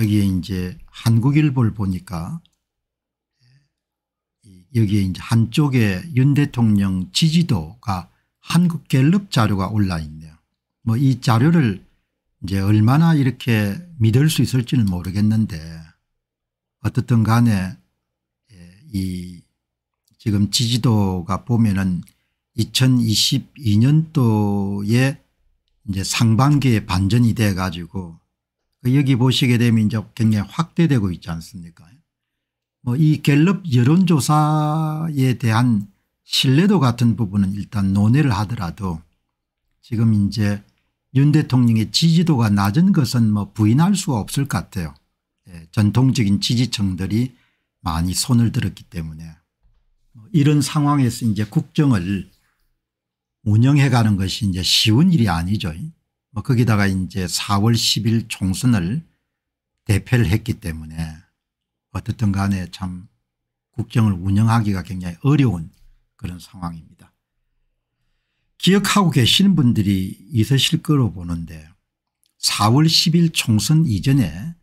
여기에 이제 한국일보를 보니까 여기에 이제 한쪽에 윤 대통령 지지도가 한국 갤럽 자료가 올라 있네요. 뭐 이 자료를 이제 얼마나 이렇게 믿을 수 있을지는 모르겠는데 어떻든 간에 예, 이 지금 지지도가 보면은 2022년도에 이제 상반기에 반전이 돼 가지고 그 여기 보시게 되면 이제 굉장히 확대되고 있지 않습니까 뭐 이 갤럽 여론조사에 대한 신뢰도 같은 부분은 일단 논의를 하더라도 지금 이제 윤 대통령의 지지도가 낮은 것은 뭐 부인할 수가 없을 것 같아요. 예, 전통적인 지지층들이 많이 손을 들었기 때문에 뭐 이런 상황에서 이제 국정을 운영해 가는 것이 이제 쉬운 일이 아니죠. 뭐 거기다가 이제 4월 10일 총선을 대패를 했기 때문에 어떻든 간에 참 국정을 운영하기가 굉장히 어려운 그런 상황입니다. 기억하고 계시는 분들이 있으실 거로 보는데 4월 10일 총선 이전에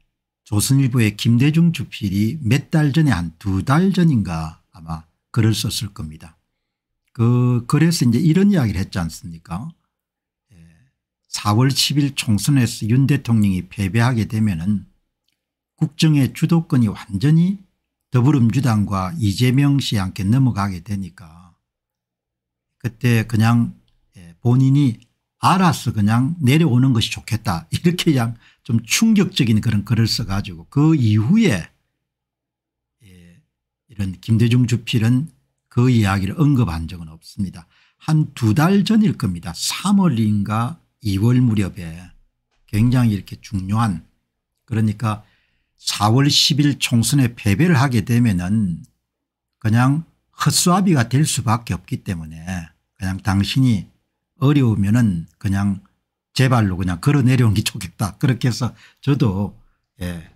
조선일보의 김대중 주필이 몇 달 전에 한 두 달 전인가 아마 글을 썼을 겁니다. 그 글에서 이제 이런 이야기를 했지 않습니까 4월 10일 총선에서 윤 대통령이 패배하게 되면 은 국정의 주도권이 완전히 더불어민주당과 이재명 씨한테 넘어가게 되니까 그때 그냥 예, 본인이 알아서 그냥 내려오는 것이 좋겠다 이렇게 그냥 좀 충격적인 그런 글을 써가지고 그 이후에 예, 이런 김대중 주필은 그 이야기를 언급한 적은 없습니다. 한 두 달 전일 겁니다. 3월인가 2월 무렵에 굉장히 이렇게 중요한 그러니까 4월 10일 총선에 패배를 하게 되면은 그냥 헛수아비가 될 수밖에 없기 때문에 그냥 당신이 어려우면은 그냥 제발로 그냥 걸어 내려온 게 좋겠다. 그렇게 해서 저도 예,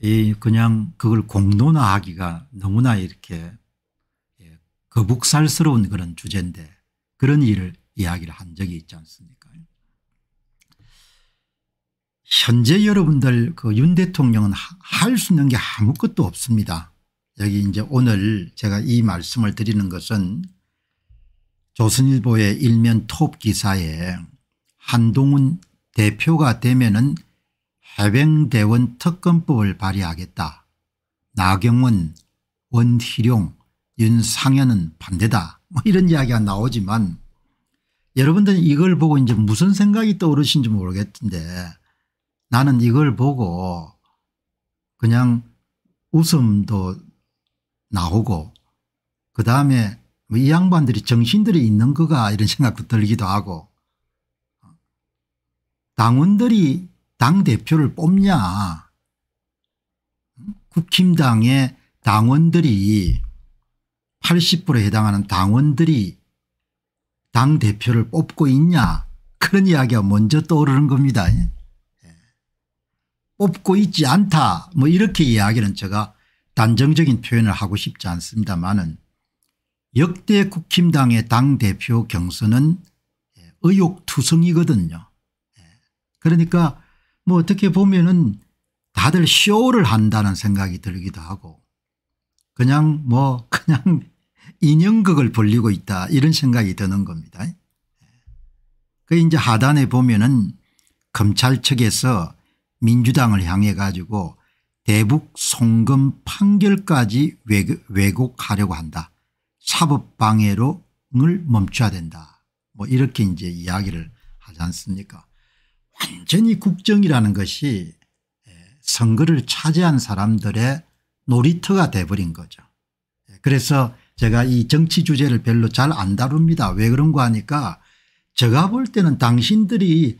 이 그냥 그걸 공론화하기가 너무나 이렇게 예, 거북살스러운 그런 주제인데 그런 일을 이야기를 한 적이 있지 않습니까? 현재 여러분들 그 윤 대통령은 할 수 있는 게 아무것도 없습니다. 여기 이제 오늘 제가 이 말씀을 드리는 것은 조선일보의 일면 톱 기사에 한동훈 대표가 되면은 해병대원 특검법을 발의하겠다. 나경원, 원희룡, 윤상현은 반대다. 뭐 이런 이야기가 나오지만 여러분들은 이걸 보고 이제 무슨 생각이 떠오르신지 모르겠는데 나는 이걸 보고 그냥 웃음도 나오고 그다음에 뭐이 양반들이 정신들이 있는 거가 이런 생각도 들기도 하고 당원들이 당대표를 뽑냐 국힘당의 당원들이 80%에 해당하는 당원들이 당대표를 뽑고 있냐 그런 이야기가 먼저 떠오르는 겁니다. 예? 뽑고 있지 않다 뭐 이렇게 이야기는 제가 단정적인 표현을 하고 싶지 않습니다만은 역대 국힘당의 당대표 경선은 예, 의욕투성이거든요 예, 그러니까 뭐 어떻게 보면은 다들 쇼를 한다는 생각이 들기도 하고 그냥 뭐 그냥 인형극을 벌리고 있다 이런 생각이 드는 겁니다. 예. 그 이제 하단에 보면은 검찰 측에서 민주당을 향해 가지고 대북 송금 판결까지 왜곡하려고 한다. 사법 방해로을 멈춰야 된다. 뭐 이렇게 이제 이야기를 하지 않습니까 완전히 국정이라는 것이 선거를 차지한 사람들의 놀이터가 돼버린 거죠. 그래서 제가 이 정치 주제를 별로 잘 안 다룹니다. 왜 그런가 하니까 제가 볼 때는 당신들이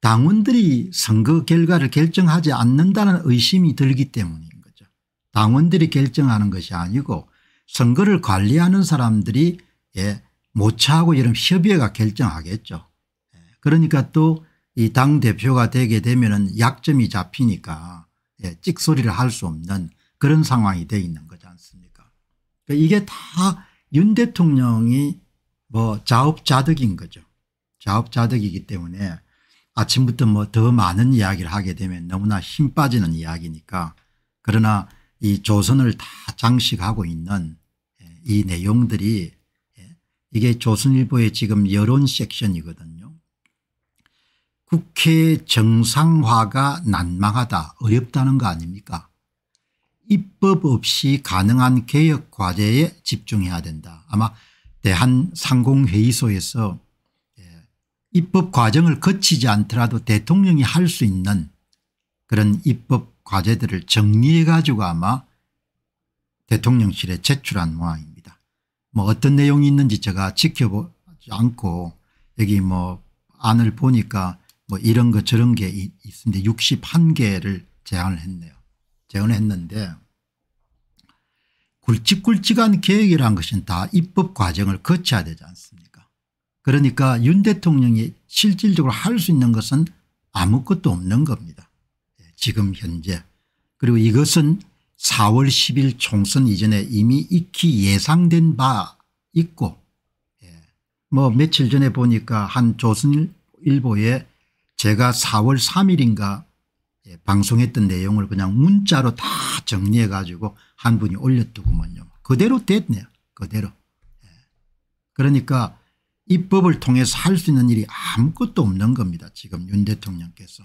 당원들이 선거 결과를 결정하지 않는다는 의심이 들기 때문인 거죠. 당원들이 결정하는 것이 아니고 선거를 관리하는 사람들이 예, 모차하고 이런 협의회가 결정하겠죠. 예, 그러니까 또 이 당 대표가 되게 되면 약점이 잡히니까 예, 찍소리를 할 수 없는 그런 상황이 돼 있는 거지 않습니까 그러니까 이게 다 윤 대통령이 뭐 자업자득인 거죠. 자업자득이기 때문에 아침부터 뭐 더 많은 이야기를 하게 되면 너무나 힘 빠지는 이야기니까 그러나 이 조선을 다 장식하고 있는 예, 이 내용들이 예, 이게 조선일보의 지금 여론 섹션이거든요. 국회 정상화가 난망하다 어렵다는 거 아닙니까 입법 없이 가능한 개혁 과제에 집중해야 된다. 아마 대한상공회의소에서 입법 과정을 거치지 않더라도 대통령이 할 수 있는 그런 입법 과제들을 정리해 가지고 아마 대통령실에 제출한 모양입니다. 뭐 어떤 내용이 있는지 제가 지켜보지 않고 여기 뭐 안을 보니까 뭐 이런 거 저런 게있습니 61개를 제안을 했네요. 제안을 했는데 굵직굵직한 계획이란 것은 다 입법 과정을 거쳐야 되지 않습니까 그러니까 윤 대통령이 실질적으로 할 수 있는 것은 아무것도 없는 겁니다. 예, 지금 현재 그리고 이것은 4월 10일 총선 이전에 이미 익히 예상된 바 있고 예, 뭐 며칠 전에 보니까 한 조선일보에 제가 4월 3일인가 예, 방송했던 내용을 그냥 문자로 다 정리해 가지고 한 분이 올렸더구먼요. 그대로 됐네요. 그대로. 그러니까 입법을 통해서 할 수 있는 일이 아무것도 없는 겁니다. 지금 윤 대통령께서.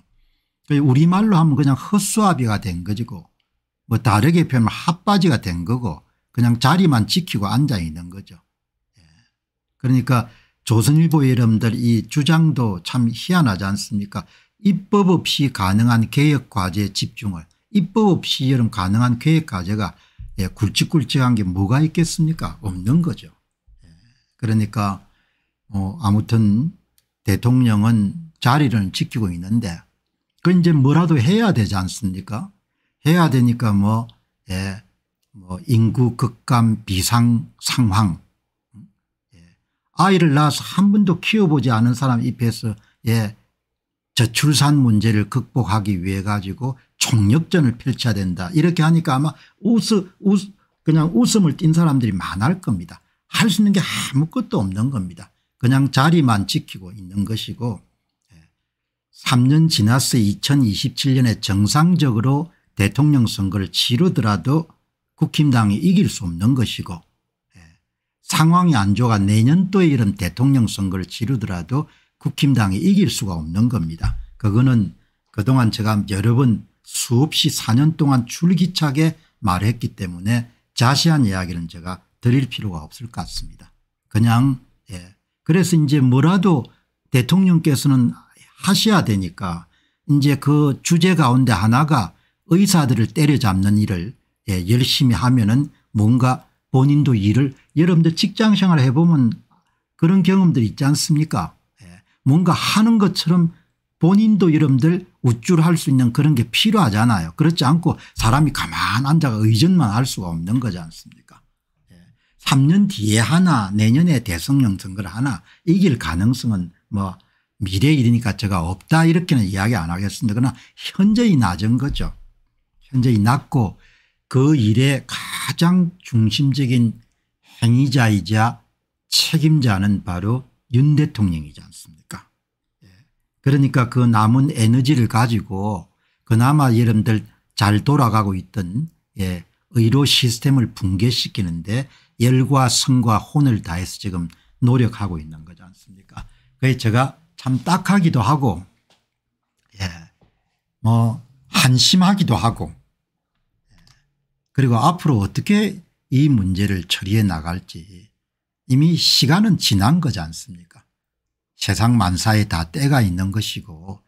그러니까 우리말로 하면 그냥 헛수아비가 된 거지고 뭐 다르게 표현하면 핫바지가 된 거고 그냥 자리만 지키고 앉아 있는 거죠. 예. 그러니까 조선일보 여러분들 이 주장도 참 희한하지 않습니까 입법 없이 가능한 개혁 과제에 집중을 입법 없이 여름 가능한 계획 과제가 예, 굵직굵직한 게 뭐가 있겠습니까 없는 거죠. 예. 그러니까 어 아무튼 대통령은 자리를 지키고 있는데 그 이제 뭐라도 해야 되지 않습니까 해야 되니까 뭐, 예, 뭐 인구 극감 비상 상황 예, 아이를 낳아서 한 번도 키워보지 않은 사람 입에서 예, 저출산 문제를 극복하기 위해 가지고 총력전을 펼쳐야 된다 이렇게 하니까 아마 웃음 웃 그냥 웃음을 띤 사람들이 많을 겁니다. 할 수 있는 게 아무것도 없는 겁니다. 그냥 자리만 지키고 있는 것이고 3년 예, 지나서 2027년에 정상적으로 대통령 선거를 치르더라도 국힘당이 이길 수 없는 것이고 예, 상황이 안 좋아 내년도에 이런 대통령 선거를 치르더라도 국힘당이 이길 수가 없는 겁니다. 그거는 그동안 제가 여러 번 수없이 4년 동안 줄기차게 말했기 때문에 자세한 이야기는 제가 드릴 필요가 없을 것 같습니다. 그냥 그래서 이제 뭐라도 대통령께서는 하셔야 되니까 이제 그 주제 가운데 하나가 의사들을 때려잡는 일을 예, 열심히 하면은 뭔가 본인도 일을 여러분들 직장생활 을 해보면 그런 경험들 있지 않습니까 예, 뭔가 하는 것처럼 본인도 여러분들 우쭐할 수 있는 그런 게 필요하잖아요 그렇지 않고 사람이 가만 앉아가 의전만 할 수가 없는 거지 않습니까 3년 뒤에 하나 내년에 대성령 선거를 하나 이길 가능성은 뭐 미래 일이니까 제가 없다 이렇게는 이야기 안 하겠습니다. 그러나 현저히 낮은 거죠. 현저히 낮고 그일에 가장 중심적인 행위자이자 책임자는 바로 윤 대통령이지 않습니까 예. 그러니까 그 남은 에너지를 가지고 그나마 여러분들 잘 돌아가고 있던 예, 의료 시스템을 붕괴시키는데 열과 성과 혼을 다해서 지금 노력하고 있는 거지 않습니까 그래서 제가 참 딱하기도 하고 예, 뭐 한심하기도 하고 예, 그리고 앞으로 어떻게 이 문제를 처리해 나갈지 이미 시간은 지난 거지 않습니까 세상 만사에 다 때가 있는 것이고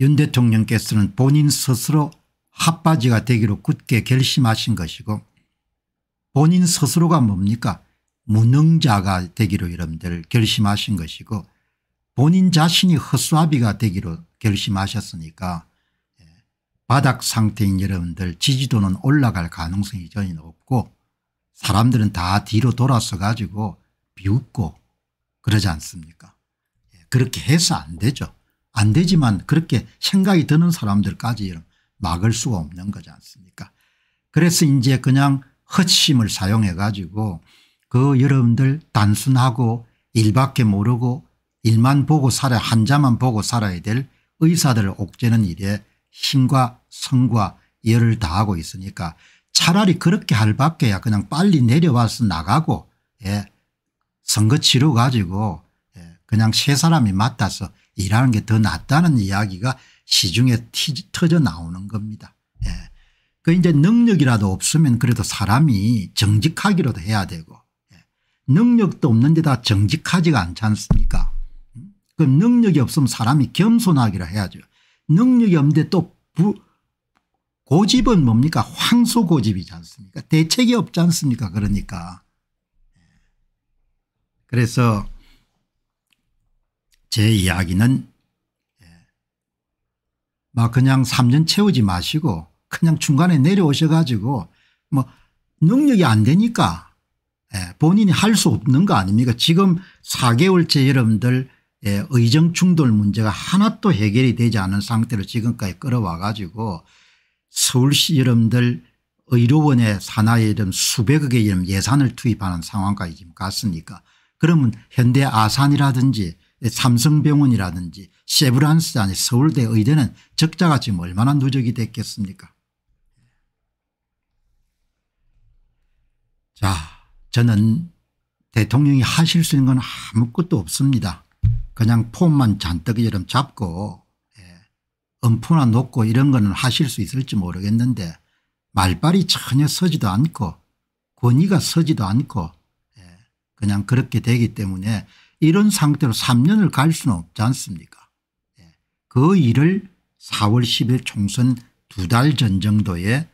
윤 대통령께서는 본인 스스로 핫바지가 되기로 굳게 결심하신 것이고 본인 스스로가 뭡니까 무능자가 되기로 여러분들 결심하신 것이고 본인 자신이 헛수아비가 되기로 결심하셨으니까 예, 바닥 상태인 여러분들 지지도는 올라갈 가능성이 전혀 없고 사람들은 다 뒤로 돌아서 가지고 비웃고 그러지 않습니까 예, 그렇게 해서 안 되죠. 안 되지만 그렇게 생각이 드는 사람들까지 막을 수가 없는 거지 않습니까 그래서 이제 그냥 헛심을 사용해 가지고 그 여러분들 단순하고 일밖에 모르고 일만 보고 살아 한자만 보고 살아야 될 의사들을 옥죄는 일에 힘과 성과 열을 다하고 있으니까 차라리 그렇게 할 바에야 그냥 빨리 내려와서 나가고 예. 선거 치러 가지고 예. 그냥 세 사람이 맡아서 일하는 게 더 낫다는 이야기가 시중에 터져 나오는 겁니다. 예. 그 이제 능력이라도 없으면 그래도 사람이 정직하기로도 해야 되고 예. 능력도 없는데다 정직하지가 않지 않습니까 음? 그럼 능력이 없으면 사람이 겸손하기로 해야죠. 능력이 없는데 또 부, 고집은 뭡니까 황소 고집이지 않습니까 대책이 없지 않습니까 그러니까 예. 그래서 제 이야기는 예. 막 그냥 3년 채우지 마시고 그냥 중간에 내려오셔가지고 뭐 능력이 안 되니까 예, 본인이 할 수 없는 거 아닙니까 지금 4개월째 여러분들 예, 의정 충돌 문제가 하나도 해결이 되지 않은 상태로 지금까지 끌어와 가지고 서울시 여러분들 의료원에 산하에 이름 수백억의 이름 예산을 투입하는 상황까지 지금 갔으니까 그러면 현대 아산이라든지 삼성병원이라든지 세브란스 아에 서울대 의대는 적자가 지금 얼마나 누적이 됐겠습니까 자 저는 대통령이 하실 수 있는 건 아무것도 없습니다. 그냥 폼만 잔뜩이처럼 잡고 엄포나 예, 놓고 이런 거는 하실 수 있을지 모르겠는데 말발이 전혀 서지도 않고 권위가 서지도 않고 예, 그냥 그렇게 되기 때문에 이런 상태로 3년을 갈 수는 없지 않습니까 예, 그 일을 4월 10일 총선 두 달 전 정도에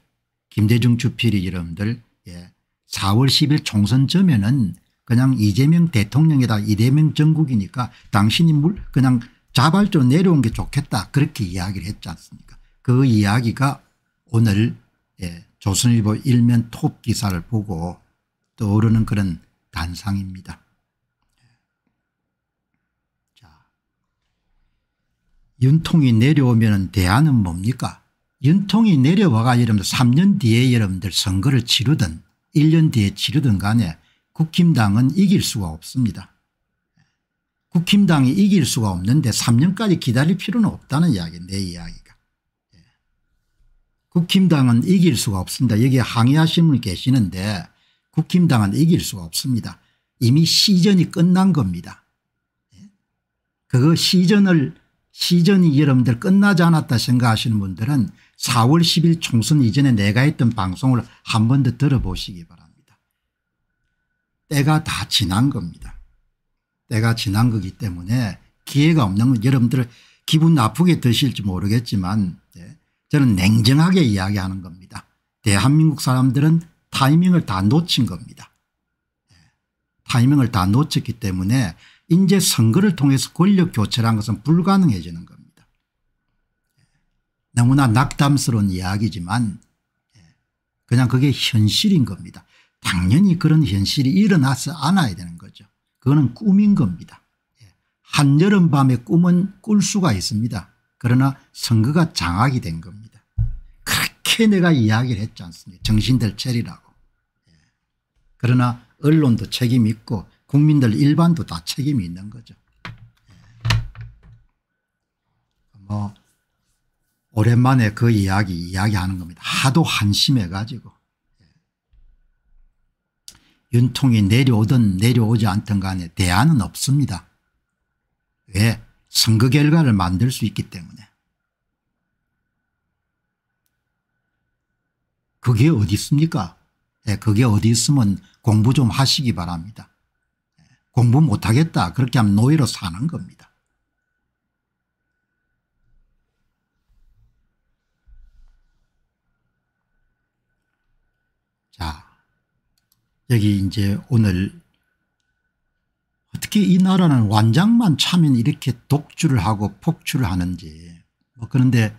김대중 주필이 이름들 예, 4월 10일 총선 저면은 그냥 이재명 대통령이다 이재명 정국이니까 당신이 물 그냥 자발적으로 내려온 게 좋겠다 그렇게 이야기를 했지 않습니까 그 이야기가 오늘 예, 조선일보 일면 톱 기사를 보고 떠오르는 그런 단상입니다. 자, 윤통이 내려오면 대안은 뭡니까 윤통이 내려와가 여러분들 3년 뒤에 여러분들 선거를 치르든 1년 뒤에 치르든 간에 국힘당은 이길 수가 없습니다. 국힘당이 이길 수가 없는데 3년까지 기다릴 필요는 없다는 이야기 내 이야기가. 예. 국힘당은 이길 수가 없습니다. 여기에 항의하신 분 계시는데 국힘당은 이길 수가 없습니다. 이미 시전이 끝난 겁니다. 예. 그거 시전을 시전이 여러분들 끝나지 않았다 생각하시는 분들은 4월 10일 총선 이전에 내가 했던 방송을 한 번 더 들어보시기 바랍니다. 때가 다 지난 겁니다. 때가 지난 거기 때문에 기회가 없는 건 여러분들 기분 나쁘게 드실지 모르겠지만 예, 저는 냉정하게 이야기하는 겁니다. 대한민국 사람들은 타이밍을 다 놓친 겁니다. 예, 타이밍을 다 놓쳤기 때문에 이제 선거를 통해서 권력 교체라는 것은 불가능해지는 겁니다. 너무나 낙담스러운 이야기지만 예, 그냥 그게 현실인 겁니다. 당연히 그런 현실이 일어나서 않아야 되는 거죠. 그거는 꿈인 겁니다. 예, 한여름밤의 꿈은 꿀 수가 있습니다. 그러나 선거가 장악이 된 겁니다. 그렇게 내가 이야기를 했지 않습니까 정신들 체리라고. 예, 그러나 언론도 책임이 있고 국민들 일반도 다 책임이 있는 거죠. 오랜만에 그 이야기 이야기하는 겁니다. 하도 한심해 가지고 예. 윤통이 내려오든 내려오지 않든 간에 대안은 없습니다. 왜? 선거 결과를 만들 수 있기 때문에. 그게 어디 있습니까? 예, 그게 어디 있으면 공부 좀 하시기 바랍니다. 예, 공부 못하겠다 그렇게 하면 노예로 사는 겁니다. 여기 이제 오늘 어떻게 이 나라는 완장만 차면 이렇게 독주를 하고 폭주를 하는지 뭐 그런데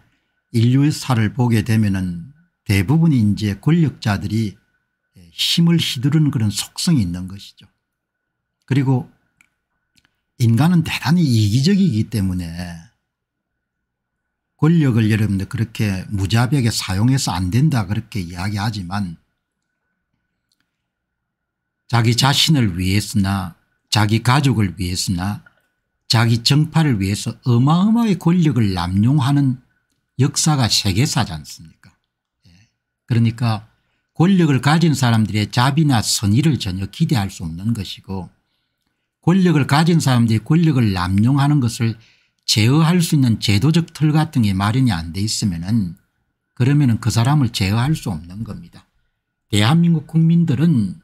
인류의 살을 보게 되면은 대부분이 이제 권력자들이 힘을 휘두르는 그런 속성이 있는 것이죠. 그리고 인간은 대단히 이기적이기 때문에 권력을 여러분들 그렇게 무자비하게 사용해서 안 된다 그렇게 이야기하지만 자기 자신을 위해서나 자기 가족을 위해서나 자기 정파를 위해서 어마어마하게 권력을 남용하는 역사가 세계사지 않습니까 예. 그러니까 권력을 가진 사람들의 자비나 선의를 전혀 기대할 수 없는 것이고 권력을 가진 사람들이 권력을 남용하는 것을 제어할 수 있는 제도적 틀 같은 게 마련이 안 돼 있으면 은 그러면 은그 사람을 제어할 수 없는 겁니다. 대한민국 국민들은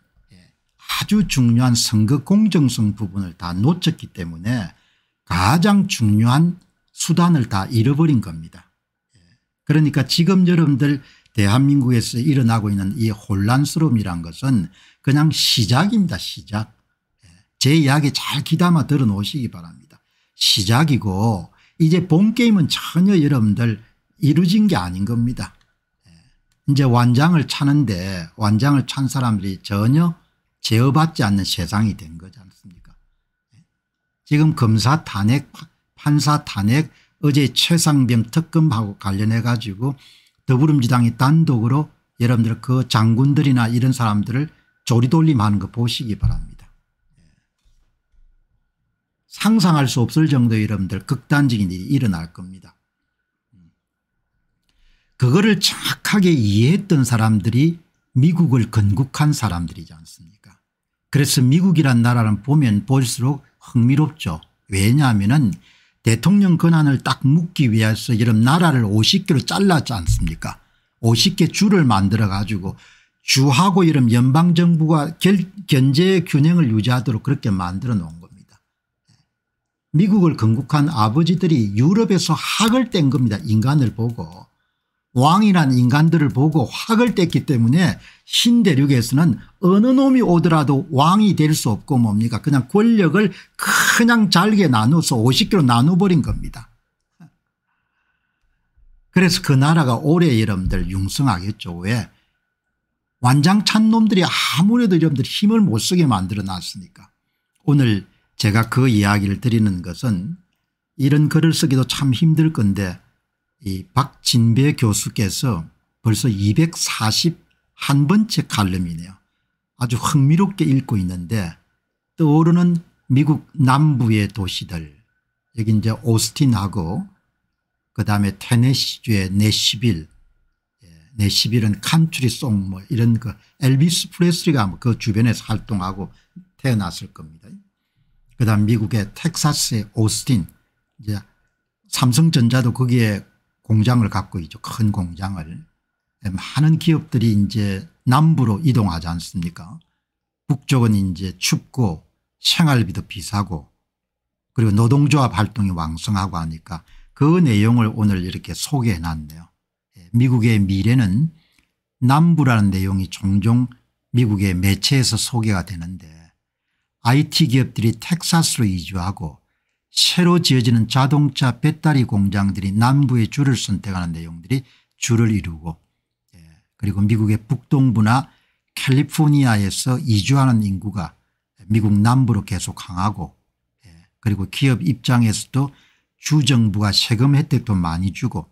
아주 중요한 선거 공정성 부분을 다 놓쳤기 때문에 가장 중요한 수단을 다 잃어버린 겁니다. 예. 그러니까 지금 여러분들 대한민국에서 일어나고 있는 이 혼란스러움이란 것은 그냥 시작입니다. 시작. 예. 제 이야기 잘 귀담아 들어놓으시기 바랍니다. 시작이고 이제 본 게임은 전혀 여러분들 이루어진 게 아닌 겁니다. 예. 이제 완장을 차는데 완장을 찬 사람들이 전혀 제어받지 않는 세상이 된 거지 않습니까 지금 검사 탄핵 판사 탄핵 어제 최상병 특검하고 관련해 가지고 더불어민주당이 단독으로 여러분들 그 장군들이나 이런 사람들을 조리돌림하는 거 보시기 바랍니다. 상상할 수 없을 정도의 여러분들 극단적인 일이 일어날 겁니다. 그거를 정확하게 이해했던 사람들이 미국을 건국한 사람들이지 않습니까 그래서 미국이란 나라는 보면 볼수록 흥미롭죠. 왜냐하면 대통령 권한을 딱 묶기 위해서 이런 나라를 50개로 잘랐지 않습니까 50개 주를 만들어 가지고 주하고 이런 연방정부가 견제 균형을 유지하도록 그렇게 만들어 놓은 겁니다. 미국을 건국한 아버지들이 유럽에서 학을 뗀 겁니다. 인간을 보고 왕이란 인간들을 보고 확을 뗐기 때문에 신대륙에서는 어느 놈이 오더라도 왕이 될 수 없고 뭡니까 그냥 권력을 그냥 잘게 나눠서 50개로 나눠버린 겁니다. 그래서 그 나라가 올해 여러분들 융성하겠죠. 왜 완장찬 놈들이 아무래도 여러분들 힘을 못 쓰게 만들어 놨으니까 오늘 제가 그 이야기를 드리는 것은 이런 글을 쓰기도 참 힘들 건데 이 박진배 교수께서 벌써 241번째 칼럼이네요. 아주 흥미롭게 읽고 있는데 떠오르는 미국 남부의 도시들 여기 이제 오스틴하고 그 다음에 테네시주의 네시빌 예, 네시빌은 칸트리송 뭐 이런 그 엘비스 프레스리가 그 주변에서 활동하고 태어났을 겁니다. 그 다음 미국의 텍사스의 오스틴 이제 삼성전자도 거기에 공장을 갖고 있죠. 큰 공장을. 음, 많은 기업들이 이제 남부로 이동하지 않습니까 북쪽은 이제 춥고 생활비도 비싸고 그리고 노동조합 활동이 왕성하고 하니까 그 내용을 오늘 이렇게 소개해 놨네요. 예, 미국의 미래는 남부라는 내용이 종종 미국의 매체에서 소개가 되는데 IT 기업들이 텍사스로 이주하고 새로 지어지는 자동차 배터리 공장들이 남부의 주를 선택하는 내용들이 주를 이루고 예. 그리고 미국의 북동부나 캘리포니아에서 이주하는 인구가 미국 남부로 계속 강하고 예. 그리고 기업 입장에서도 주정부가 세금 혜택도 많이 주고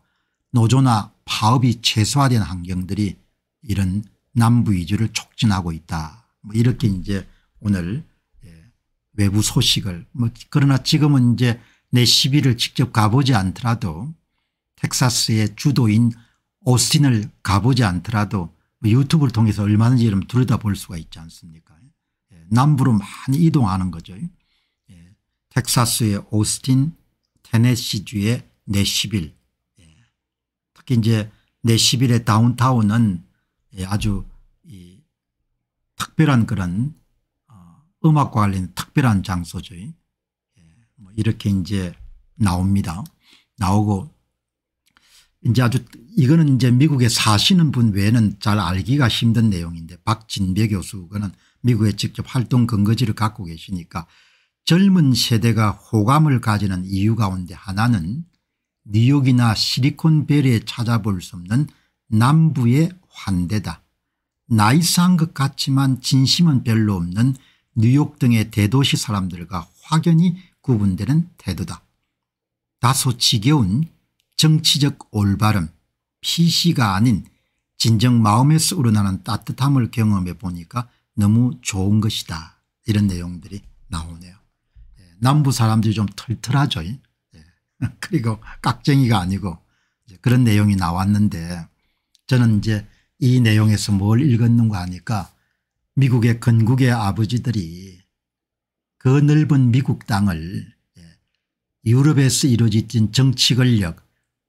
노조나 파업이 최소화된 환경들이 이런 남부 이주를 촉진하고 있다. 뭐 이렇게 이제 오늘 외부 소식을 뭐 그러나 지금은 이제 내 시비를 직접 가보지 않더라도 텍사스의 주도인 오스틴을 가보지 않더라도 뭐 유튜브를 통해서 얼마든지 이런 들여다볼 수가 있지 않습니까 예, 남부로 많이 이동하는 거죠. 예, 텍사스의 오스틴 테네시주의 내시빌 예, 특히 이제 내시빌의 다운타운은 아주 특별한 그런 음악과 관련된 특별한 장소죠. 예. 뭐 이렇게 이제 나옵니다. 나오고 이제 아주 이거는 이제 미국에 사시는 분 외에는 잘 알기가 힘든 내용인데 박진배 교수 그는 미국에 직접 활동 근거지를 갖고 계시니까 젊은 세대가 호감을 가지는 이유 가운데 하나는 뉴욕이나 실리콘밸리에 찾아볼 수 없는 남부의 환대다. 나이스한 것 같지만 진심은 별로 없는 뉴욕 등의 대도시 사람들과 확연히 구분되는 태도다. 다소 지겨운 정치적 올바름 PC가 아닌 진정 마음에서 우러나는 따뜻함을 경험해 보니까 너무 좋은 것이다. 이런 내용들이 나오네요. 예, 남부 사람들이 좀 털털하죠. 예. 그리고 깍쟁이가 아니고 그런 내용이 나왔는데 저는 이제 이 내용에서 뭘 읽었는가 하니까 미국의 건국의 아버지들이 그 넓은 미국 땅을 예, 유럽에서 이루어진 정치권력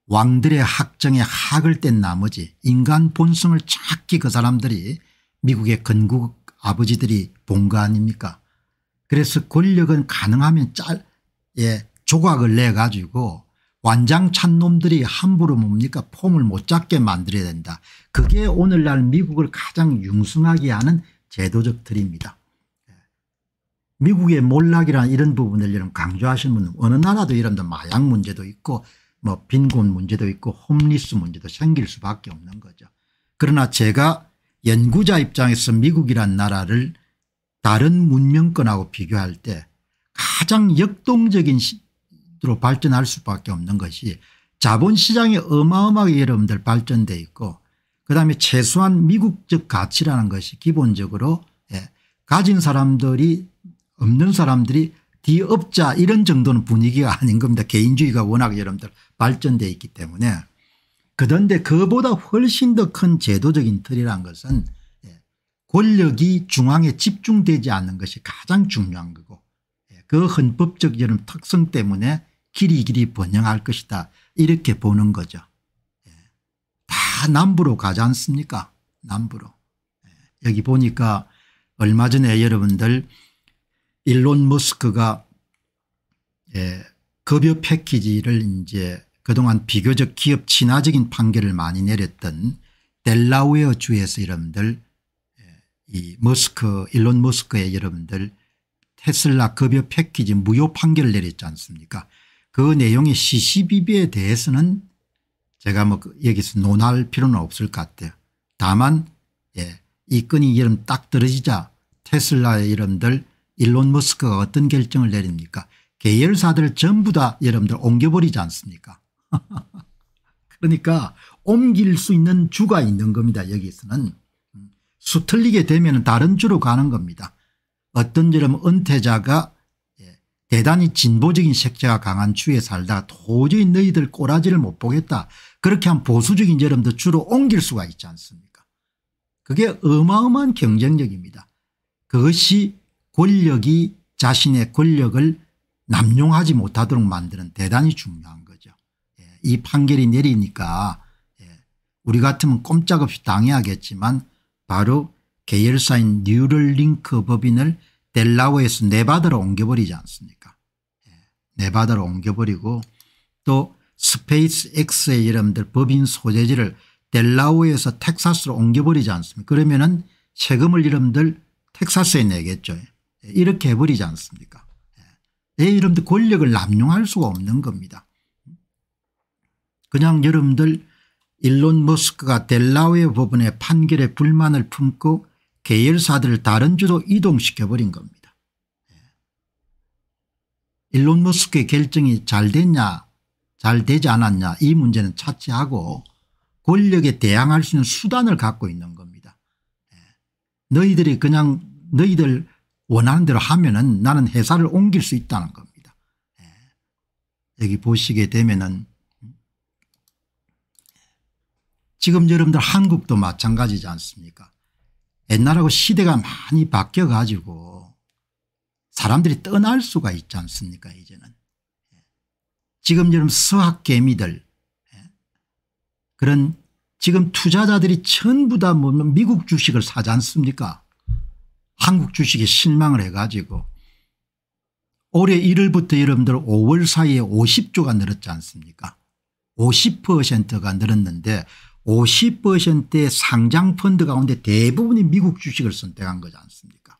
왕들의 학정에 학을 뗀 나머지 인간 본성을 찾기 그 사람들이 미국의 건국 아버지들이 본 거 아닙니까 그래서 권력은 가능하면 짤, 예, 조각을 내 가지고 완장찬 놈들이 함부로 뭡니까 폼을 못 잡게 만들어야 된다. 그게 오늘날 미국을 가장 융숭하게 하는 제도적 틀입니다. 미국의 몰락이란 이런 부분을 여러강조하시 분은 어느 나라도 여러 마약 문제도 있고 뭐 빈곤 문제도 있고 홈리스 문제도 생길 수밖에 없는 거죠. 그러나 제가 연구자 입장에서 미국이란 나라를 다른 문명권하고 비교할 때 가장 역동적인 로 발전할 수밖에 없는 것이 자본시장이 어마어마하게 여러분들 발전돼 있고 그다음에 최소한 미국적 가치라는 것이 기본적으로 예, 가진 사람들이 없는 사람들이 뒤업자 이런 정도는 분위기가 아닌 겁니다. 개인주의가 워낙 여러분들 발전되어 있기 때문에 그런데 그보다 훨씬 더 큰 제도적인 틀이란 것은 예, 권력이 중앙에 집중되지 않는 것이 가장 중요한 거고 예, 그 헌법적 여름 특성 때문에 길이 길이 번영할 것이다 이렇게 보는 거죠. 다 남부로 가지 않습니까 남부로. 예, 여기 보니까 얼마 전에 여러분들 일론 머스크가 예, 급여 패키지를 이제 그동안 비교적 기업 친화적인 판결을 많이 내렸던 델라웨어 주에서 여러분들 예, 이 머스크 일론 머스크의 여러분들 테슬라 급여 패키지 무효 판결을 내렸지 않습니까 그 내용의 CCBB에 대해서는 제가 뭐 그 여기서 논할 필요는 없을 것 같아요. 다만 예, 이 끈이 이름 딱 떨어지자 테슬라의 이름들 일론 머스크가 어떤 결정을 내립니까 계열사들 전부 다 여러분들 옮겨버리지 않습니까 그러니까 옮길 수 있는 주가 있는 겁니다 여기서는 음, 수틀리게 되면 다른 주로 가는 겁니다 어떤 여러분 은퇴자가 예, 대단히 진보적인 색채가 강한 주에 살다 가 도저히 너희들 꼬라지를 못 보겠다 그렇게 한 보수적인 여러분들 주로 옮길 수가 있지 않습니까 그게 어마어마한 경쟁력입니다. 그것이 권력이 자신의 권력을 남용하지 못하도록 만드는 대단히 중요한 거죠. 예, 이 판결이 내리니까 예, 우리 같으면 꼼짝없이 당해야겠지만 바로 계열사인 뉴럴링크 법인을 델라웨에서 네바다로 옮겨버리지 않습니까 예, 네바다로 옮겨버리고 또 스페이스 X의 이름들 법인 소재지를 델라우에서 텍사스로 옮겨버리지 않습니까 그러면 은 세금을 이름들 텍사스에 내겠죠. 이렇게 해버리지 않습니까 내 예. 이름들 권력을 남용할 수가 없는 겁니다. 그냥 여러분들 일론 머스크가 델라우의 법원의 판결에 불만을 품고 계열사들을 다른 주로 이동시켜버린 겁니다. 예. 일론 머스크의 결정이 잘 됐냐 잘 되지 않았냐 이 문제는 차치하고 권력에 대항할 수 있는 수단을 갖고 있는 겁니다. 예. 너희들이 그냥 너희들 원하는 대로 하면 은 나는 회사를 옮길 수 있다는 겁니다. 예. 여기 보시게 되면 은 지금 여러분들 한국도 마찬가지지 않습니까 옛날하고 시대가 많이 바뀌어 가지고 사람들이 떠날 수가 있지 않습니까 이제는 지금처럼 수학개미들 예? 그런 지금 투자자들이 전부 다 보면 뭐, 뭐 미국 주식을 사지 않습니까 한국 주식에 실망을 해가지고 올해 1월부터 여러분들 5월 사이에 50조가 늘었지 않습니까 50%가 늘었는데 50%의 상장 펀드 가운데 대부분이 미국 주식을 선택한 거지 않습니까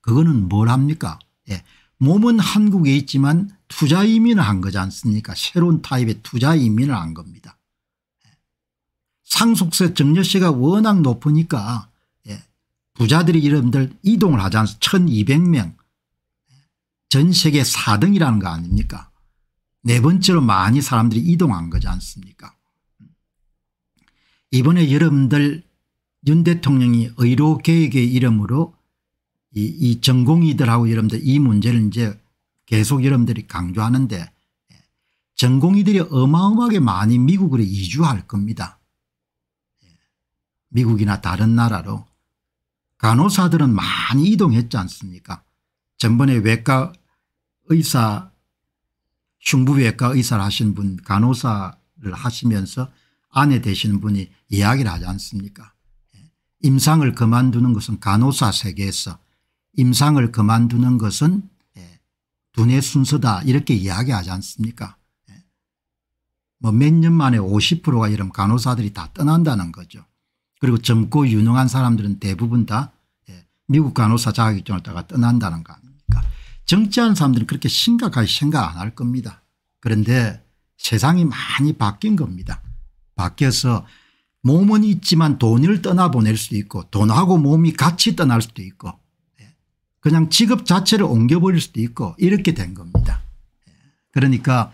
그거는 뭘 합니까 예. 몸은 한국에 있지만 투자 이민을 한 거지 않습니까 새로운 타입의 투자 이민을 한 겁니다. 상속세 증여세가 워낙 높으니까 예, 부자들이 이름들 이동을 하지 않습 1200명 전 세계 4등이라는 거 아닙니까 네 번째로 많이 사람들이 이동한 거지 않습니까 이번에 여러분들 윤 대통령이 의료계획의 이름으로 이, 이 전공의들하고 여러분들 이 문제를 이제 계속 여러분들이 강조하는데 전공의들이 어마어마하게 많이 미국으로 이주할 겁니다. 미국이나 다른 나라로 간호사들은 많이 이동했지 않습니까 전번에 외과 의사 흉부외과 의사를 하신 분 간호사를 하시면서 아내 되시는 분이 이야기를 하지 않습니까 예. 임상을 그만두는 것은 간호사 세계에서 임상을 그만두는 것은 예, 두뇌 순서다 이렇게 이야기하지 않습니까 예. 뭐 몇 년 만에 50%가 이런 간호사들이 다 떠난다는 거죠. 그리고 젊고 유능한 사람들은 대부분 다 예, 미국 간호사 자격증을 따가 떠난다는 거 아닙니까 정치하는 사람들은 그렇게 심각하게 생각 안 할 겁니다. 그런데 세상이 많이 바뀐 겁니다. 바뀌어서 몸은 있지만 돈을 떠나보낼 수도 있고 돈하고 몸이 같이 떠날 수도 있고 그냥 직업 자체를 옮겨버릴 수도 있고 이렇게 된 겁니다. 그러니까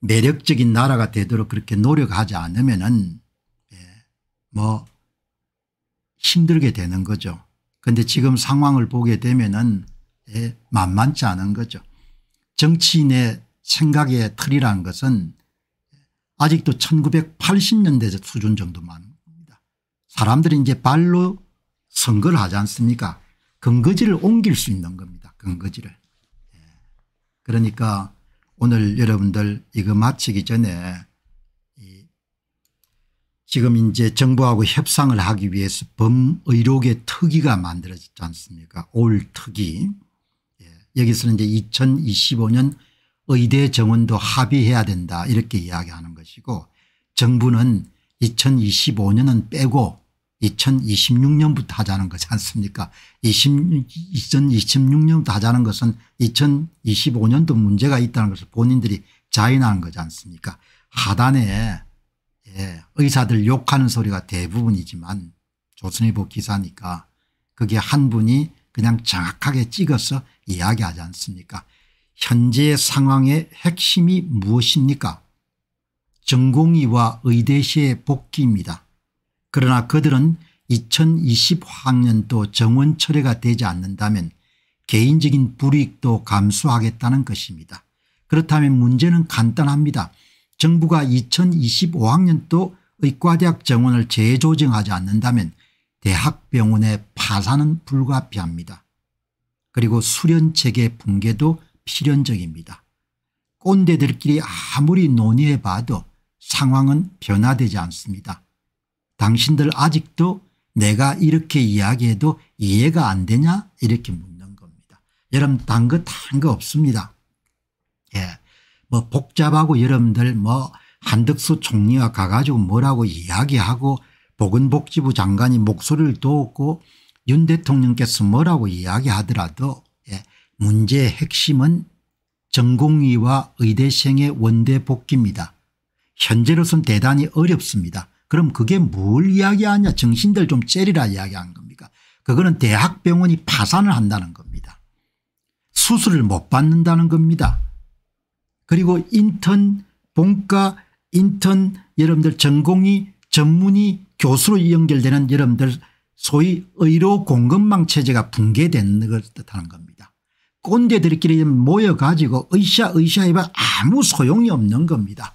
매력적인 나라가 되도록 그렇게 노력하지 않으면은 예, 뭐 힘들게 되는 거죠. 그런데 지금 상황을 보게 되면은 예, 만만치 않은 거죠. 정치인의 생각의 틀이라는 것은 아직도 1980년대 수준 정도만 봅니다. 사람들이 이제 발로 선거를 하지 않습니까 근거지를 옮길 수 있는 겁니다. 근거지를. 예. 그러니까 오늘 여러분들 이거 마치기 전에 지금 이제 정부하고 협상을 하기 위해서 범의료계 특위가 만들어졌지 않습니까 올 특위 예. 여기서는 이제 2025년 의대 정원도 합의해야 된다 이렇게 이야기하는 것이고 정부는 2025년은 빼고 2026년부터 하자는 거지 않습니까 20, 2026년부터 하자는 것은 2025년도 문제가 있다는 것을 본인들이 자인하는 거지 않습니까 하단에 예, 의사들 욕하는 소리가 대부분이지만 조선일보 기사니까 그게 한 분이 그냥 정확하게 찍어서 이야기하지 않습니까 현재 상황의 핵심이 무엇입니까 전공의와 의대시의 복귀입니다. 그러나 그들은 2020학년도 정원 철회가 되지 않는다면 개인적인 불이익도 감수하겠다는 것입니다. 그렇다면 문제는 간단합니다. 정부가 2025학년도 의과대학 정원을 재조정하지 않는다면 대학병원의 파산은 불가피합니다. 그리고 수련체계 붕괴도 필연적입니다. 꼰대들끼리 아무리 논의해봐도 상황은 변화되지 않습니다. 당신들 아직도 내가 이렇게 이야기해도 이해가 안 되냐 이렇게 묻는 겁니다. 여러분 단거단거 없습니다. 예. 뭐 복잡하고 여러분들 뭐 한덕수 총리가 가가지고 뭐라고 이야기하고 보건복지부 장관이 목소리를 도었고 윤 대통령께서 뭐라고 이야기하더라도 예. 문제의 핵심은 전공의와 의대생의 원대 복귀입니다. 현재로선 대단히 어렵습니다. 그럼 그게 뭘 이야기하냐 정신들 좀 째리라 이야기한 겁니까 그거는 대학병원이 파산을 한다는 겁니다. 수술을 못 받는다는 겁니다. 그리고 인턴 본과 인턴 여러분들 전공이 전문의 교수로 연결되는 여러분들 소위 의료 공급망 체제가 붕괴된 것을 뜻하는 겁니다. 꼰대들끼리 모여가지고 의샤 의샤 해봐 아무 소용이 없는 겁니다.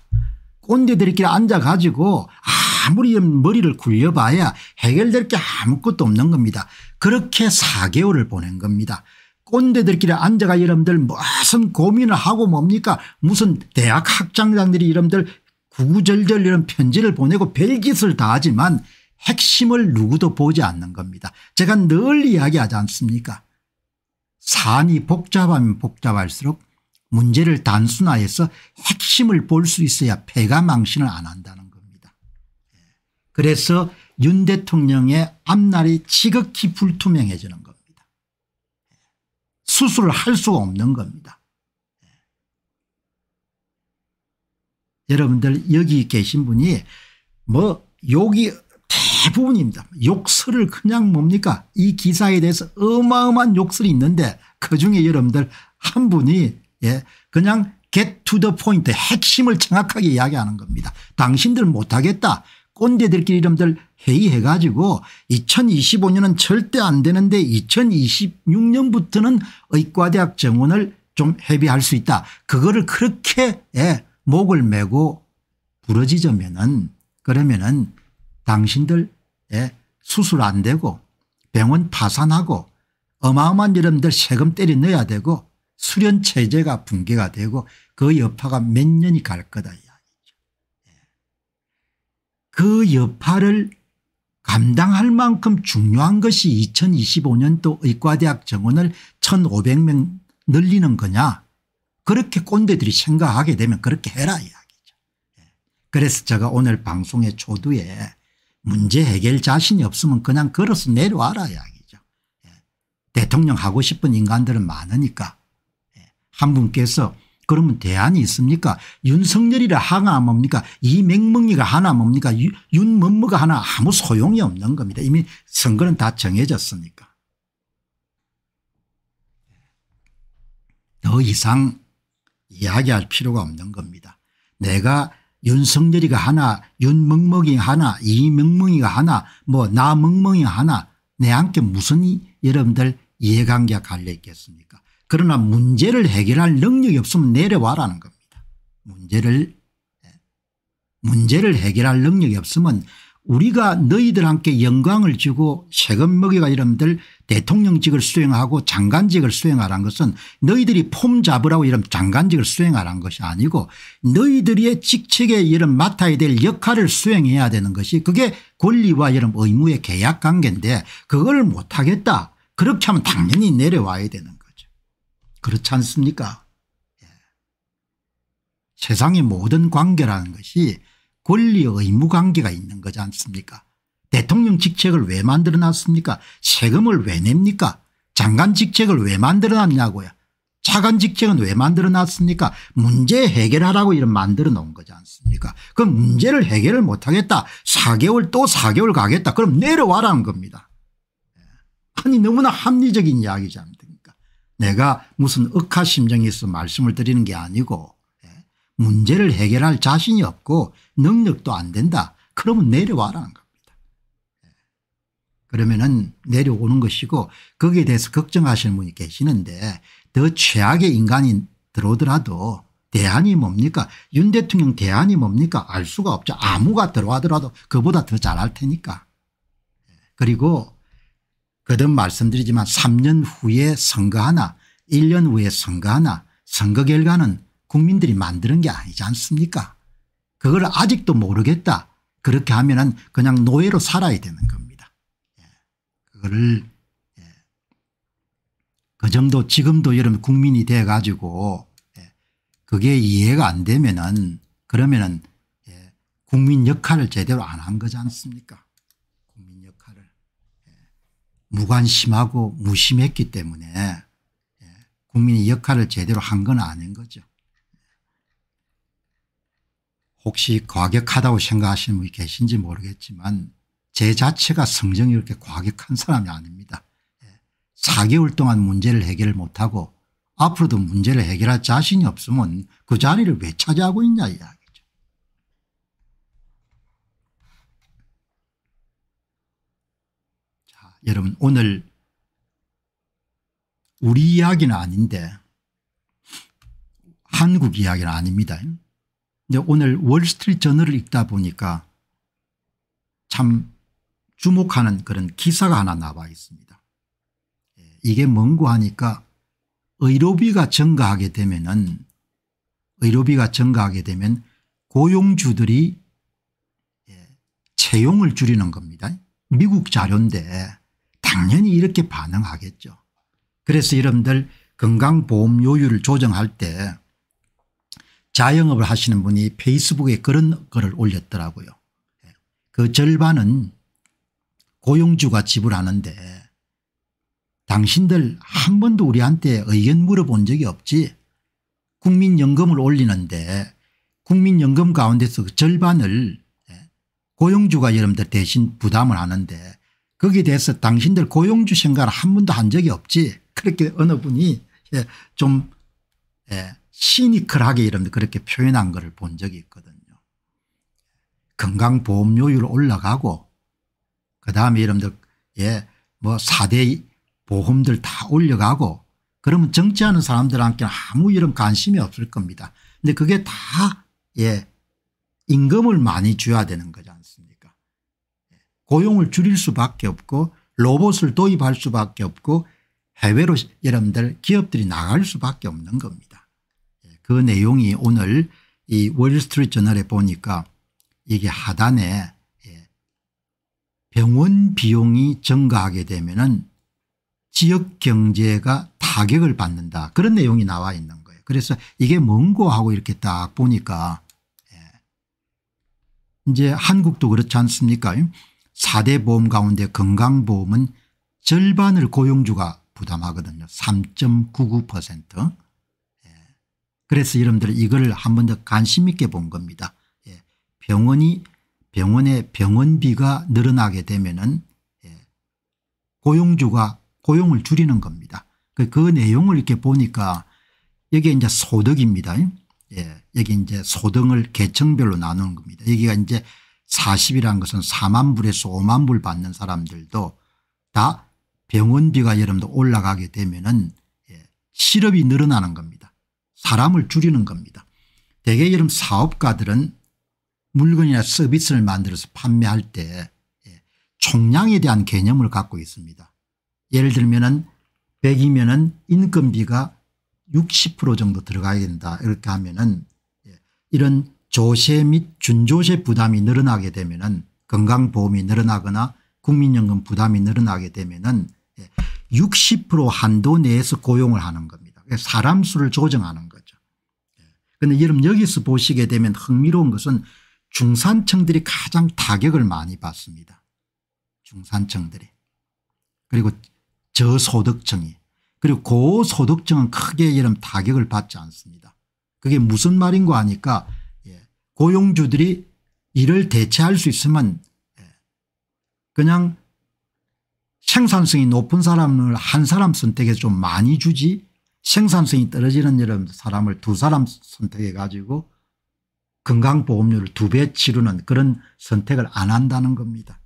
꼰대들끼리 앉아가지고 아, 아무리 머리를 굴려봐야 해결될 게 아무것도 없는 겁니다. 그렇게 4개월을 보낸 겁니다. 꼰대들끼리 앉아가 여러분들 무슨 고민을 하고 뭡니까 무슨 대학 학장장들이 여러분들 구구절절 이런 편지를 보내고 별짓을 다 하지만 핵심을 누구도 보지 않는 겁니다. 제가 늘 이야기하지 않습니까 사안이 복잡하면 복잡할수록 문제를 단순화해서 핵심을 볼 수 있어야 폐가 망신을 안 한다. 그래서 윤 대통령의 앞날이 지극히 불투명해지는 겁니다. 수술을 할 수가 없는 겁니다. 여러분들 여기 계신 분이 뭐 욕이 대부분입니다. 욕설을 그냥 뭡니까 이 기사에 대해서 어마어마한 욕설이 있는데 그중에 여러분들 한 분이 예 그냥 get to the point 핵심을 정확하게 이야기하는 겁니다. 당신들 못하겠다. 꼰대들끼리 이름들 회의해가지고 2025년은 절대 안 되는데 2026년부터는 의과대학 정원을 좀 회비할 수 있다. 그거를 그렇게 예, 목을 메고 부러지자면은 그러면은 당신들 예, 수술 안 되고 병원 파산하고 어마어마한 여러분들 세금 때려 넣어야 되고 수련 체제가 붕괴가 되고 그 여파가 몇 년이 갈 거다. 그 여파를 감당할 만큼 중요한 것이 2025년도 의과대학 정원을 1500명 늘리는 거냐 그렇게 꼰대들이 생각하게 되면 그렇게 해라 이야기죠. 예. 그래서 제가 오늘 방송의 초두에 문제 해결 자신이 없으면 그냥 걸어서 내려와라 이야기죠. 예. 대통령 하고 싶은 인간들은 많으니까 예. 한 분께서 그러면 대안이 있습니까 윤석열이라 하나 뭡니까 이맹멍이가 하나 뭡니까 윤먼머가 하나 아무 소용이 없는 겁니다. 이미 선거는 다 정해졌으니까. 더 이상 이야기할 필요가 없는 겁니다. 내가 윤석열이가 하나 윤멍멍이 하나 이명멍이가 하나 뭐 나멍멍이 하나 내한테 무슨 여러분들 이해관계가 갈려 있겠습니까 그러나 문제를 해결할 능력이 없으면 내려와라는 겁니다. 문제를 예. 문제를 해결할 능력이 없으면 우리가 너희들 함께 영광을 쥐고 세금 먹여가 이름들 대통령직을 수행하고 장관직을 수행하란 것은 너희들이 폼 잡으라고 이런 장관직을 수행하란 것이 아니고 너희들의 직책에 이런 맡아야 될 역할을 수행해야 되는 것이 그게 권리와 이런 의무의 계약 관계인데 그걸 못하겠다. 그렇게 하면 당연히 내려와야 되는 그렇지 않습니까 예. 세상의 모든 관계라는 것이 권리 의무 관계가 있는 거지 않습니까 대통령 직책을 왜 만들어놨습니까 세금을 왜 냅니까 장관 직책을 왜 만들어놨냐고요 차관 직책은 왜 만들어놨습니까 문제 해결하라고 이런 만들어놓은 거지 않습니까 그 문제를 해결을 못하겠다 4개월 또 4개월 가겠다 그럼 내려와라는 겁니다 예. 아니 너무나 합리적인 이야기잖아요 내가 무슨 억하심정에서 말씀을 드리는 게 아니고 예, 문제를 해결할 자신이 없고 능력도 안 된다. 그러면 내려와라는 겁니다. 예. 그러면은 내려오는 것이고 거기에 대해서 걱정하시는 분이 계시는데 더 최악의 인간이 들어오더라도 대안이 뭡니까 윤 대통령 대안이 뭡니까 알 수가 없죠. 아무가 들어와더라도 그보다 더 잘할 테니까. 예. 그리고 거듭 말씀드리지만 3년 후에 선거하나 1년 후에 선거하나 선거 결과는 국민들이 만드는 게 아니지 않습니까 그걸 아직도 모르겠다 그렇게 하면 은 그냥 노예로 살아야 되는 겁니다. 예. 그거를 예. 그 정도 지금도 여러분 국민이 돼 가지고 예. 그게 이해가 안 되면 은 그러면 은 국민 역할을 제대로 안 한 거지 않습니까 무관심하고 무심했기 때문에 예, 국민이 역할을 제대로 한 건 아닌 거죠. 혹시 과격하다고 생각하시는 분이 계신지 모르겠지만 제 자체가 성정이 이렇게 과격한 사람이 아닙니다. 4개월 예, 동안 문제를 해결 못하고 앞으로도 문제를 해결할 자신이 없으면 그 자리를 왜 차지하고 있냐 이야기. 여러분 오늘 우리 이야기는 아닌데 한국 이야기는 아닙니다. 근데 오늘 월스트리트 저널을 읽다 보니까 참 주목하는 그런 기사가 하나 나와 있습니다. 예, 이게 뭔고 하니까 의료비가 증가하게 되면은 의료비가 증가하게 되면 고용주들이 예, 채용을 줄이는 겁니다. 미국 자료인데 당연히 이렇게 반응하겠죠. 그래서 여러분들 건강보험 요율을 조정할 때 자영업을 하시는 분이 페이스북에 그런 글을 올렸더라고요. 예. 그 절반은 고용주가 지불하는데 당신들 한 번도 우리한테 의견 물어본 적이 없지 국민연금을 올리는데 국민연금 가운데서 그 절반을 예, 고용주가 여러분들 대신 부담을 하는데 거기에 대해서 당신들 고용주 생각을 한 번도 한 적이 없지 그렇게 어느 분이 예, 좀 예, 시니컬하게 이러면 그렇게 표현한 것을 본 적이 있거든요. 건강보험료율 올라가고 그다음에 이러면 예, 뭐 4대 보험들 다 올려가고 그러면 정치하는 사람들한테 아무 이런 관심이 없을 겁니다. 근데 그게 다 예, 임금을 많이 줘야 되는 거잖아요. 고용을 줄일 수밖에 없고 로봇을 도입할 수밖에 없고 해외로 여러분들 기업들이 나갈 수밖에 없는 겁니다. 예, 그 내용이 오늘 이 월스트리트 저널에 보니까 이게 하단에 예, 병원 비용이 증가하게 되면 은 지역 경제가 타격을 받는다 그런 내용이 나와 있는 거예요. 그래서 이게 뭔고하고 이렇게 딱 보니까 예, 이제 한국도 그렇지 않습니까 4대 보험 가운데 건강보험은 절반을 고용주가 부담하거든요. 3.99% 예. 그래서 여러분들 이걸 한 번 더 관심 있게 본 겁니다. 예. 병원이 병원의 병원비가 늘어나게 되면 은 예. 고용주가 고용을 줄이는 겁니다. 그, 그 내용을 이렇게 보니까 여기 이제 소득입니다. 예. 여기 이제 소득을 계층별로 나누는 겁니다. 여기가 이제 40이라는 것은 4만 불에서 5만 불 받는 사람들도 다 병원비가 여러분도 올라가게 되면은 예, 실업이 늘어나는 겁니다. 사람을 줄이는 겁니다. 대개 여름 사업가들은 물건이나 서비스를 만들어서 판매할 때 예, 총량에 대한 개념을 갖고 있습니다. 예를 들면은 100이면은 인건비가 60% 정도 들어가야 된다 이렇게 하면은 예, 이런 조세 및 준조세 부담이 늘어나게 되면 건강보험이 늘어나거나 국민연금 부담이 늘어나게 되면 60% 예, 한도 내에서 고용을 하는 겁니다. 사람 수를 조정하는 거죠. 그런데 예. 여러분 여기서 보시게 되면 흥미로운 것은 중산층들이 가장 타격을 많이 받습니다. 중산층들이 그리고 저소득층이 그리고 고소득층은 크게 이런 타격을 받지 않습니다. 그게 무슨 말인가 하니까 고용주들이 이를 대체할 수 있으면 예, 그냥 생산성이 높은 사람을 한 사람 선택에 좀 많이 주지 생산성이 떨어지는 사람을 두 사람 선택해 가지고 건강보험료를 두 배 치르는 그런 선택을 안 한다는 겁니다.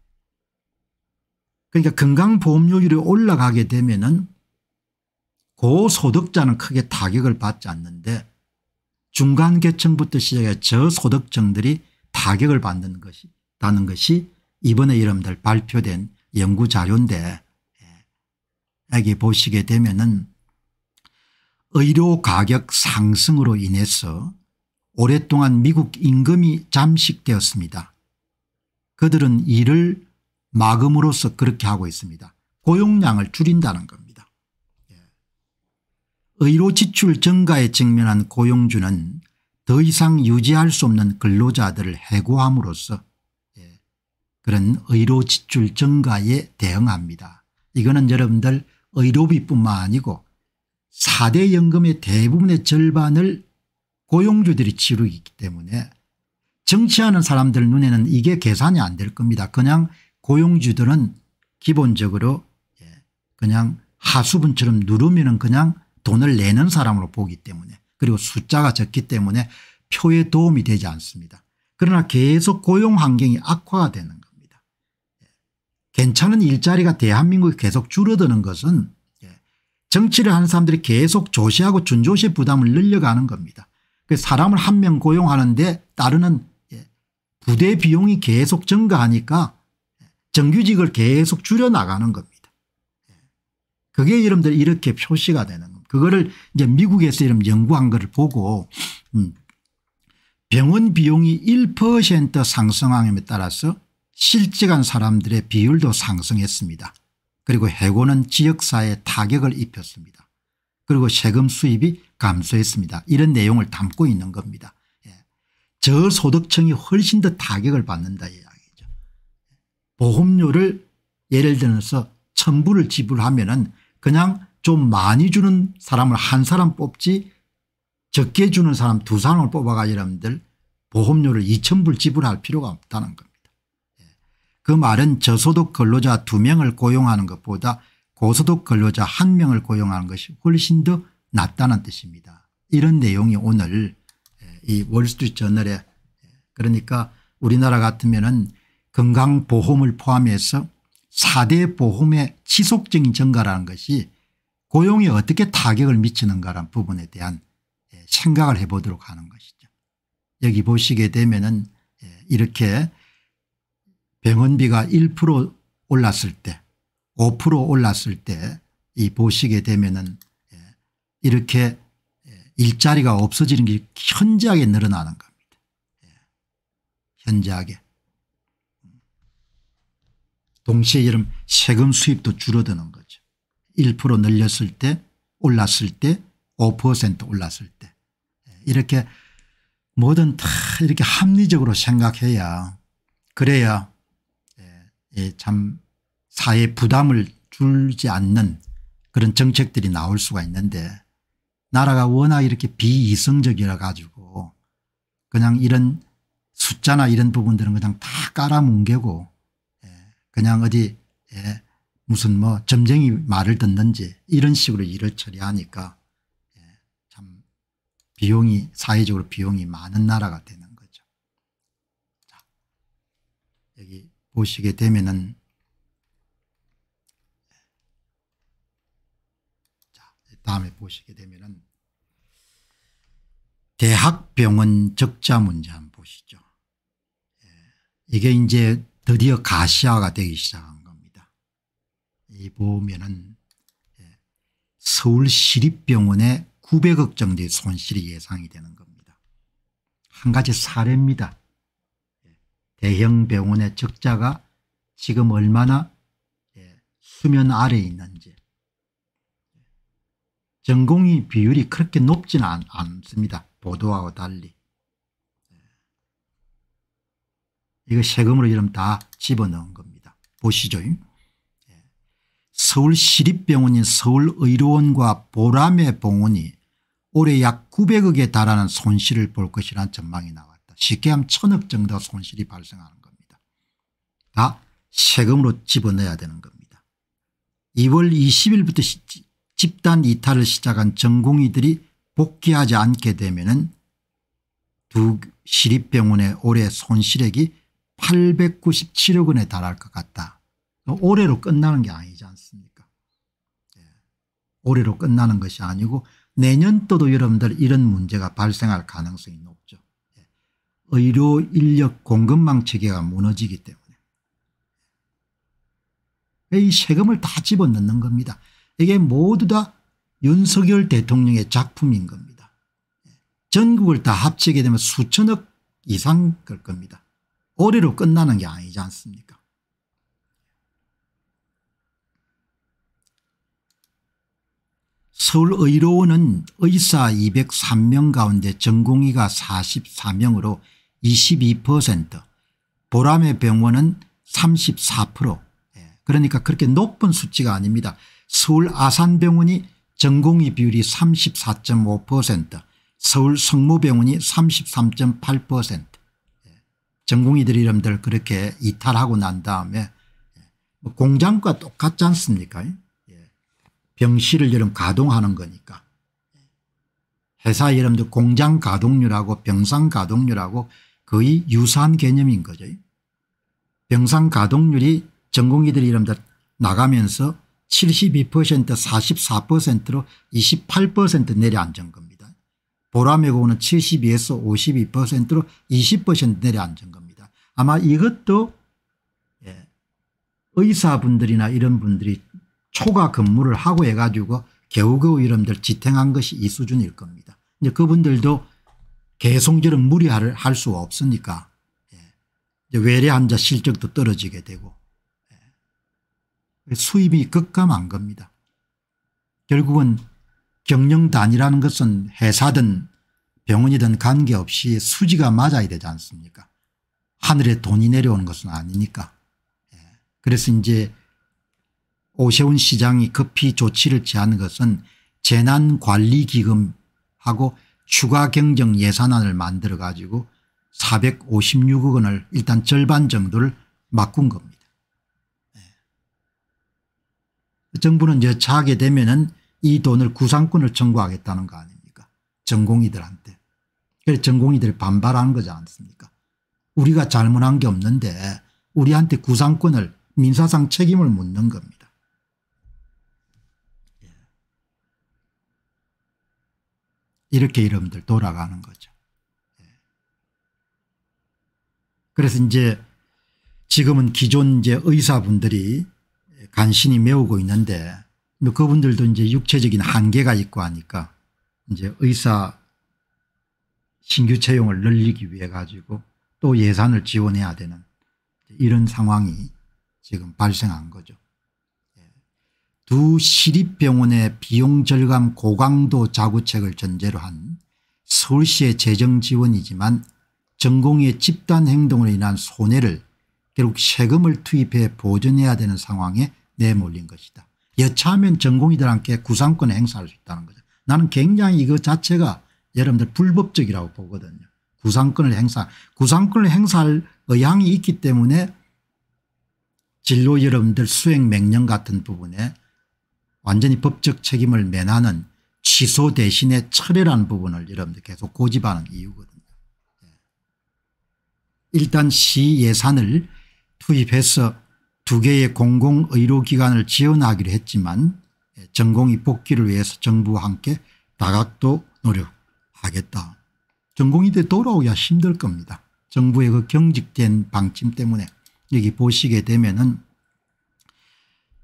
그러니까 건강보험료율이 올라가게 되면 은 고소득자는 크게 타격을 받지 않는데 중간계층부터 시작해 저소득층들이 타격을 받는 것이 다는 것이 이번에 여러분들 발표된 연구자료인데 예, 여기 보시게 되면은 의료 가격 상승으로 인해서 오랫동안 미국 임금이 잠식되었습니다. 그들은 일을 막음으로써 그렇게 하고 있습니다. 고용량을 줄인다는 겁니다. 의료 지출 증가에 직면한 고용주는 더 이상 유지할 수 없는 근로자들을 해고함으로써 예, 그런 의료 지출 증가에 대응합니다. 이거는 여러분들 의료비뿐만 아니고 4대 연금의 대부분의 절반을 고용주들이 치르기 때문에 정치하는 사람들 눈에는 이게 계산이 안 될 겁니다. 그냥 고용주들은 기본적으로 예, 그냥 하수분처럼 누르면 그냥 돈을 내는 사람으로 보기 때문에 그리고 숫자가 적기 때문에 표에 도움이 되지 않습니다. 그러나 계속 고용 환경이 악화가 되는 겁니다. 예. 괜찮은 일자리가 대한민국에 계속 줄어드는 것은 예. 정치를 하는 사람들이 계속 조시하고 준조시 부담을 늘려가는 겁니다. 그 사람을 한 명 고용하는데 따르는 예. 부대 비용이 계속 증가하니까 정규직을 계속 줄여나가는 겁니다. 그게 여러분들 이렇게 표시가 되는 그거를 이제 미국에서 이런 연구한 걸 보고 음, 병원 비용이 1% 상승함에 따라서 실직한 사람들의 비율도 상승했습니다. 그리고 해고는 지역사회에 타격을 입혔습니다. 그리고 세금 수입이 감소했습니다. 이런 내용을 담고 있는 겁니다. 예. 저소득층이 훨씬 더 타격을 받는다 이야기죠. 보험료를 예를 들어서 천부를 지불하면 은 그냥 좀 많이 주는 사람을 한 사람 뽑지 적게 주는 사람 두 사람을 뽑아가지고 여러분들 보험료를 2천불 지불할 필요가 없다는 겁니다. 예. 그 말은 저소득 근로자 두명을 고용하는 것보다 고소득 근로자 한명을 고용하는 것이 훨씬 더 낫다는 뜻입니다. 이런 내용이 오늘 예, 이 월스트리트저널에 예, 그러니까 우리나라 같으면 은 건강보험을 포함해서 4대 보험의 지속적인 증가라는 것이 고용이 어떻게 타격을 미치는가라는 부분에 대한 예, 생각을 해보도록 하는 것이죠. 여기 보시게 되면은 예, 이렇게 병원비가 1% 올랐을 때 5% 올랐을 때 이 보시게 되면은 예, 이렇게 일자리가 없어지는 게 현저하게 늘어나는 겁니다. 현저하게. 동시에 이런 세금 수입도 줄어드는 거예요. 1% 늘렸을 때 올랐을 때 5% 올랐을 때 이렇게 뭐든 다 이렇게 합리적으로 생각해야 그래야 예, 예, 참 사회 부담을 줄지 않는 그런 정책들이 나올 수가 있는데 나라가 워낙 이렇게 비이성적이라 가지고 그냥 이런 숫자나 이런 부분들은 그냥 다 깔아뭉개고 예, 그냥 어디 무슨 뭐 점쟁이 말을 듣는지 이런 식으로 일을 처리하니까 예, 참 비용이 사회적으로 비용이 많은 나라가 되는 거죠. 자, 여기 보시게 되면은 다음에 보시게 되면은 대학병원 적자 문제 한번 보시죠. 예, 이게 이제 드디어 가시화가 되기 시작한 이 보면은 예, 서울시립병원의 900억 정도의 손실이 예상이 되는 겁니다. 한 가지 사례입니다. 예, 대형 병원의 적자가 지금 얼마나 예, 수면 아래 있는지 전공의 비율이 그렇게 높지는 않, 습니다 보도와 달리. 이거 세금으로 이러다 집어넣은 겁니다. 보시죠. 서울시립병원인 서울의료원과 보람의 봉원이 올해 약 900억에 달하는 손실을 볼 것이라는 전망이 나왔다. 쉽게 하면 천억 정도 손실이 발생하는 겁니다. 다 세금으로 집어넣어야 되는 겁니다. 2월 20일부터 집단 이탈을 시작한 전공의들이 복귀하지 않게 되면 은두 시립병원의 올해 손실액이 897억 원에 달할 것 같다. 올해로 끝나는 게 아니잖아요. 올해로 끝나는 것이 아니고 내년도도 여러분들 이런 문제가 발생할 가능성이 높죠. 예. 의료 인력 공급망 체계가 무너지기 때문에. 예. 이 세금을 다 집어넣는 겁니다. 이게 모두 다 윤석열 대통령의 작품인 겁니다. 예. 전국을 다 합치게 되면 수천억 이상 걸 겁니다. 올해로 끝나는 게 아니지 않습니까 서울의료원은 의사 203명 가운데 전공의가 44명으로 22% 보람의 병원은 34% 예, 그러니까 그렇게 높은 수치가 아닙니다. 서울 아산병원이 전공의 비율이 34.5% 서울 성모병원이 33.8% 예, 전공의들 이름들 그렇게 이탈하고 난 다음에 예, 뭐 공장과 똑같지 않습니까 병실을 여러분 가동하는 거니까. 회사 여러분들 공장 가동률하고 병상 가동률하고 거의 유사한 개념인 거죠. 병상 가동률이 전공의들이 여러분들 나가면서 72% 44%로 28% 내려앉은 겁니다. 보라매고는 72에서 52%로 20% 내려앉은 겁니다. 아마 이것도 예, 의사분들이나 이런 분들이 초과 근무를 하고 해가지고 겨우겨우 이름들 지탱한 것이 이 수준일 겁니다. 이제 그분들도 개속절은 무리할 할 수가 없으니까 예. 외래환자 실적도 떨어지게 되고 예. 수입이 급감한 겁니다. 결국은 경영단이라는 것은 회사든 병원이든 관계없이 수지가 맞아야 되지 않습니까 하늘에 돈이 내려오는 것은 아니니까. 예. 그래서 이제 오세훈 시장이 급히 조치를 취한 것은 재난관리기금하고 추가경정예산안을 만들어 가지고 456억 원을 일단 절반 정도를 바꾼 겁니다. 예. 정부는 이제 차게 되면은 이 돈을 구상권을 청구하겠다는 거 아닙니까 전공이들한테. 그래서 전공이들이 반발하는 거지 않습니까 우리가 잘못한 게 없는데 우리한테 구상권을 민사상 책임을 묻는 겁니다. 이렇게 여러분들 돌아가는 거죠. 예. 그래서 이제 지금은 기존 이제 의사분들이 간신히 메우고 있는데 그분들도 이제 육체적인 한계가 있고 하니까 이제 의사 신규 채용을 늘리기 위해 가지고 또 예산을 지원해야 되는 이런 상황이 지금 발생한 거죠. 두 시립병원의 비용 절감 고강도 자구책을 전제로 한 서울시의 재정 지원이지만 전공의 집단 행동으로 인한 손해를 결국 세금을 투입해 보전해야 되는 상황에 내몰린 것이다. 여차하면 전공의들한테 구상권을 행사할 수 있다는 거죠. 나는 굉장히 이거 자체가 여러분들 불법적이라고 보거든요. 구상권을 행사 구상권을 행사할 의향이 있기 때문에 진로 여러분들 수행 맹령 같은 부분에 완전히 법적 책임을 면하는 취소 대신에 철회라는 부분을 여러분들 계속 고집하는 이유거든요. 예. 일단 시 예산을 투입해서 두 개의 공공의료기관을 지원하기로 했지만 예, 전공의 복귀를 위해서 정부와 함께 다각도 노력하겠다. 전공의대 돌아오기가 힘들 겁니다. 정부의 그 경직된 방침 때문에 여기 보시게 되면은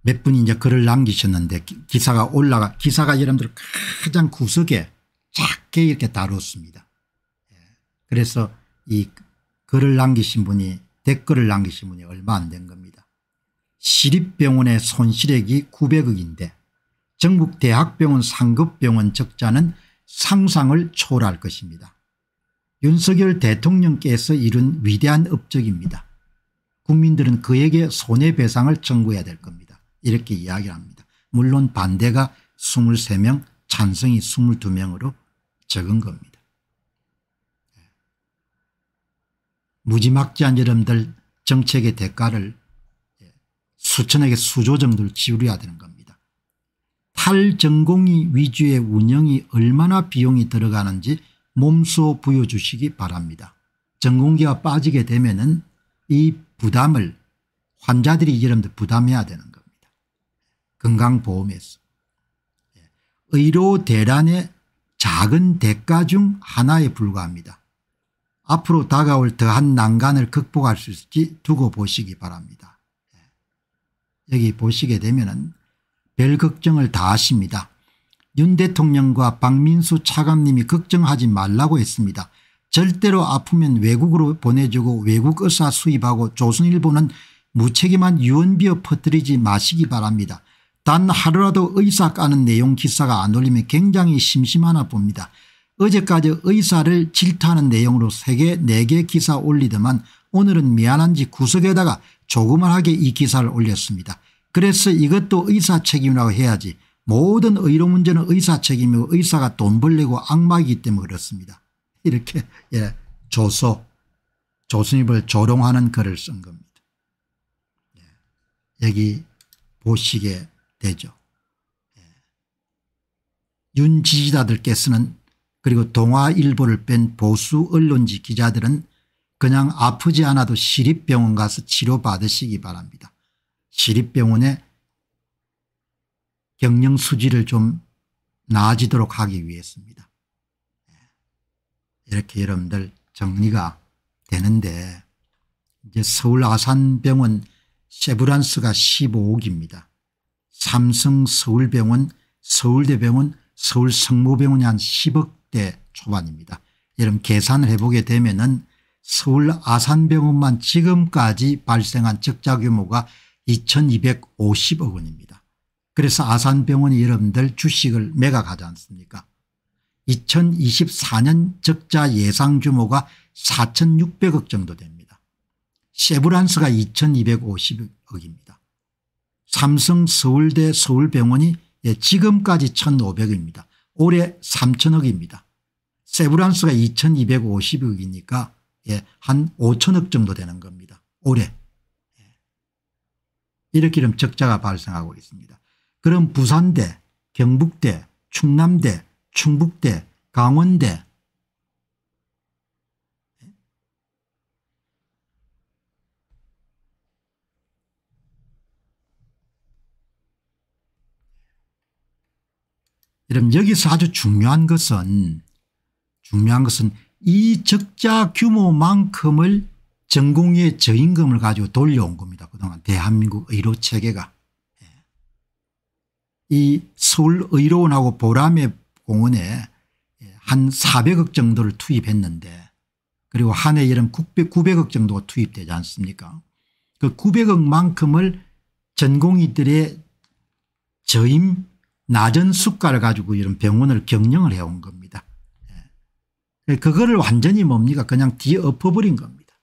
몇 분이 이제 글을 남기셨는데 기사가 올라가 기사가 여러분들 가장 구석에 작게 이렇게 다뤘습니다. 예. 그래서 이 글을 남기신 분이 댓글을 남기신 분이 얼마 안 된 겁니다. 시립병원의 손실액이 900억인데 전국 대학병원 상급병원 적자는 상상을 초월할 것입니다. 윤석열 대통령께서 이룬 위대한 업적입니다. 국민들은 그에게 손해배상을 청구해야 될 겁니다. 이렇게 이야기를 합니다. 물론 반대가 23명 찬성이 22명으로 적은 겁니다. 예. 무지막지한 여러분들 정책의 대가를 수천에게 수조 정도를 지불해야 되는 겁니다. 탈전공이 위주의 운영이 얼마나 비용이 들어가는지 몸소 보여주시기 바랍니다. 전공기가 빠지게 되면 은이 부담을 환자들이 여러분들 부담해야 되는 건강보험에서 예. 의료 대란의 작은 대가 중 하나에 불과합니다. 앞으로 다가올 더한 난간을 극복할 수 있을지 두고 보시기 바랍니다. 예. 여기 보시게 되면 별 걱정을 다 하십니다. 윤 대통령과 박민수 차관님이 걱정하지 말라고 했습니다. 절대로 아프면 외국으로 보내주고 외국 의사 수입하고 조선일보는 무책임한 유언비어 퍼뜨리지 마시기 바랍니다. 단 하루라도 의사 까는 내용 기사가 안 올리면 굉장히 심심하나 봅니다. 어제까지 의사를 질타하는 내용으로 3개 4개 기사 올리더만 오늘은 미안한지 구석에다가 조그만하게 이 기사를 올렸습니다. 그래서 이것도 의사 책임이라고 해야지 모든 의료 문제는 의사 책임이고 의사가 돈 벌리고 악마이기 때문에 그렇습니다. 이렇게 예, 조소 조수님을 조롱하는 글을 쓴 겁니다. 예, 여기 보시게 되죠. 예. 윤 지지자들께서는 그리고 동아일보를 뺀 보수 언론지 기자들은 그냥 아프지 않아도 시립병원 가서 치료받으시기 바랍니다. 시립병원에 경영 수지를 좀 나아지도록 하기 위해서입니다. 예. 이렇게 여러분들 정리가 되는데 이제 서울 아산병원 세브란스가 15억입니다. 삼성 서울병원 서울대병원 서울성모병원이 한 10억대 초반입니다. 여러분 계산을 해보게 되면 은 서울 아산병원만 지금까지 발생한 적자 규모가 2250억 원입니다. 그래서 아산병원이 여러분들 주식을 매각하지 않습니까 2024년 적자 예상 규모가 4600억 정도 됩니다. 세브란스가 2250억입니다. 삼성 서울대 서울병원이 예, 지금까지 1 5 0 0입니다 올해 3,000억입니다. 세브란스가 2,250억이니까 예, 한 5천억 정도 되는 겁니다. 올해. 예. 이렇게 좀 적자가 발생하고 있습니다. 그럼 부산대, 경북대, 충남대, 충북대, 강원대 여러분 여기서 아주 중요한 것은 중요한 것은 이 적자 규모만큼을 전공의 저임금을 가지고 돌려온 겁니다. 그동안 대한민국 의료 체계가. 예. 이 서울의료원하고 보람의 공원에 예, 한 400억 정도를 투입했는데 그리고 한 해 여름 900, 900억 정도가 투입되지 않습니까 그 900억만큼을 전공의들의 저임 낮은 숙가를 가지고 이런 병원을 경영을 해온 겁니다. 예. 그거를 완전히 뭡니까 그냥 뒤엎어버린 겁니다.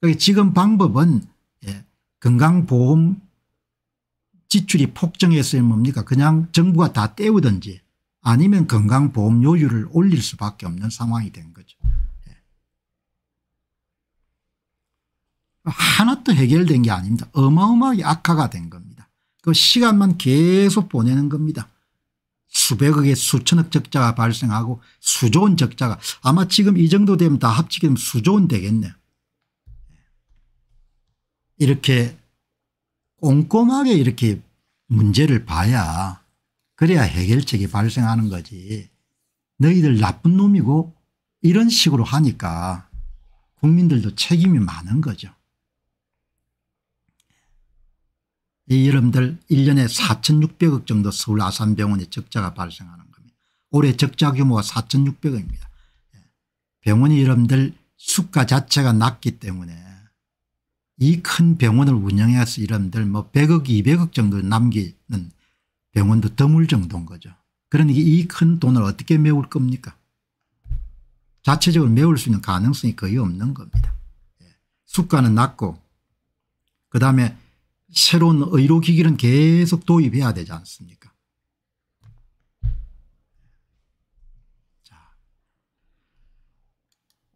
그러니까 지금 방법은 예, 건강보험 지출이 폭증했으면 뭡니까 그냥 정부가 다 떼우든지 아니면 건강보험 요율을 올릴 수밖에 없는 상황이 된 거죠. 예. 하나도 해결된 게 아닙니다. 어마어마하게 악화가 된 겁니다. 그 시간만 계속 보내는 겁니다. 수백억의 수천억 적자가 발생하고 수조원 적자가 아마 지금 이 정도 되면 다 합치게 되면 수조원 되겠네요. 이렇게 꼼꼼하게 이렇게 문제를 봐야 그래야 해결책이 발생하는 거지 너희들 나쁜 놈이고 이런 식으로 하니까 국민들도 책임이 많은 거죠. 여러분들 1년에 4600억 정도 서울 아산병원에 적자가 발생하는 겁니다. 올해 적자 규모가 4600억입니다. 예. 병원이 여러분들 수가 자체가 낮기 때문에 이 큰 병원을 운영해서 여러분들 뭐 100억 200억 정도 남기는 병원도 드물 정도인 거죠. 그러니 이 큰 돈을 어떻게 메울 겁니까 자체적으로 메울 수 있는 가능성이 거의 없는 겁니다. 수가는 예. 낮고 그다음에 새로운 의료기기는 계속 도입해야 되지 않습니까 자,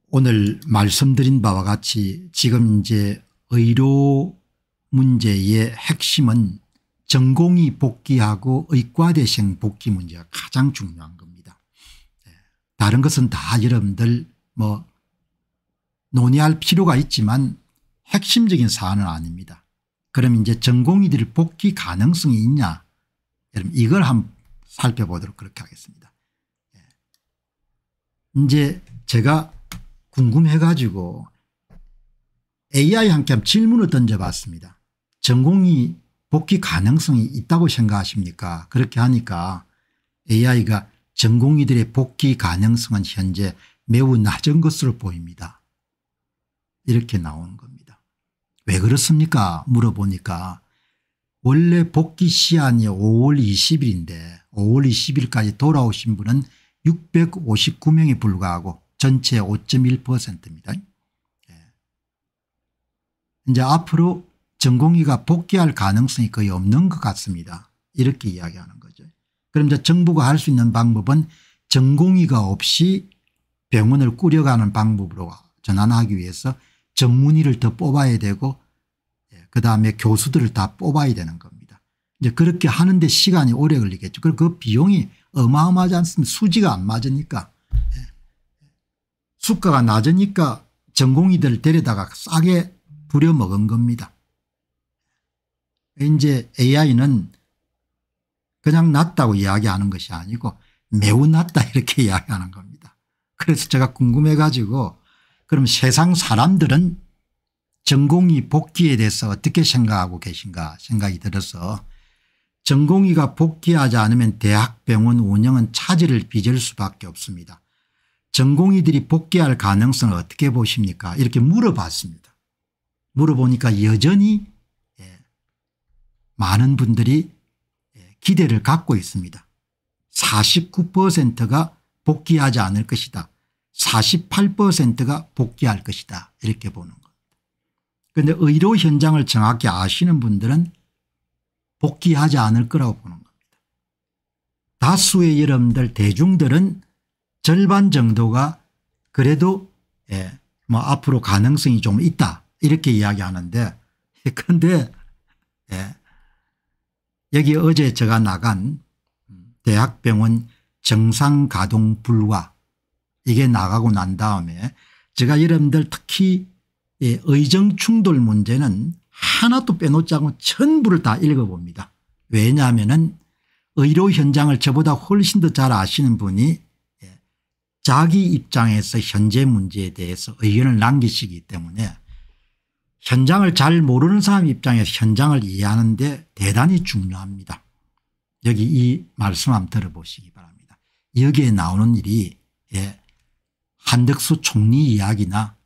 오늘 말씀드린 바와 같이 지금 이제 의료 문제의 핵심은 전공이 복귀하고 의과대생 복귀 문제가 가장 중요한 겁니다. 네, 다른 것은 다 여러분들 뭐 논의할 필요가 있지만 핵심적인 사안은 아닙니다. 그럼 이제 전공의들이 복귀 가능성이 있냐 여러분 이걸 한번 살펴보도록 그렇게 하겠습니다. 예. 이제 제가 궁금해 가지고 AI 함께 질문을 던져봤습니다. 전공이 복귀 가능성이 있다고 생각하십니까 그렇게 하니까 AI가 전공의들의 복귀 가능성은 현재 매우 낮은 것으로 보입니다. 이렇게 나오는 겁니다. 왜 그렇습니까? 물어보니까 원래 복귀 시한이 5월 20일인데 5월 20일까지 돌아오신 분은 659명에 불과하고 전체 5.1%입니다. 예. 이제 앞으로 전공의가 복귀할 가능성이 거의 없는 것 같습니다. 이렇게 이야기하는 거죠. 그럼 이제 정부가 할 수 있는 방법은 전공의가 없이 병원을 꾸려가는 방법으로 전환하기 위해서 전문의를 더 뽑아야 되고 예, 그 다음에 교수들을 다 뽑아야 되는 겁니다. 이제 그렇게 하는데 시간이 오래 걸리겠죠. 그리고 그 비용이 어마어마하지 않습니까 수지가 안 맞으니까. 예. 수가가 낮으니까 전공의들을 데려다가 싸게 부려먹은 겁니다. 이제 AI는 그냥 낮다고 이야기하는 것이 아니고 매우 낮다 이렇게 이야기하는 겁니다. 그래서 제가 궁금해 가지고 그럼 세상 사람들은 전공이 복귀에 대해서 어떻게 생각하고 계신가 생각이 들어서 전공이가 복귀하지 않으면 대학병원 운영은 차질을 빚을 수밖에 없습니다. 전공이들이 복귀할 가능성을 어떻게 보십니까 이렇게 물어봤습니다. 물어보니까 여전히 예, 많은 분들이 예, 기대를 갖고 있습니다. 49%가 복귀하지 않을 것이다. 48%가 복귀할 것이다 이렇게 보는 겁니다. 그런데 의료 현장을 정확히 아시는 분들은 복귀하지 않을 거라고 보는 겁니다. 다수의 여러분들 대중들은 절반 정도가 그래도 예, 뭐 앞으로 가능성이 좀 있다 이렇게 이야기하는데 그런데 예, 여기 어제 제가 나간 대학병원 정상가동 불가 이게 나가고 난 다음에 제가 여러분들 특히 예, 의정 충돌 문제는 하나도 빼놓지 않고 전부를 다 읽어봅니다. 왜냐하면 의료 현장을 저보다 훨씬 더 잘 아시는 분이 예, 자기 입장에서 현재 문제에 대해서 의견을 남기시기 때문에 현장을 잘 모르는 사람 입장에서 현장을 이해하는데 대단히 중요합니다. 여기 이 말씀 한번 들어보시기 바랍니다. 여기에 나오는 일이 예, 한덕수 총리 이야기나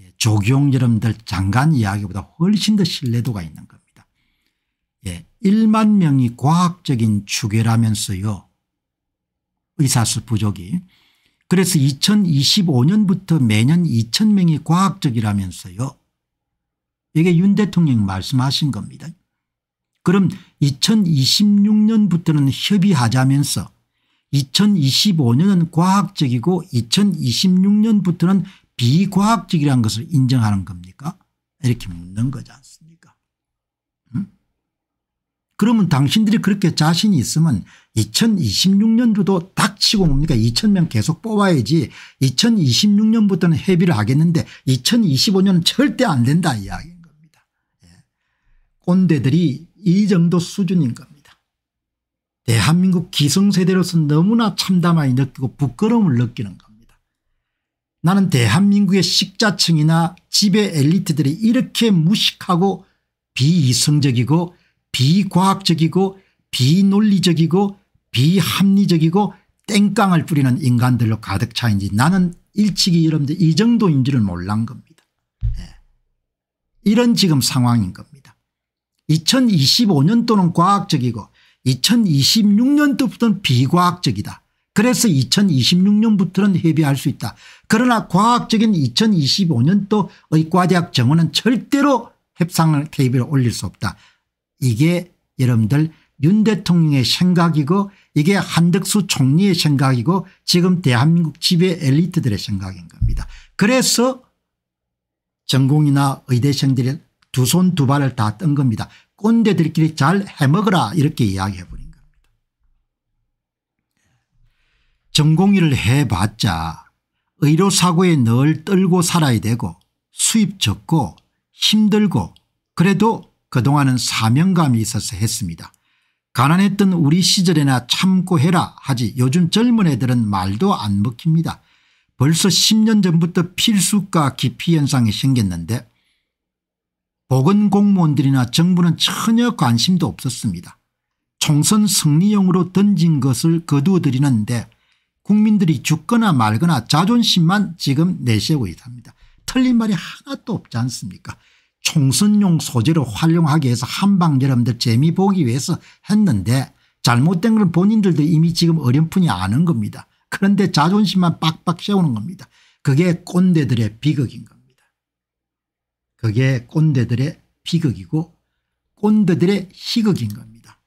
예, 조경 여러분들 장관 이야기보다 훨씬 더 신뢰도가 있는 겁니다. 예, 1만 명이 과학적인 추계라면서요. 의사수 부족이. 그래서 2025년부터 매년 2천 명이 과학적이라면서요. 이게 윤 대통령 말씀하신 겁니다. 그럼 2026년부터는 협의하자면서 2025년은 과학적이고 2026년부터는 비과학적이라는 것을 인정하는 겁니까? 이렇게 묻는 거지 않습니까? 음? 그러면 당신들이 그렇게 자신이 있으면 2 0 2 6년도 닥치고 뭡니까? 2000명 계속 뽑아야지 2026년부터는 회비를 하겠는데 2025년은 절대 안 된다 이야기인 겁니다. 예. 꼰대들이 이 정도 수준인 겁니다. 대한민국 기성세대로서 너무나 참담하게 느끼고 부끄러움을 느끼는 겁니다. 나는 대한민국의 식자층이나 지배 엘리트들이 이렇게 무식하고 비이성적이고 비과학적이고 비논리적이고 비합리적이고 땡깡을 뿌리는 인간들로 가득 차인지 나는 일찍이 여러분들 이 정도인 줄를 몰란 겁니다. 네. 이런 지금 상황인 겁니다. 2025년도는 과학적이고 2026년도부터는 비과학적이다. 그래서 2026년부터는 회비할 수 있다. 그러나 과학적인 2025년도 의과대학 정원은 절대로 협상을 테이블에 올릴 수 없다. 이게 여러분들 윤 대통령의 생각이고 이게 한덕수 총리의 생각이고 지금 대한민국 지배 엘리트들의 생각인 겁니다. 그래서 전공이나 의대생들이 두 손 두 발을 다 뜬 겁니다. 꼰대들끼리 잘 해먹어라 이렇게 이야기해버린 겁니다. 전공의를 해봤자 의료사고에 늘 떨고 살아야 되고 수입 적고 힘들고 그래도 그동안은 사명감이 있어서 했습니다. 가난했던 우리 시절에나 참고해라 하지 요즘 젊은 애들은 말도 안 먹힙니다. 벌써 10년 전부터 필수과 기피 현상이 생겼는데 보건 공무원들이나 정부는 전혀 관심도 없었습니다. 총선 승리용으로 던진 것을 거두어들이는데 국민들이 죽거나 말거나 자존심만 지금 내세우고 있답니다. 틀린 말이 하나도 없지 않습니까 총선용 소재로 활용하기 위해서 한방 여러분들 재미 보기 위해서 했는데 잘못된 걸 본인들도 이미 지금 어렴풋이 아는 겁니다. 그런데 자존심만 빡빡 세우는 겁니다. 그게 꼰대들의 비극인 겁니다. 그게 꼰대들의 비극이고 꼰대들의 희극인 겁니다.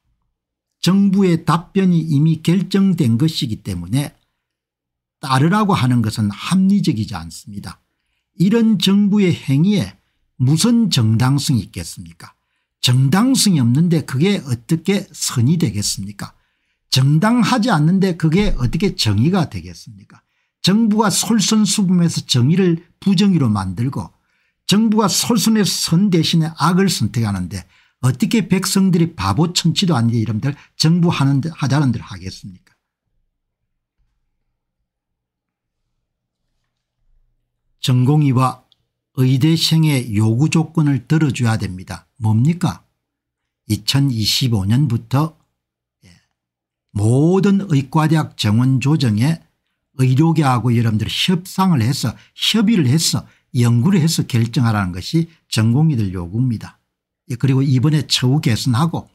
정부의 답변이 이미 결정된 것이기 때문에 따르라고 하는 것은 합리적이지 않습니다. 이런 정부의 행위에 무슨 정당성이 있겠습니까 정당성이 없는데 그게 어떻게 선이 되겠습니까 정당하지 않는데 그게 어떻게 정의가 되겠습니까 정부가 솔선수범해서 정의를 부정의로 만들고 정부가 솔선에 선 대신에 악을 선택하는데 어떻게 백성들이 바보 천치도 아니게 이름들 정부 하는데 하자는 대로 하겠습니까 전공의와 의대생의 요구 조건을 들어줘야 됩니다. 뭡니까 2025년부터 예, 모든 의과대학 정원 조정에 의료계하고 여러분들 협상을 해서 협의를 해서 연구를 해서 결정하라는 것이 전공의들 요구입니다. 예, 그리고 이번에 처우 개선하고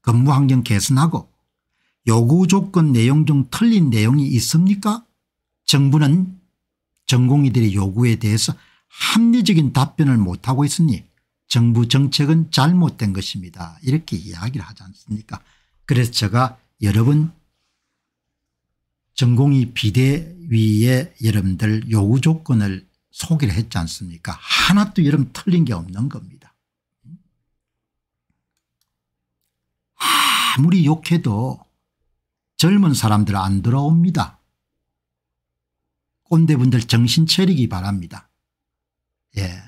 근무 환경 개선하고 요구 조건 내용 중 틀린 내용이 있습니까? 정부는 전공의들의 요구에 대해서 합리적인 답변을 못하고 있으니 정부 정책은 잘못된 것입니다. 이렇게 이야기를 하지 않습니까 그래서 제가 여러 번 전공의 비대위의 여러분들 요구 조건을 소개를 했지 않습니까 하나도 여러분 틀린 게 없는 겁니다. 아무리 욕해도 젊은 사람들 안 돌아옵니다. 꼰대분들 정신 차리기 바랍니다. 예.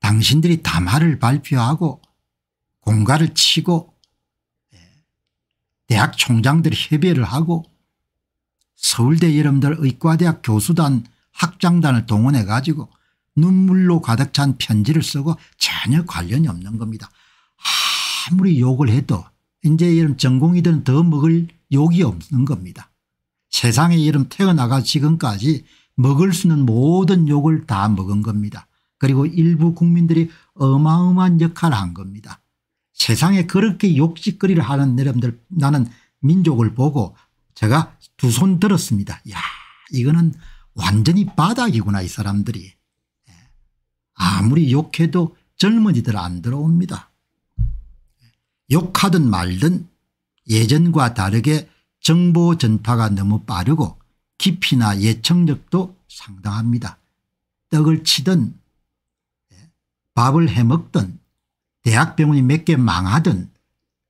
당신들이 담화를 발표하고 공가를 치고 예. 대학 총장들 협의를 하고 서울대 여러분들 의과대학 교수단 학장단을 동원해 가지고 눈물로 가득 찬 편지를 쓰고 전혀 관련이 없는 겁니다. 아무리 욕을 해도 이제 이런 전공이들은 더 먹을 욕이 없는 겁니다. 세상에 이름 태어나가 지금까지 먹을 수 있는 모든 욕을 다 먹은 겁니다. 그리고 일부 국민들이 어마어마한 역할을 한 겁니다. 세상에 그렇게 욕짓거리를 하는 여러분들 나는 민족을 보고 제가 두 손 들었습니다. 야 이거는 완전히 바닥이구나 이 사람들이. 예. 아무리 욕해도 젊은이들 안 들어옵니다. 예. 욕하든 말든 예전과 다르게 정보 전파가 너무 빠르고 깊이나 예청력도 상당합니다. 떡을 치든 예. 밥을 해먹든 대학병원이 몇 개 망하든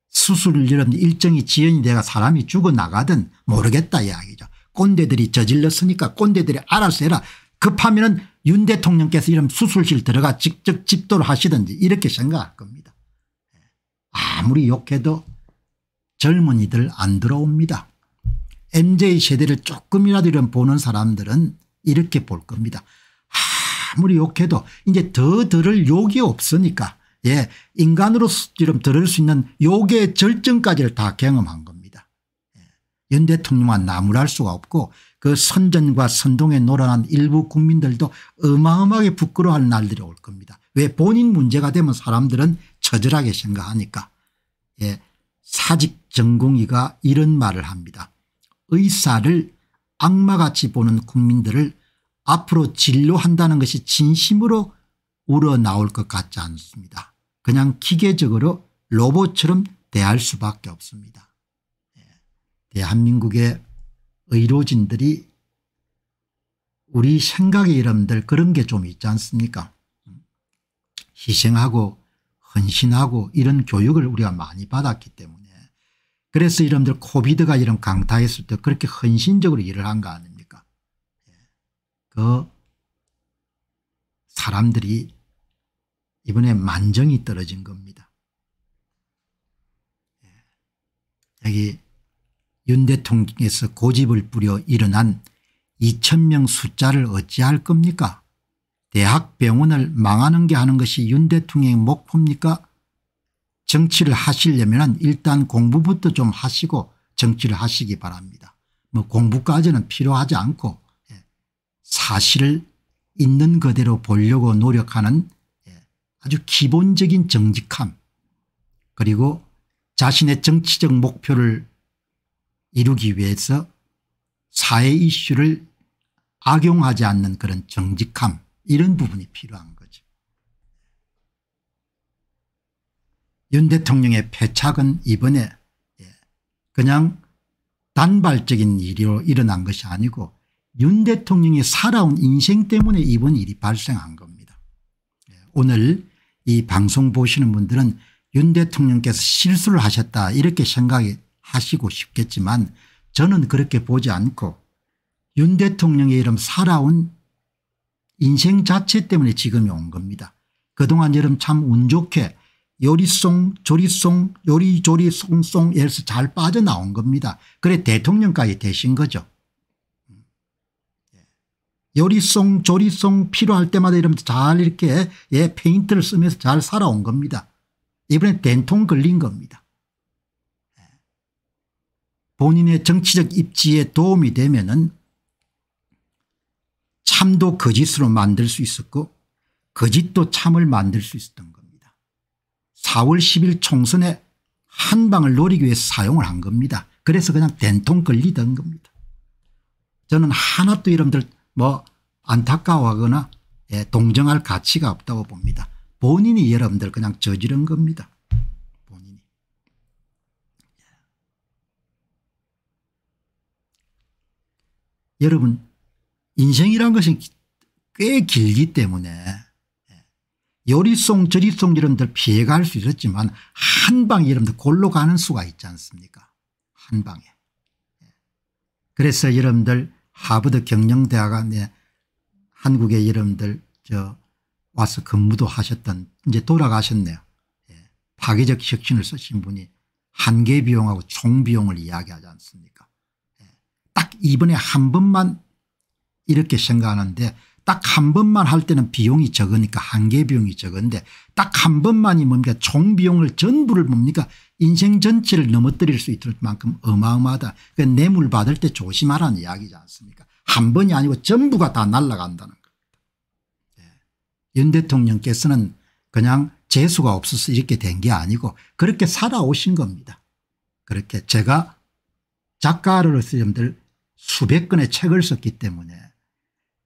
수술을 이런 일정이 지연이 돼가 사람이 죽어나가든 모르겠다 이야기죠. 꼰대들이 저질렀으니까 꼰대들이 알아서 해라. 급하면 윤 대통령께서 이런 수술실 들어가 직접 집도를 하시든지 이렇게 생각할 겁니다. 아무리 욕해도 젊은이들 안 들어옵니다. m j 세대를 조금이라도 이런 보는 사람들은 이렇게 볼 겁니다. 아무리 욕해도 이제 더 들을 욕이 없으니까 예 인간으로 좀 들을 수 있는 욕의 절정까지를 다 경험한 겁니다. 윤 대통령만 나무랄 수가 없고 그 선전과 선동에 놀아난 일부 국민들도 어마어마하게 부끄러워할 날들이 올 겁니다. 왜 본인 문제가 되면 사람들은 처절하게 생각하니까 예, 사직 전공의가 이런 말을 합니다. 의사를 악마같이 보는 국민들을 앞으로 진료한다는 것이 진심으로 우러나올 것 같지 않습니다. 그냥 기계적으로 로봇처럼 대할 수밖에 없습니다. 대한민국의 의료진들이 우리 생각의 이름들 그런 게 좀 있지 않습니까 희생하고 헌신하고 이런 교육을 우리가 많이 받았기 때문에 그래서 이런들 코비드가 이런 강타했을 때 그렇게 헌신적으로 일을 한 거 아닙니까 그 사람들이 이번에 만정이 떨어진 겁니다 예. 여기 윤 대통령에서 고집을 부려 일어난 2천명 숫자를 어찌할 겁니까 대학 병원을 망하는 게 하는 것이 윤 대통령의 목표입니까 정치를 하시려면 일단 공부부터 좀 하시고 정치를 하시기 바랍니다. 뭐 공부까지는 필요하지 않고 예, 사실을 있는 그대로 보려고 노력하는 예, 아주 기본적인 정직함 그리고 자신의 정치적 목표를 이루기 위해서 사회 이슈를 악용하지 않는 그런 정직함 이런 부분이 필요한 거죠. 윤 대통령의 패착은 이번에 예, 그냥 단발적인 일로 일어난 것이 아니고 윤 대통령이 살아온 인생 때문에 이번 일이 발생한 겁니다. 예, 오늘 이 방송 보시는 분들은 윤 대통령께서 실수를 하셨다 이렇게 생각이 하시고 싶겠지만 저는 그렇게 보지 않고 윤 대통령의 이름 살아온 인생 자체 때문에 지금이 온 겁니다. 그동안 여름 참 운 좋게 요리송 조리송 요리조리 송송에서 잘 빠져나온 겁니다. 그래 대통령까지 되신 거죠. 예. 요리송 조리송 필요할 때마다 이러면서 잘 이렇게 예 페인트를 쓰면서 잘 살아온 겁니다. 이번에 된통 걸린 겁니다. 본인의 정치적 입지에 도움이 되면 은 참도 거짓으로 만들 수 있었고 거짓도 참을 만들 수 있었던 겁니다. 4월 10일 총선에 한 방을 노리기 위해 사용을 한 겁니다. 그래서 그냥 된통 걸리던 겁니다. 저는 하나도 이름들 뭐 안타까워하거나 예, 동정할 가치가 없다고 봅니다. 본인이 여러분들 그냥 저지른 겁니다. 여러분 인생이란 것이 꽤 길기 때문에 예, 요리송 저리송 여러분들 피해갈 수 있었지만 한 방에 여러분들 골로 가는 수가 있지 않습니까 한 방에. 예. 그래서 여러분들 하버드 경영대학 에 한국에 여러분들 저 와서 근무도 하셨던 이제 돌아가셨네요. 예. 파괴적 혁신을 쓰신 분이 한계 비용하고 총 비용을 이야기하지 않습니까 딱 이번에 한 번만 이렇게 생각하는데 딱 한 번만 할 때는 비용이 적으니까 한계 비용이 적은데 딱 한 번만이 뭡니까 총 비용을 전부를 뭡니까 인생 전체를 넘어뜨릴 수 있을 만큼 어마어마하다. 그 그러니까 뇌물 받을 때 조심하라는 이야기지 않습니까 한 번이 아니고 전부가 다 날아간다는 겁니다. 네. 윤 대통령께서는 그냥 재수가 없어서 이렇게 된 게 아니고 그렇게 살아오신 겁니다. 그렇게 제가 작가로서 여러분들 수백 권의 책을 썼기 때문에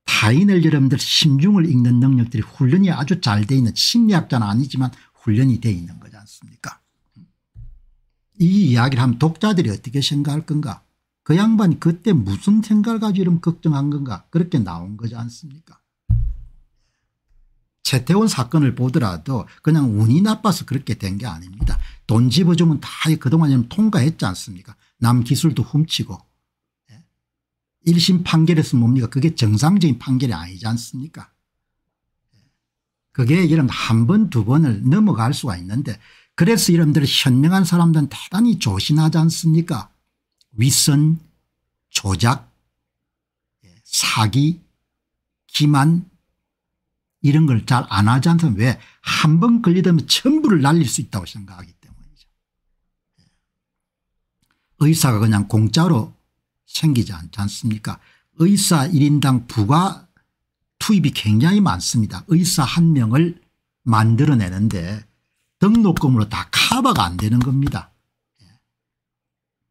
타인을 여러분들 심중을 읽는 능력들이 훈련이 아주 잘 돼 있는 심리학자는 아니지만 훈련이 돼 있는 거지 않습니까 이 이야기를 하면 독자들이 어떻게 생각할 건가 그 양반이 그때 무슨 생각을 가지고 이러 걱정한 건가 그렇게 나온 거지 않습니까 채태원 사건을 보더라도 그냥 운이 나빠서 그렇게 된 게 아닙니다. 돈 집어주면 다 그동안 통과했지 않습니까 남 기술도 훔치고 1심 판결에서 뭡니까 그게 정상적인 판결이 아니지 않습니까 그게 이런 한 번 두 번을 넘어갈 수가 있는데 그래서 이런들 현명한 사람들은 대단히 조심하지 않습니까 위선 조작 예, 사기 기만 이런 걸 잘 안 하지 않습니까 왜한 번 걸리다면 전부를 날릴 수 있다고 생각하기 때문이죠 예. 의사가 그냥 공짜로 생기지 않지 않습니까 의사 1인당 부가 투입이 굉장히 많습니다. 의사 한 명을 만들어내는데 등록금으로 다 커버가 안 되는 겁니다. 예.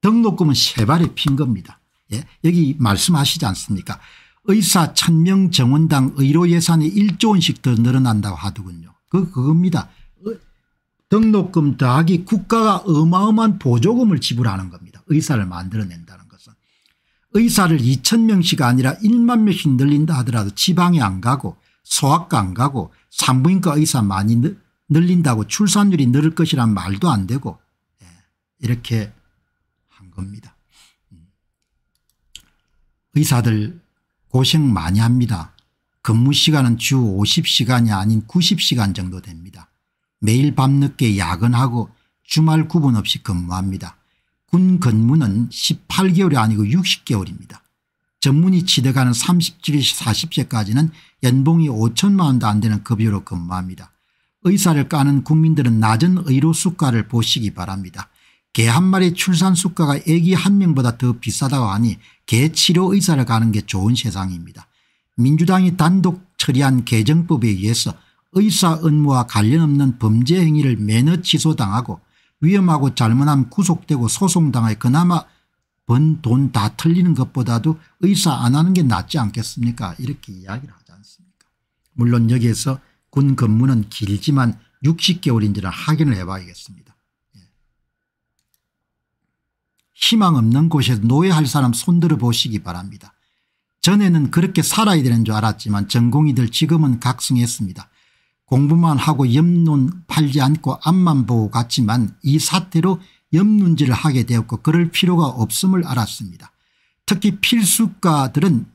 등록금은 세 발에 핀 겁니다. 예. 여기 말씀하시지 않습니까 의사 1000명 정원당 의료 예산이 1조 원씩 더 늘어난다고 하더군요. 그 그겁니다. 등록금 더하기 국가가 어마어마한 보조금을 지불하는 겁니다. 의사를 만들어낸다. 의사를 2천 명씩 아니라 1만 명씩 늘린다 하더라도 지방에 안 가고 소아과 안 가고 산부인과 의사 많이 늘린다고 출산율이 늘을 것이란 말도 안 되고 예, 이렇게 한 겁니다. 음. 의사들 고생 많이 합니다. 근무 시간은 주 50시간이 아닌 90시간 정도 됩니다. 매일 밤늦게 야근하고 주말 구분 없이 근무합니다. 군 근무는 18개월이 아니고 60개월입니다. 전문이 치대가는 37에서 40세까지는 연봉이 5천만 원도 안 되는 급여로 근무합니다. 의사를 까는 국민들은 낮은 의료 수가를 보시기 바랍니다. 개 한 마리 출산 수가가 애기한 명보다 더 비싸다고 하니 개 치료 의사를 가는 게 좋은 세상입니다. 민주당이 단독 처리한 개정법에 의해서 의사 의무와 관련 없는 범죄 행위를 매너 취소당하고 위험하고 잘못하면 구속되고 소송당할 그나마 번 돈 다 틀리는 것보다도 의사 안 하는 게 낫지 않겠습니까 이렇게 이야기를 하지 않습니까 물론 여기에서 군 근무는 길지만 60개월인지는 확인을 해봐야겠습니다. 예. 희망 없는 곳에 노예할 사람 손들어 보시기 바랍니다. 전에는 그렇게 살아야 되는 줄 알았지만 전공이들 지금은 각성했습니다. 공부만 하고 염론 팔지 않고 앞만 보고 갔지만 이 사태로 염눈질을 하게 되었고 그럴 필요가 없음을 알았습니다. 특히 필수과들은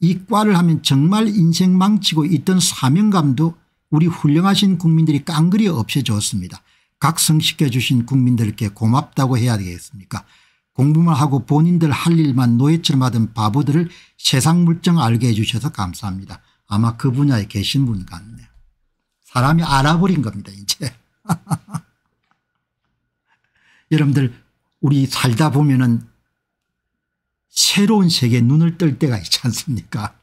이 과를 하면 정말 인생 망치고 있던 사명감도 우리 훌륭하신 국민들이 깡그리 없애줬습니다 각성시켜 주신 국민들께 고맙다고 해야 되겠습니까 공부만 하고 본인들 할 일만 노예처럼 하던 바보들을 세상 물정 알게 해 주셔서 감사합니다. 아마 그 분야에 계신 분 같네요. 사람이 알아버린 겁니다 이제. 여러분들 우리 살다 보면은 새로운 세계에 눈을 뜰 때가 있지 않습니까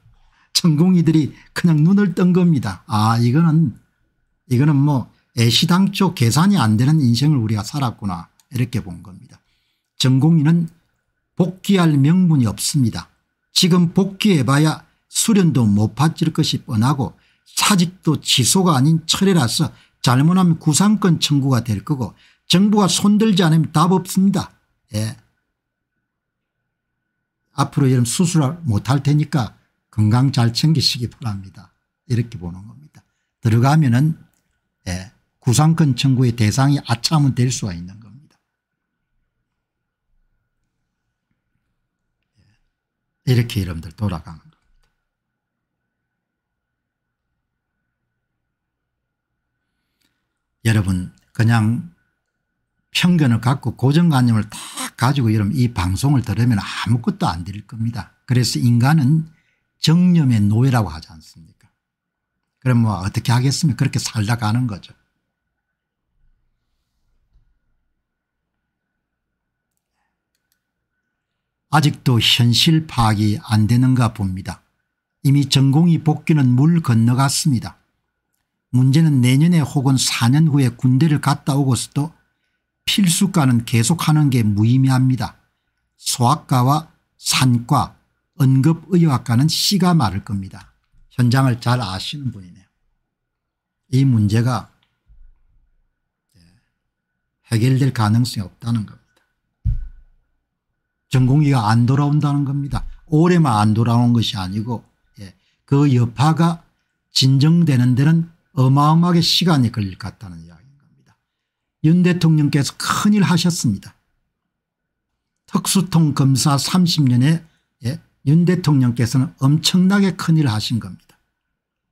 전공이들이 그냥 눈을 뜬 겁니다. 아 이거는 이거는 뭐 애시당초 계산이 안 되는 인생을 우리가 살았구나 이렇게 본 겁니다. 전공이는 복귀할 명분이 없습니다. 지금 복귀해봐야 수련도 못받칠 것이 뻔하고 사직도 취소가 아닌 철회라서 잘못하면 구상권 청구가 될 거고 정부가 손들지 않으면 답 없습니다. 예. 앞으로 여러분 수술 못할 테니까 건강 잘 챙기시기 바랍니다. 이렇게 보는 겁니다. 들어가면 은 예, 구상권 청구의 대상이 아차하될 수가 있는 겁니다. 예. 이렇게 여러분들 돌아가는 여러분 그냥 편견을 갖고 고정관념을 다 가지고 여러분 이 방송을 들으면 아무것도 안드릴 겁니다. 그래서 인간은 정념의 노예라고 하지 않습니까 그럼 뭐 어떻게 하겠습니까 그렇게 살다 가는 거죠. 아직도 현실 파악이 안 되는가 봅니다. 이미 전공이 복귀는 물 건너갔습니다. 문제는 내년에 혹은 4년 후에 군대를 갔다 오고서도 필수과는 계속하는 게 무의미합니다. 소아과와 산과 언급의학과는 씨가 마를 겁니다. 현장을 잘 아시는 분이네요. 이 문제가 해결될 가능성이 없다는 겁니다. 전공의가 안 돌아온다는 겁니다. 올해만 안 돌아온 것이 아니고 예, 그 여파가 진정되는 데는 어마어마하게 시간이 걸릴 것 같다는 이야기인 겁니다. 윤 대통령께서 큰일 하셨습니다. 특수통 검사 30년에 예, 윤 대통령께서는 엄청나게 큰일 하신 겁니다.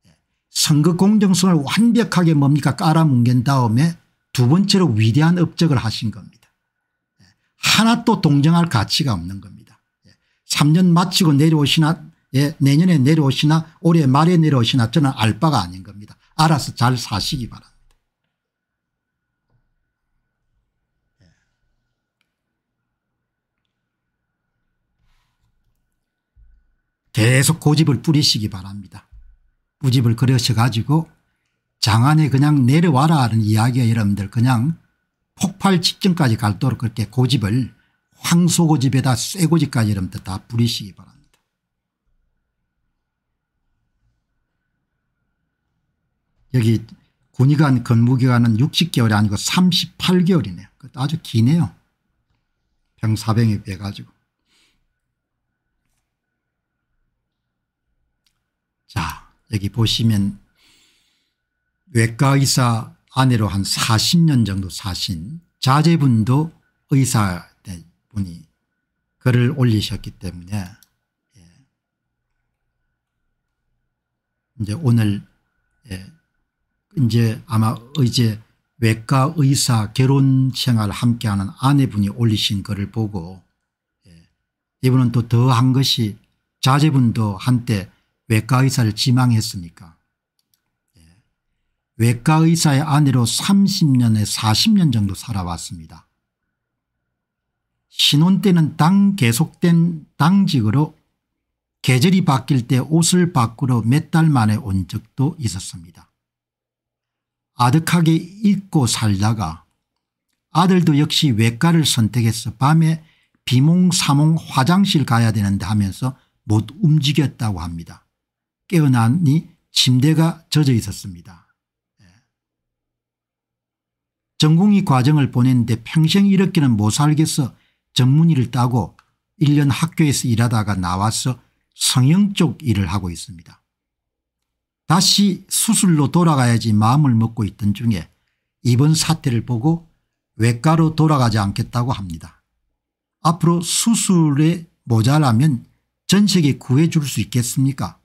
예, 선거 공정성을 완벽하게 뭡니까 깔아뭉갠 다음에 두 번째로 위대한 업적을 하신 겁니다. 예, 하나 또 동정할 가치가 없는 겁니다. 3년 예, 마치고 내려오시나 예, 내년에 내려오시나 올해 말에 내려오시나 저는 알 바가 아닌 겁니다. 알아서 잘 사시기 바랍니다. 예. 계속 고집을 그 뿌리시기 바랍니다. 고집을 그 그려셔가지고 장안에 그냥 내려와라 하는 이야기가 여러분들 그냥 폭발 직전까지 갈도록 그렇게 고집을 그 황소고집에다 쇠고집까지 여러분들 다 뿌리시기 바랍니다. 여기 군의관 근무기간은 60개월이 아니고 38개월이네요. 아주 기네요. 병사병에 비해 가지고. 자 여기 보시면 외과의사 아내로 한 40년 정도 사신 자제분도 의사 분이 글을 올리셨기 때문에 예. 이제 오늘 이제 아마 이제 외과 의사 결혼 생활 함께하는 아내분이 올리신 글을 보고 예. 이분은 또 더한 것이 자제분도 한때 외과 의사를 지망했으니까 예. 외과 의사의 아내로 30년에 40년 정도 살아왔습니다. 신혼 때는 당 계속된 당직으로 계절이 바뀔 때 옷을 바꾸러 몇 달 만에 온 적도 있었습니다. 아득하게 읽고 살다가 아들도 역시 외과를 선택해서 밤에 비몽사몽 화장실 가야 되는데 하면서 못 움직였다고 합니다. 깨어나니 침대가 젖어 있었습니다. 예. 전공의 과정을 보냈는데 평생 이렇게는 못 살겠어 전문의를 따고 1년 학교에서 일하다가 나와서 성형 쪽 일을 하고 있습니다. 다시 수술로 돌아가야지 마음을 먹고 있던 중에 이번 사태를 보고 외과로 돌아가지 않겠다고 합니다. 앞으로 수술에 모자라면 전세계 구해줄 수 있겠습니까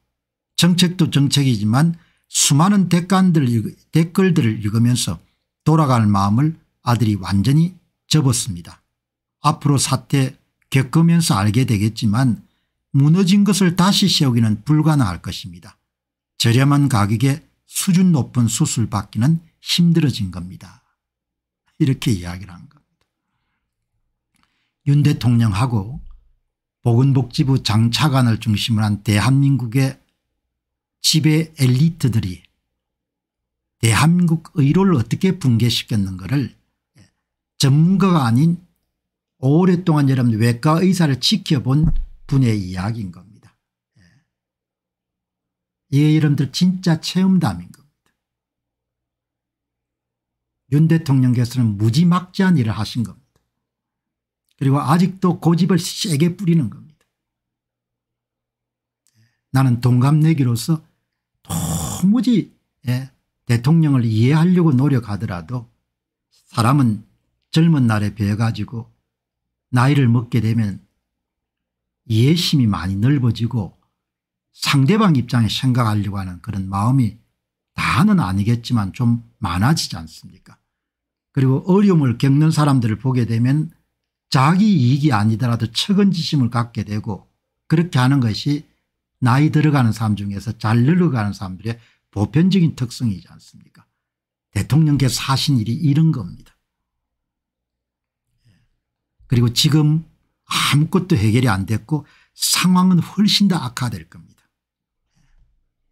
정책도 정책이지만 수많은 댓간들, 댓글들을 읽으면서 돌아갈 마음을 아들이 완전히 접었습니다. 앞으로 사태 겪으면서 알게 되겠지만 무너진 것을 다시 세우기는 불가능할 것입니다. 저렴한 가격에 수준 높은 수술 받기는 힘들어진 겁니다. 이렇게 이야기를 한 겁니다. 윤 대통령하고 보건복지부 장차관을 중심으로 한 대한민국의 지배 엘리트들이 대한민국 의료를 어떻게 붕괴시켰는가를 전문가가 아닌 오랫동안 여러분 외과 의사를 지켜본 분의 이야기인 겁니다. 이게 러분들 진짜 체험담인 겁니다. 윤 대통령께서는 무지막지한 일을 하신 겁니다. 그리고 아직도 고집을 세게 뿌리는 겁니다. 나는 동갑내기로서 도무지 예, 대통령을 이해하려고 노력하더라도 사람은 젊은 날에 배어 가지고 나이를 먹게 되면 이해심이 많이 넓어지고 상대방 입장에 생각하려고 하는 그런 마음이 다는 아니겠지만 좀 많아지지 않습니까 그리고 어려움을 겪는 사람들을 보게 되면 자기 이익이 아니더라도 측은지심을 갖게 되고 그렇게 하는 것이 나이 들어가는 사람 중에서 잘늘어가는 사람들의 보편적인 특성이지 않습니까 대통령께서 하신 일이 이런 겁니다. 그리고 지금 아무것도 해결이 안 됐고 상황은 훨씬 더 악화될 겁니다.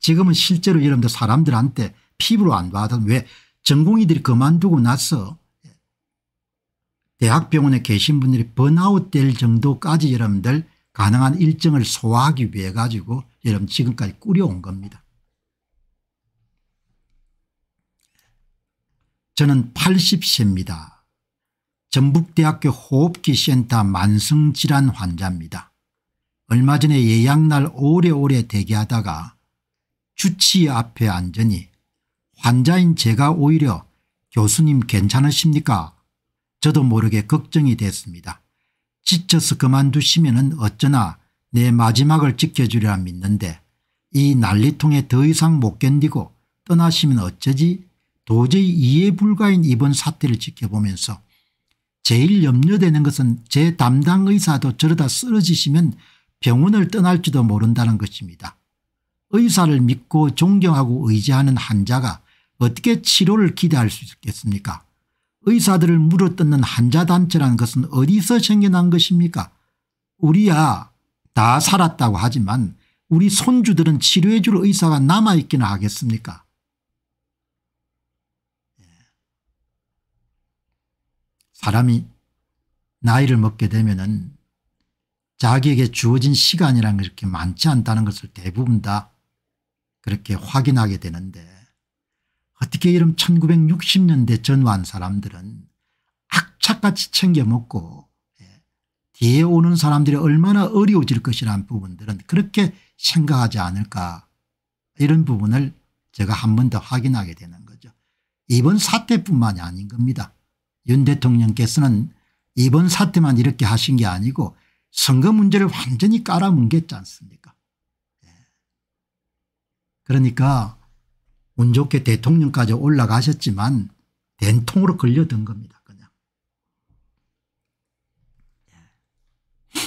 지금은 실제로 여러분들 사람들한테 피부로 안 봐도 왜 전공의들이 그만두고 나서 대학병원에 계신 분들이 번아웃 될 정도까지 여러분들 가능한 일정을 소화하기 위해 가지고 여러분 지금까지 꾸려온 겁니다. 저는 80세입니다. 전북대학교 호흡기 센터 만성질환 환자입니다. 얼마 전에 예약날 오래오래 대기하다가 주치 앞에 앉으니 환자인 제가 오히려 교수님 괜찮으십니까? 저도 모르게 걱정이 됐습니다. 지쳐서 그만두시면 어쩌나 내 마지막을 지켜주리라 믿는데 이 난리통에 더 이상 못 견디고 떠나시면 어쩌지 도저히 이해 불가인 이번 사태를 지켜보면서 제일 염려되는 것은 제 담당 의사도 저러다 쓰러지시면 병원을 떠날지도 모른다는 것입니다. 의사를 믿고 존경하고 의지하는 환자가 어떻게 치료를 기대할 수 있겠습니까 의사들을 물어뜯는 환자단체라는 것은 어디서 생겨난 것입니까 우리야 다 살았다고 하지만 우리 손주들은 치료해 줄 의사가 남아있기는 하겠습니까 예. 사람이 나이를 먹게 되면 은 자기에게 주어진 시간이라는 게 그렇게 많지 않다는 것을 대부분 다 그렇게 확인하게 되는데 어떻게 이런 1960년대 전환 사람들은 악착같이 챙겨 먹고 예, 뒤에 오는 사람들이 얼마나 어려워질 것이라는 부분들은 그렇게 생각하지 않을까 이런 부분을 제가 한 번 더 확인하게 되는 거죠. 이번 사태뿐만이 아닌 겁니다. 윤 대통령께서는 이번 사태만 이렇게 하신 게 아니고 선거 문제를 완전히 깔아뭉갰지 않습니까 그러니까 운 좋게 대통령까지 올라가셨지만 된통으로 걸려든 겁니다. 그냥. 예.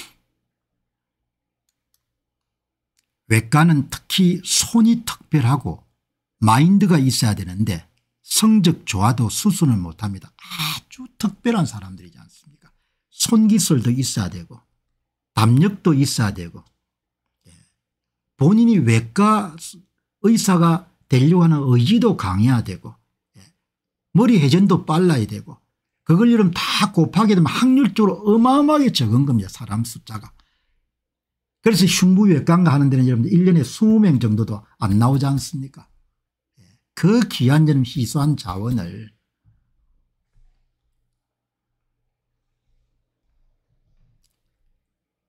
외과는 특히 손이 특별하고 마인드가 있어야 되는데 성적 좋아도 수순을 못합니다. 아주 특별한 사람들이지 않습니까 손기술도 있어야 되고 담력도 있어야 되고 예. 본인이 외과 의사가 되려고 하는 의지도 강해야 되고 예, 머리 회전도 빨라야 되고 그걸 이름 다 곱하게 되면 확률적으로 어마어마하게 적은 겁니다. 사람 숫자가. 그래서 흉부외과인가 하는 데는 여러분들 1년에 20명 정도도 안 나오지 않습니까 예, 그 귀한 여름 희소한 자원을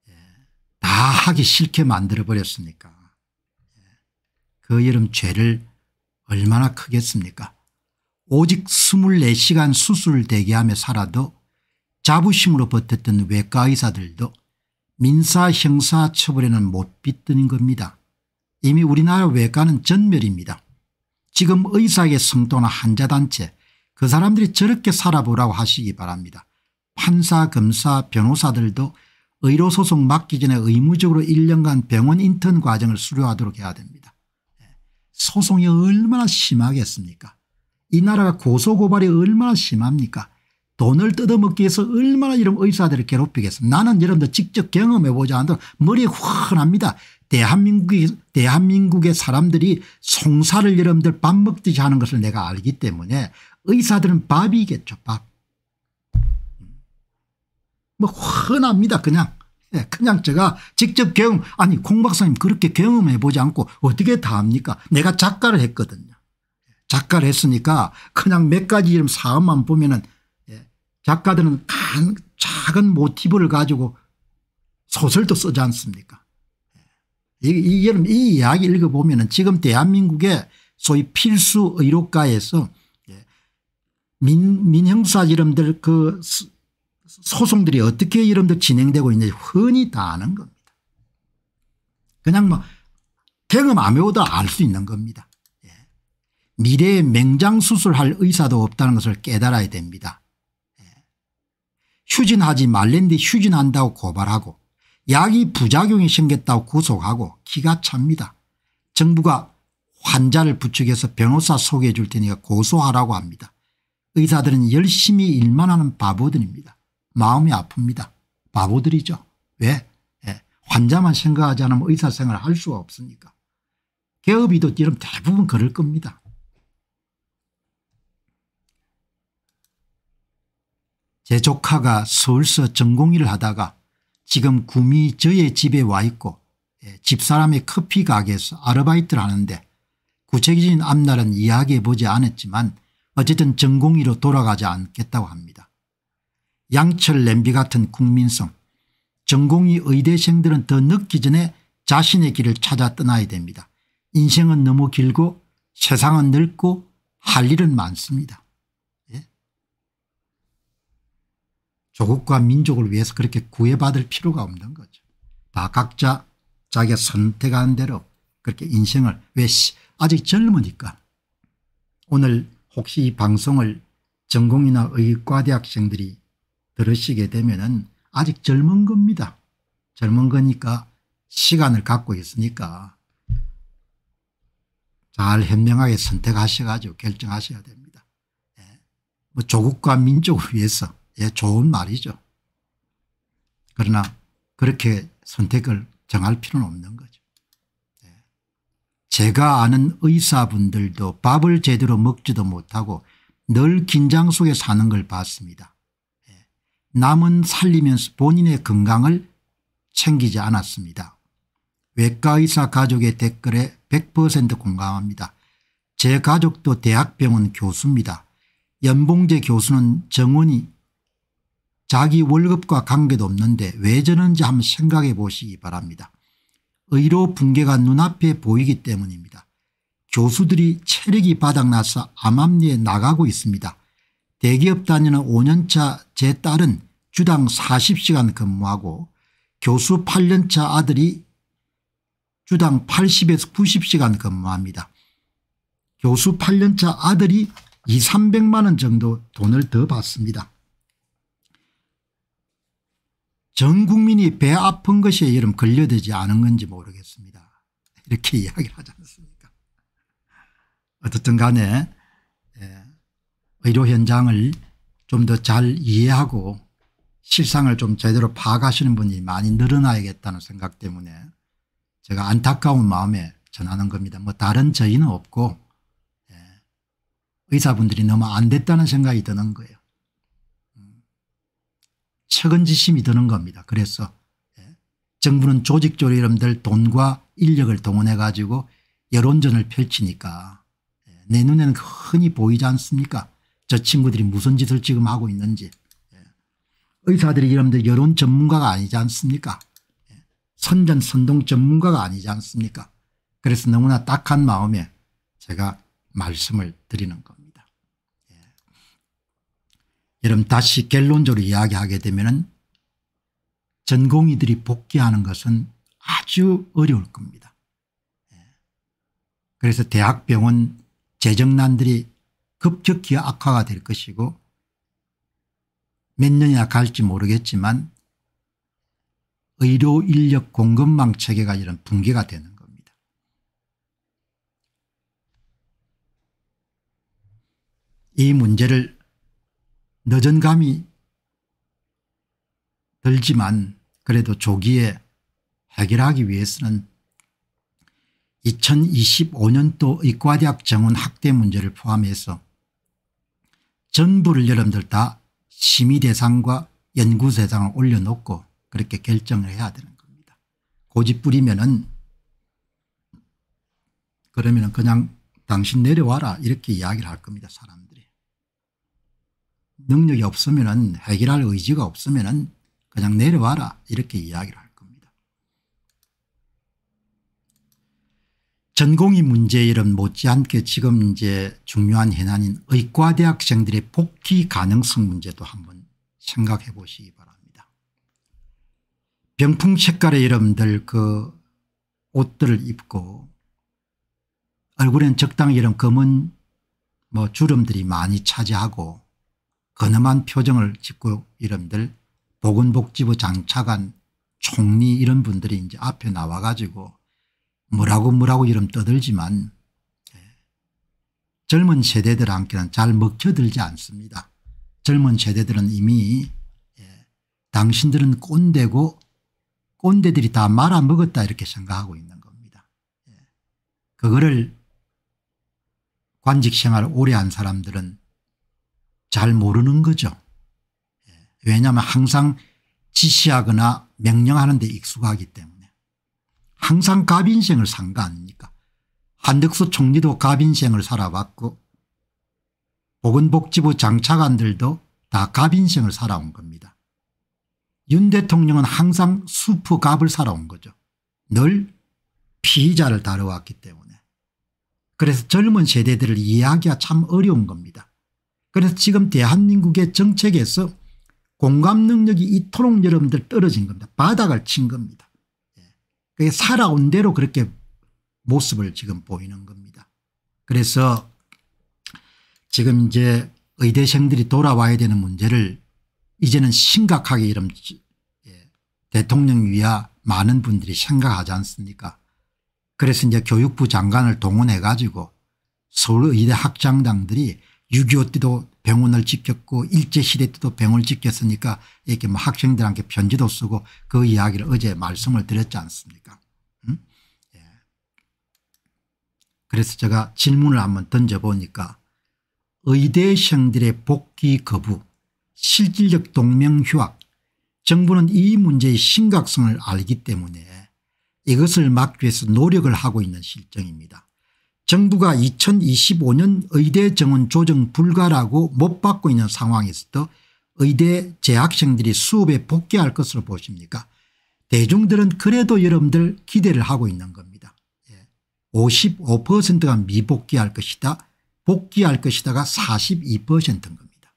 예, 다 하기 싫게 만들어버렸으니까 그 여름 죄를 얼마나 크겠습니까 오직 24시간 수술 대기하며 살아도 자부심으로 버텼던 외과 의사들도 민사 형사 처벌에는 못빚드는 겁니다. 이미 우리나라 외과는 전멸입니다. 지금 의사에게 성도나 환자단체 그 사람들이 저렇게 살아보라고 하시기 바랍니다. 판사 검사 변호사들도 의료소송 맡기 전에 의무적으로 1년간 병원 인턴 과정을 수료하도록 해야 됩니다. 소송이 얼마나 심하겠습니까 이 나라가 고소고발이 얼마나 심합니까 돈을 뜯어먹기 위해서 얼마나 이런 의사들을 괴롭히겠습니까 나는 여러분들 직접 경험해보지 않도록 머리에 훤합니다. 대한민국이 대한민국의 사람들이 송사를 여러분들 밥 먹듯이 하는 것을 내가 알기 때문에 의사들은 밥이겠죠 밥. 음. 뭐 훤합니다 그냥. 예, 그냥 제가 직접 경험 아니 콩 박사님 그렇게 경험해 보지 않고 어떻게 다 합니까 내가 작가를 했거든요. 작가를 했으니까 그냥 몇 가지 이름 사업만 보면은 예, 작가들은 간, 작은 모티브를 가지고 소설도 쓰지 않습니까 예. 이, 이, 이 이야기 읽어보면 은 지금 대한민국의 소위 필수 의료가에서 예, 민, 민형사 이름들 그 소송들이 어떻게 이름들 진행되고 있는지 흔히 다 아는 겁니다. 그냥 뭐 경험 안 해도 알 수 있는 겁니다. 예. 미래에 맹장수술할 의사도 없다는 것을 깨달아야 됩니다. 예. 휴진하지 말랜데 휴진한다고 고발하고 약이 부작용이 생겼다고 구속하고 기가 찹니다. 정부가 환자를 부축해서 변호사 소개해 줄 테니까 고소하라고 합니다. 의사들은 열심히 일만 하는 바보들입니다. 마음이 아픕니다. 바보들이죠. 왜? 예. 환자만 생각하지 않으면 의사생활을 할 수가 없으니까. 개업이도 이런 대부분 그럴 겁니다. 제 조카가 서울서 전공의를 하다가 지금 구미 저의 집에 와 있고 예, 집사람의 커피 가게에서 아르바이트를 하는데 구체적인 앞날은 이야기해 보지 않았지만 어쨌든 전공의로 돌아가지 않겠다고 합니다. 양철 냄비 같은 국민성 전공이 의대생들은 더 늦기 전에 자신의 길을 찾아 떠나야 됩니다. 인생은 너무 길고 세상은 넓고 할 일은 많습니다. 예? 조국과 민족을 위해서 그렇게 구애받을 필요가 없는 거죠. 다 각자 자기가 선택한 대로 그렇게 인생을 왜 아직 젊으니까 오늘 혹시 이 방송을 전공이나 의과대학생들이 들으시게 되면은 아직 젊은 겁니다. 젊은 거니까 시간을 갖고 있으니까 잘 현명하게 선택하셔가지고 결정하셔야 됩니다. 예. 뭐 조국과 민족을 위해서 예, 좋은 말이죠. 그러나 그렇게 선택을 정할 필요는 없는 거죠. 예. 제가 아는 의사분들도 밥을 제대로 먹지도 못하고 늘 긴장 속에 사는 걸 봤습니다. 남은 살리면서 본인의 건강을 챙기지 않았습니다. 외과의사 가족의 댓글에 100% 공감합니다. 제 가족도 대학병원 교수입니다. 연봉제 교수는 정원이 자기 월급과 관계도 없는데 왜 저런지 한번 생각해 보시기 바랍니다. 의료 붕괴가 눈앞에 보이기 때문입니다. 교수들이 체력이 바닥나서 암암리에 나가고 있습니다. 대기업 다니는 5년차 제 딸은 주당 40시간 근무하고 교수 8년차 아들이 주당 80에서 90시간 근무합니다. 교수 8년차 아들이 2, 300만 원 정도 돈을 더 받습니다. 전 국민이 배 아픈 것에 여름 걸려되지 않은 건지 모르겠습니다. 이렇게 이야기를 하지 않습니까 어쨌든 간에 의료 현장을 좀 더 잘 이해하고 실상을 좀 제대로 파악하시는 분이 많이 늘어나야겠다는 생각 때문에 제가 안타까운 마음에 전하는 겁니다. 뭐 다른 저희는 없고 예. 의사분들이 너무 안 됐다는 생각이 드는 거예요. 음. 측은지심이 드는 겁니다. 그래서 예. 정부는 조직조으로 이름들 돈과 인력을 동원해 가지고 여론전을 펼치니까 예. 내 눈에는 흔히 보이지 않습니까 저 친구들이 무슨 짓을 지금 하고 있는지. 예. 의사들이 여러분들 여론 전문가가 아니지 않습니까 예. 선전 선동 전문가가 아니지 않습니까 그래서 너무나 딱한 마음에 제가 말씀을 드리는 겁니다. 예. 여러분 다시 결론적으로 이야기하게 되면 전공의들이 복귀하는 것은 아주 어려울 겁니다. 예. 그래서 대학병원 재정난들이 급격히 악화가 될 것이고 몇 년이나 갈지 모르겠지만 의료 인력 공급망 체계가 이런 붕괴가 되는 겁니다. 이 문제를 늦은 감이 들지만 그래도 조기에 해결하기 위해서는 2025년도 의과대학 정원 학대 문제를 포함해서 전부를 여러분들 다 심의 대상과 연구 대상을 올려놓고 그렇게 결정을 해야 되는 겁니다. 고집 부리면은 그러면은 그냥 당신 내려와라 이렇게 이야기를 할 겁니다. 사람들이. 능력이 없으면은 해결할 의지가 없으면은 그냥 내려와라 이렇게 이야기를 할 전공이 문제일은 못지않게 지금 이제 중요한 현안인 의과대학생들의 복귀 가능성 문제도 한번 생각해 보시기 바랍니다. 병풍 색깔의 여러분들 그 옷들을 입고 얼굴엔 적당히 이런 검은 뭐 주름들이 많이 차지하고 거엄한 표정을 짓고 이름들 보건복지부 장차관 총리 이런 분들이 이제 앞에 나와 가지고 뭐라고 뭐라고 이름 떠들지만 예. 젊은 세대들한테는 잘 먹혀들지 않습니다. 젊은 세대들은 이미 예. 당신들은 꼰대고 꼰대들이 다 말아먹었다 이렇게 생각하고 있는 겁니다. 예. 그거를 관직생활 오래 한 사람들은 잘 모르는 거죠. 왜냐하면 항상 지시하거나 명령하는 데 익숙하기 때문에. 항상 갑인생을 산 거 아닙니까 한덕수 총리도 갑인생을 살아왔고 보건복지부 장차관들도 다 갑인생을 살아온 겁니다. 윤 대통령은 항상 수프갑을 살아온 거죠. 늘 피의자를 다뤄왔기 때문에. 그래서 젊은 세대들을 이해하기가 참 어려운 겁니다. 그래서 지금 대한민국의 정책에서 공감 능력이 이토록 여러분들 떨어진 겁니다. 바닥을 친 겁니다. 그게 살아온 대로 그렇게 모습을 지금 보이는 겁니다. 그래서 지금 이제 의대생들이 돌아와야 되는 문제를 이제는 심각하게 이런 예, 대통령 위하 많은 분들이 생각하지 않습니까 그래서 이제 교육부 장관을 동원해 가지고 서울의대 학장당들이 6.25 때도 병원을 지켰고 일제시대 때도 병을 지켰으니까 이렇게 뭐 학생들한테 편지도 쓰고 그 이야기를 어제 말씀을 드렸지 않습니까 음? 예. 그래서 제가 질문을 한번 던져보니까 의대생들의 복귀 거부 실질적 동명휴학 정부는 이 문제의 심각성을 알기 때문에 이것을 막기 위해서 노력을 하고 있는 실정입니다. 정부가 2025년 의대 정원 조정 불가라고 못 받고 있는 상황에서도 의대 재학생들이 수업에 복귀할 것으로 보십니까 대중들은 그래도 여러분들 기대를 하고 있는 겁니다. 55%가 예. 미복귀할 것이다 복귀할 것이다가 42%인 겁니다.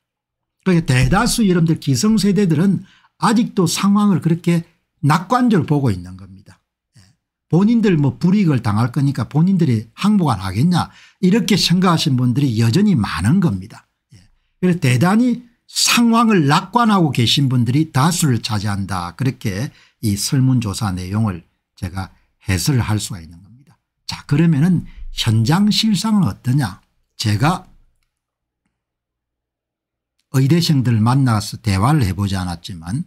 그러니까 대다수 여러분들 기성세대들은 아직도 상황을 그렇게 낙관적으로 보고 있는 겁니다. 본인들 뭐 불이익을 당할 거니까 본인들이 항복 안 하겠냐 이렇게 생각하신 분들이 여전히 많은 겁니다. 예. 그래서 대단히 상황을 낙관하고 계신 분들이 다수를 차지한다 그렇게 이 설문조사 내용을 제가 해설을 할 수가 있는 겁니다. 자 그러면 은 현장 실상은 어떠냐 제가 의대생들 만나서 대화를 해보지 않았지만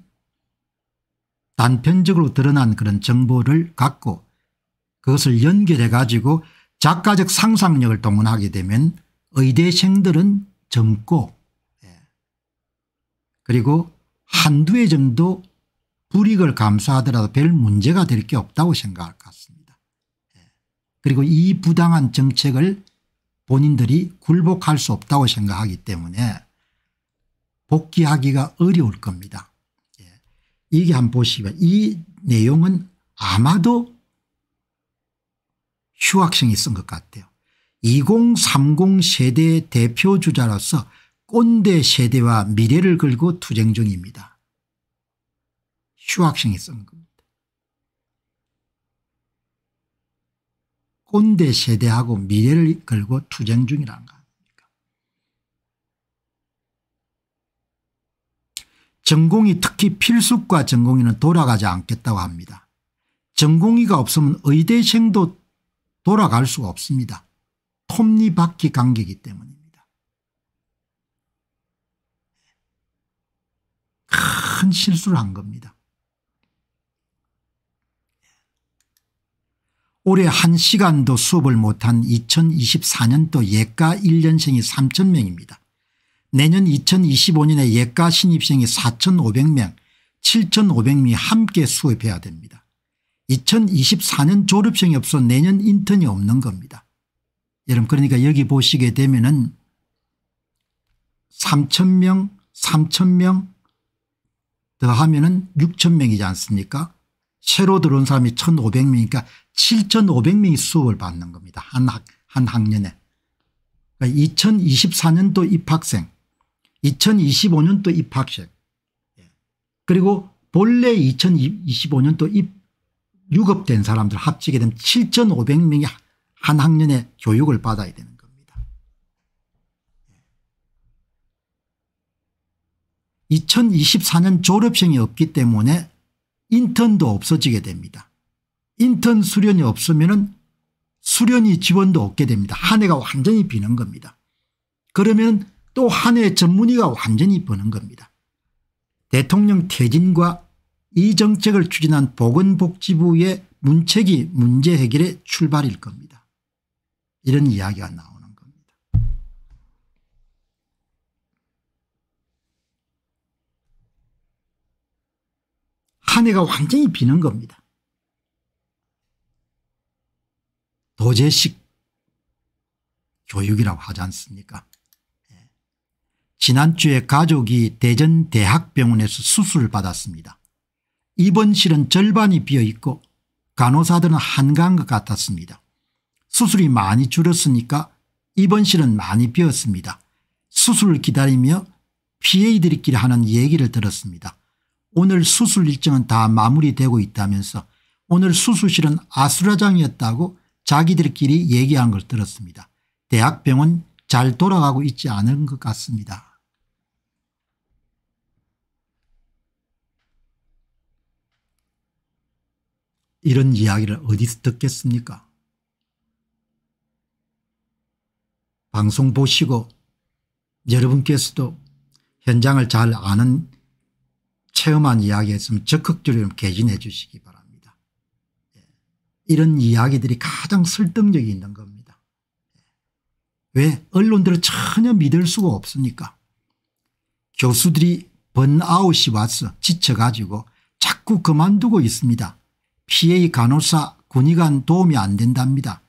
단편적으로 드러난 그런 정보를 갖고 그것을 연결해 가지고 작가적 상상력을 동원하게 되면 의대생들은 젊고 예. 그리고 한두 해 정도 불익을 감수하더라도 별 문제가 될 게 없다고 생각할 것 같습니다. 예. 그리고 이 부당한 정책을 본인들이 굴복할 수 없다고 생각하기 때문에 복귀하기가 어려울 겁니다. 예. 이게 한번 보시면 이 내용은 아마도 휴학생이 쓴 것 같아요. 2030 세대의 대표 주자로서 꼰대 세대와 미래를 걸고 투쟁 중입니다. 휴학생이 쓴 겁니다. 꼰대 세대하고 미래를 걸고 투쟁 중이라는 거 아닙니까? 전공이 특히 필수과 전공의는 돌아가지 않겠다고 합니다. 전공의가 없으면 의대생도 돌아갈 수가 없습니다. 톱니바퀴 관계이기 때문입니다. 큰 실수를 한 겁니다. 올해 한 시간도 수업을 못한 2024년도 예가 1년생이 3,000명입니다. 내년 2025년에 예가 신입생이 4,500명, 7,500명이 함께 수업해야 됩니다. 2024년 졸업생이 없어 내년 인턴이 없는 겁니다. 여러분 그러니까 여기 보시게 되면 은 3,000명 3,000명 더하면 은 6,000명이지 않습니까 새로 들어온 사람이 1,500명이니까 7,500명이 수업을 받는 겁니다. 한, 학, 한 학년에. 그러니까 2024년도 입학생 2025년도 입학생 예. 그리고 본래 2025년도 입 유급된 사람들 합치게 되면 7,500명이 한학년의 교육을 받아야 되는 겁니다. 2024년 졸업생이 없기 때문에 인턴도 없어지게 됩니다. 인턴 수련이 없으면 수련이 지원도 없게 됩니다. 한 해가 완전히 비는 겁니다. 그러면 또 한 해의 전문의가 완전히 버는 겁니다. 대통령 퇴진과 이 정책을 추진한 보건복지부의 문책이 문제 해결의 출발일 겁니다. 이런 이야기가 나오는 겁니다. 한 해가 완전히 비는 겁니다. 도제식 교육이라고 하지 않습니까 예. 지난주에 가족이 대전 대학병원에서 수술을 받았습니다. 입원실은 절반이 비어있고 간호사들은 한가한 것 같았습니다. 수술이 많이 줄었으니까 입원실은 많이 비었습니다. 수술을 기다리며 PA들끼리 하는 얘기를 들었습니다. 오늘 수술 일정은 다 마무리되고 있다면서 오늘 수술실은 아수라장이었다고 자기들끼리 얘기한 걸 들었습니다. 대학병원 잘 돌아가고 있지 않은 것 같습니다. 이런 이야기를 어디서 듣겠습니까? 방송 보시고 여러분께서도 현장을 잘 아는 체험한 이야기였으면 적극적으로 개진해 주시기 바랍니다. 예. 이런 이야기들이 가장 설득력이 있는 겁니다. 예. 왜? 언론들을 전혀 믿을 수가 없으니까. 교수들이 번아웃이 와서 지쳐가지고 자꾸 그만두고 있습니다. PA 간호사 군의관 도움이 안 된답니다.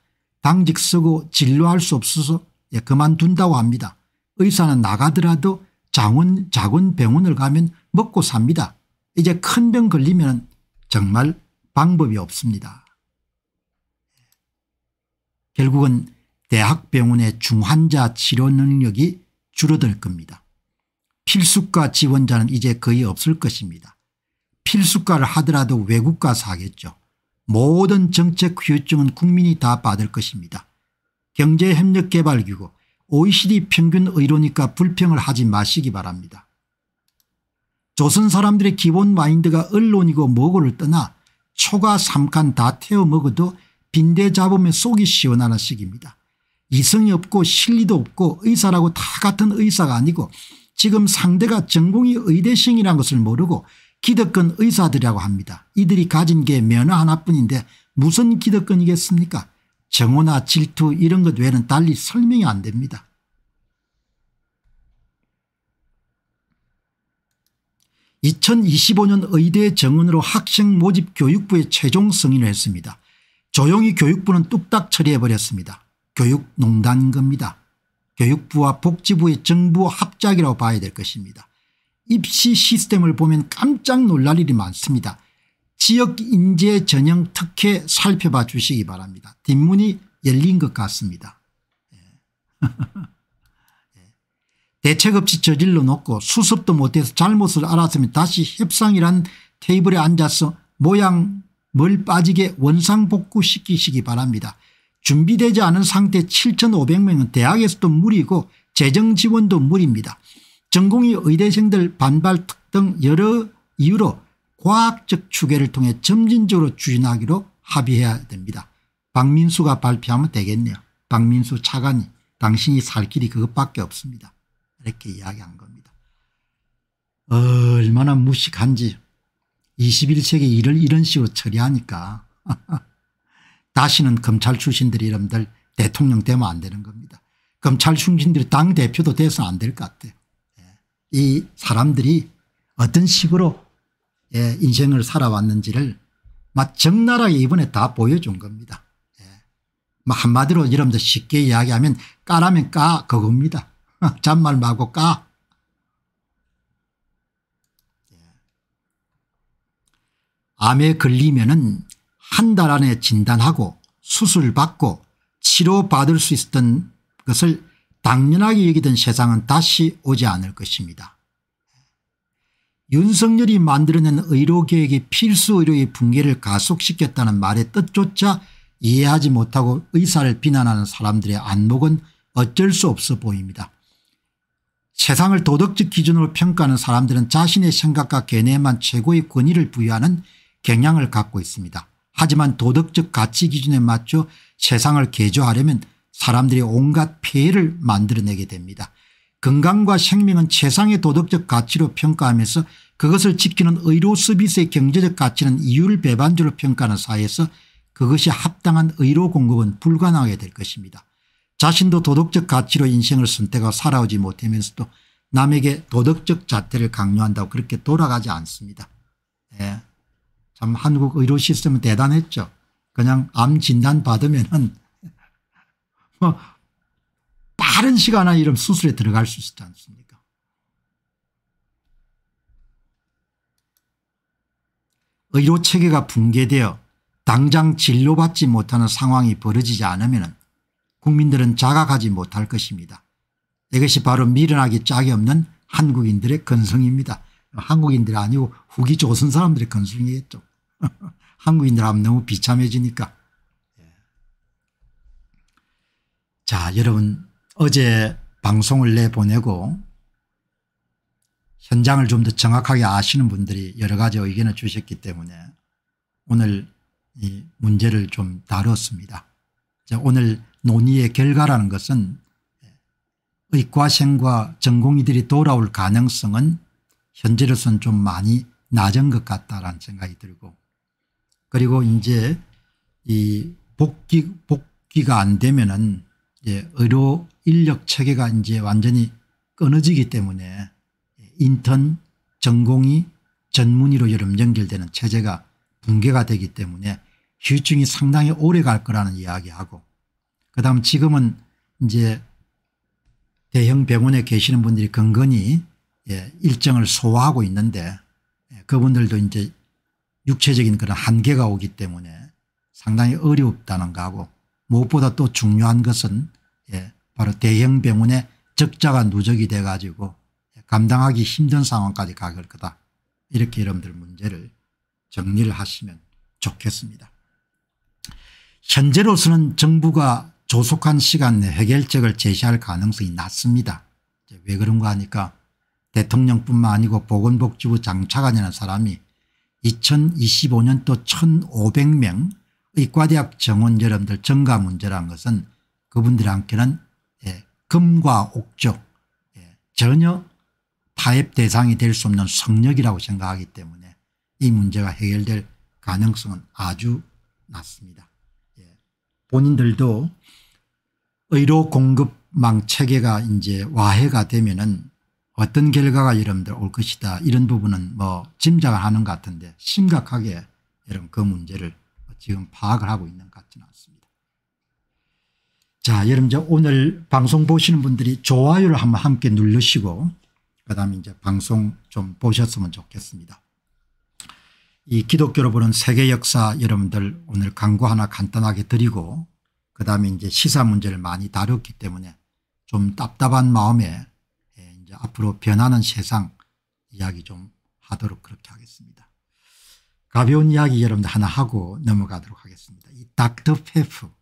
당직 쓰고 진료할 수 없어서 예, 그만둔다고 합니다. 의사는 나가더라도 장원, 작은 병원을 가면 먹고 삽니다. 이제 큰 병 걸리면 정말 방법이 없습니다. 결국은 대학병원의 중환자 치료 능력이 줄어들 겁니다. 필수과 지원자는 이제 거의 없을 것입니다. 필수과를 하더라도 외국 과사겠죠 모든 정책 후증은 국민이 다 받을 것입니다. 경제협력개발기구 OECD 평균 의료니까 불평을 하지 마시기 바랍니다. 조선 사람들의 기본 마인드가 언론이고 뭐고를 떠나 초과 삼칸 다 태워 먹어도 빈대 잡으면 속이 시원하는 식입니다. 이성이 없고 실리도 없고 의사라고 다 같은 의사가 아니고 지금 상대가 전공이 의대생이란 것을 모르고 기득권 의사들이라고 합니다. 이들이 가진 게 면허 하나뿐인데 무슨 기득권이겠습니까 정오나 질투 이런 것 외에는 달리 설명이 안 됩니다. (2025년) 의대 정원으로 학생 모집 교육부의 최종 승인을 했습니다. 조용히 교육부는 뚝딱 처리해버렸습니다. 교육농단 겁니다. 교육부와 복지부의 정부 합작이라고 봐야 될 것입니다. 입시 시스템을 보면 깜짝 놀랄 일이 많습니다. 지역 인재 전형 특혜 살펴봐 주시기 바랍니다. 뒷문이 열린 것 같습니다. 예. 예. 대책 없이 저질러 놓고 수습도 못해서 잘못을 알았으면 다시 협상이란 테이블에 앉아서 모양 멀 빠지게 원상복구시키시기 바랍니다. 준비되지 않은 상태 7,500명은 대학에서도 무리고 재정지원도 무리입니다. 전공의 의대생들 반발 등 여러 이유로 과학적 추계를 통해 점진적으로 추진하기로 합의해야 됩니다. 박민수가 발표하면 되겠네요. 박민수 차관이 당신이 살 길이 그것밖에 없습니다. 이렇게 이야기한 겁니다. 얼마나 무식한지 21세기 일을 이런 식으로 처리하니까 다시는 검찰 출신들이 이름들 대통령 되면 안 되는 겁니다. 검찰 출신들이 당대표도 돼서 안 될 것 같아요. 이 사람들이 어떤 식으로 예, 인생을 살아왔는지를 막 적나라하게 이번에 다 보여준 겁니다. 예. 막 뭐 한마디로 여러분들 쉽게 이야기하면 까라면 까 그겁니다. 잔말 말고 까. 예. 암에 걸리면은 한 달 안에 진단하고 수술받고 치료받을 수 있었던 것을 당연하게 여기던 세상은 다시 오지 않을 것입니다. 윤석열이 만들어낸 의료계획의 필수 의료의 붕괴를 가속시켰다는 말의 뜻조차 이해하지 못하고 의사를 비난하는 사람들의 안목은 어쩔 수 없어 보입니다. 세상을 도덕적 기준으로 평가하는 사람들은 자신의 생각과 견해만 최고의 권위를 부여하는 경향을 갖고 있습니다. 하지만 도덕적 가치 기준에 맞춰 세상을 개조하려면 사람들이 온갖 피해를 만들어내게 됩니다. 건강과 생명은 최상의 도덕적 가치로 평가하면서 그것을 지키는 의료 서비스의 경제적 가치는 이유를배반적으로 평가하는 사회에서 그것이 합당한 의료 공급은 불가능하게 될 것입니다. 자신도 도덕적 가치로 인생을 선택하고 살아오지 못하면서도 남에게 도덕적 자태를 강요한다고 그렇게 돌아가지 않습니다. 네. 참 한국 의료 시스템은 대단했죠. 그냥 암 진단 받으면 은그 빠른 시간 안에 이런 수술에 들어갈 수 있지 않습니까? 의료 체계가 붕괴되어 당장 진료받지 못하는 상황이 벌어지지 않으면 국민들은 자각하지 못할 것입니다. 이것이 바로 미련하기 짝이 없는 한국인들의 건성입니다. 한국인들이 아니고 후기 조선 사람들의 건성이겠죠. 한국인들 하면 너무 비참해지니까. 자 여러분 어제 방송을 내보내고 현장을 좀 더 정확하게 아시는 분들이 여러 가지 의견을 주셨기 때문에 오늘 이 문제를 좀 다뤘습니다. 오늘 논의의 결과라는 것은 의과생과 전공의들이 돌아올 가능성은 현재로서는 좀 많이 낮은 것 같다라는 생각이 들고 그리고 이제 이 복귀, 복귀가 안 되면은 이제 예, 의료 인력 체계가 이제 완전히 끊어지기 때문에 인턴 전공이 전문의로 여름 연결되는 체제가 붕괴가 되기 때문에 휴증이 상당히 오래 갈 거라는 이야기하고 그다음 지금은 이제 대형 병원에 계시는 분들이 근근히 예, 일정을 소화하고 있는데 예, 그분들도 이제 육체적인 그런 한계가 오기 때문에 상당히 어렵다는 거하고 무엇보다 또 중요한 것은 예, 바로 대형 병원에 적자가 누적이 돼 가지고 감당하기 힘든 상황까지 가게 될 거다. 이렇게 여러분들 문제를 정리를 하시면 좋겠습니다. 현재로서는 정부가 조속한 시간 내 해결책을 제시할 가능성이 낮습니다. 왜 그런가 하니까 대통령뿐만 아니고 보건복지부 장차관이라는 사람이 2025년도 1500명 의과대학 정원 여러분들 증가 문제란 것은 그분들한테는 예, 금과 옥적 예, 전혀 타협 대상이 될 수 없는 성역이라고 생각하기 때문에 이 문제가 해결될 가능성은 아주 낮습니다. 예, 본인들도 의료 공급망 체계가 이제 와해가 되면은 어떤 결과가 여러분들 올 것이다 이런 부분은 뭐 짐작을 하는 것 같은데 심각하게 여러분 그 문제를 지금 파악을 하고 있는 것 자, 여러분 이제 오늘 방송 보시는 분들이 좋아요를 한번 함께 누르시고 그다음에 이제 방송 좀 보셨으면 좋겠습니다. 이 기독교로 보는 세계 역사 여러분들 오늘 광고 하나 간단하게 드리고 그다음에 이제 시사 문제를 많이 다뤘기 때문에 좀 답답한 마음에 예, 이제 앞으로 변하는 세상 이야기 좀 하도록 그렇게 하겠습니다. 가벼운 이야기 여러분들 하나 하고 넘어가도록 하겠습니다. 이 닥터페프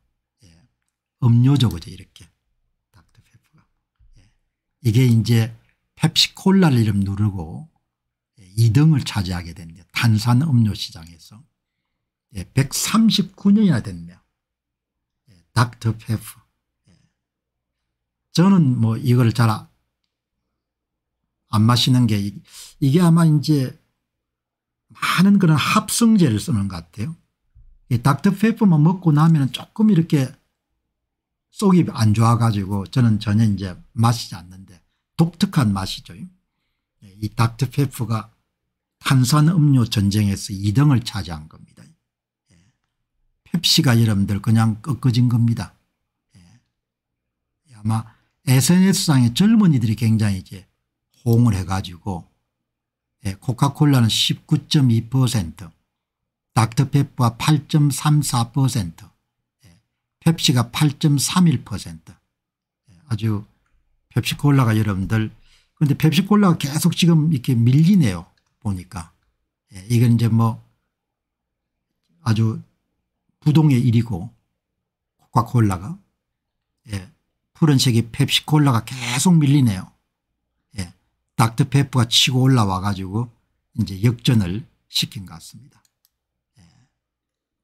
음료적이죠 이렇게 닥터페퍼가. 예. 이게 이제 펩시콜라를 이름 누르고 2등을 예, 차지하게 됐네요. 탄산 음료 시장에서. 예, 139년이나 됐네요. 예, 닥터페퍼. 예. 저는 뭐 이걸 잘안 아, 마시는 게 이게 아마 이제 많은 그런 합성제를 쓰는 것 같아요. 닥터페퍼만 먹고 나면 조금 이렇게 속이 안 좋아가지고 저는 전혀 이제 마시지 않는데 독특한 맛이죠. 예, 이 닥터페프가 탄산음료 전쟁에서 2등을 차지한 겁니다. 예, 펩시가 여러분들 그냥 꺾어진 겁니다. 예, 아마 SNS상의 젊은이들이 굉장히 이제 호응을 해가지고 코카콜라는 19.2% 닥터페프와 8.34% 펩시가 8.31% 예, 아주 펩시콜라가 여러분들 그런데 펩시콜라가 계속 지금 이렇게 밀리네요 보니까 예, 이건 이제 뭐 아주 부동의 일이고 코카콜라가 예, 푸른색이 펩시콜라가 계속 밀리네요 예, 닥터페프가 치고 올라와 가지고 이제 역전을 시킨 것 같습니다 예,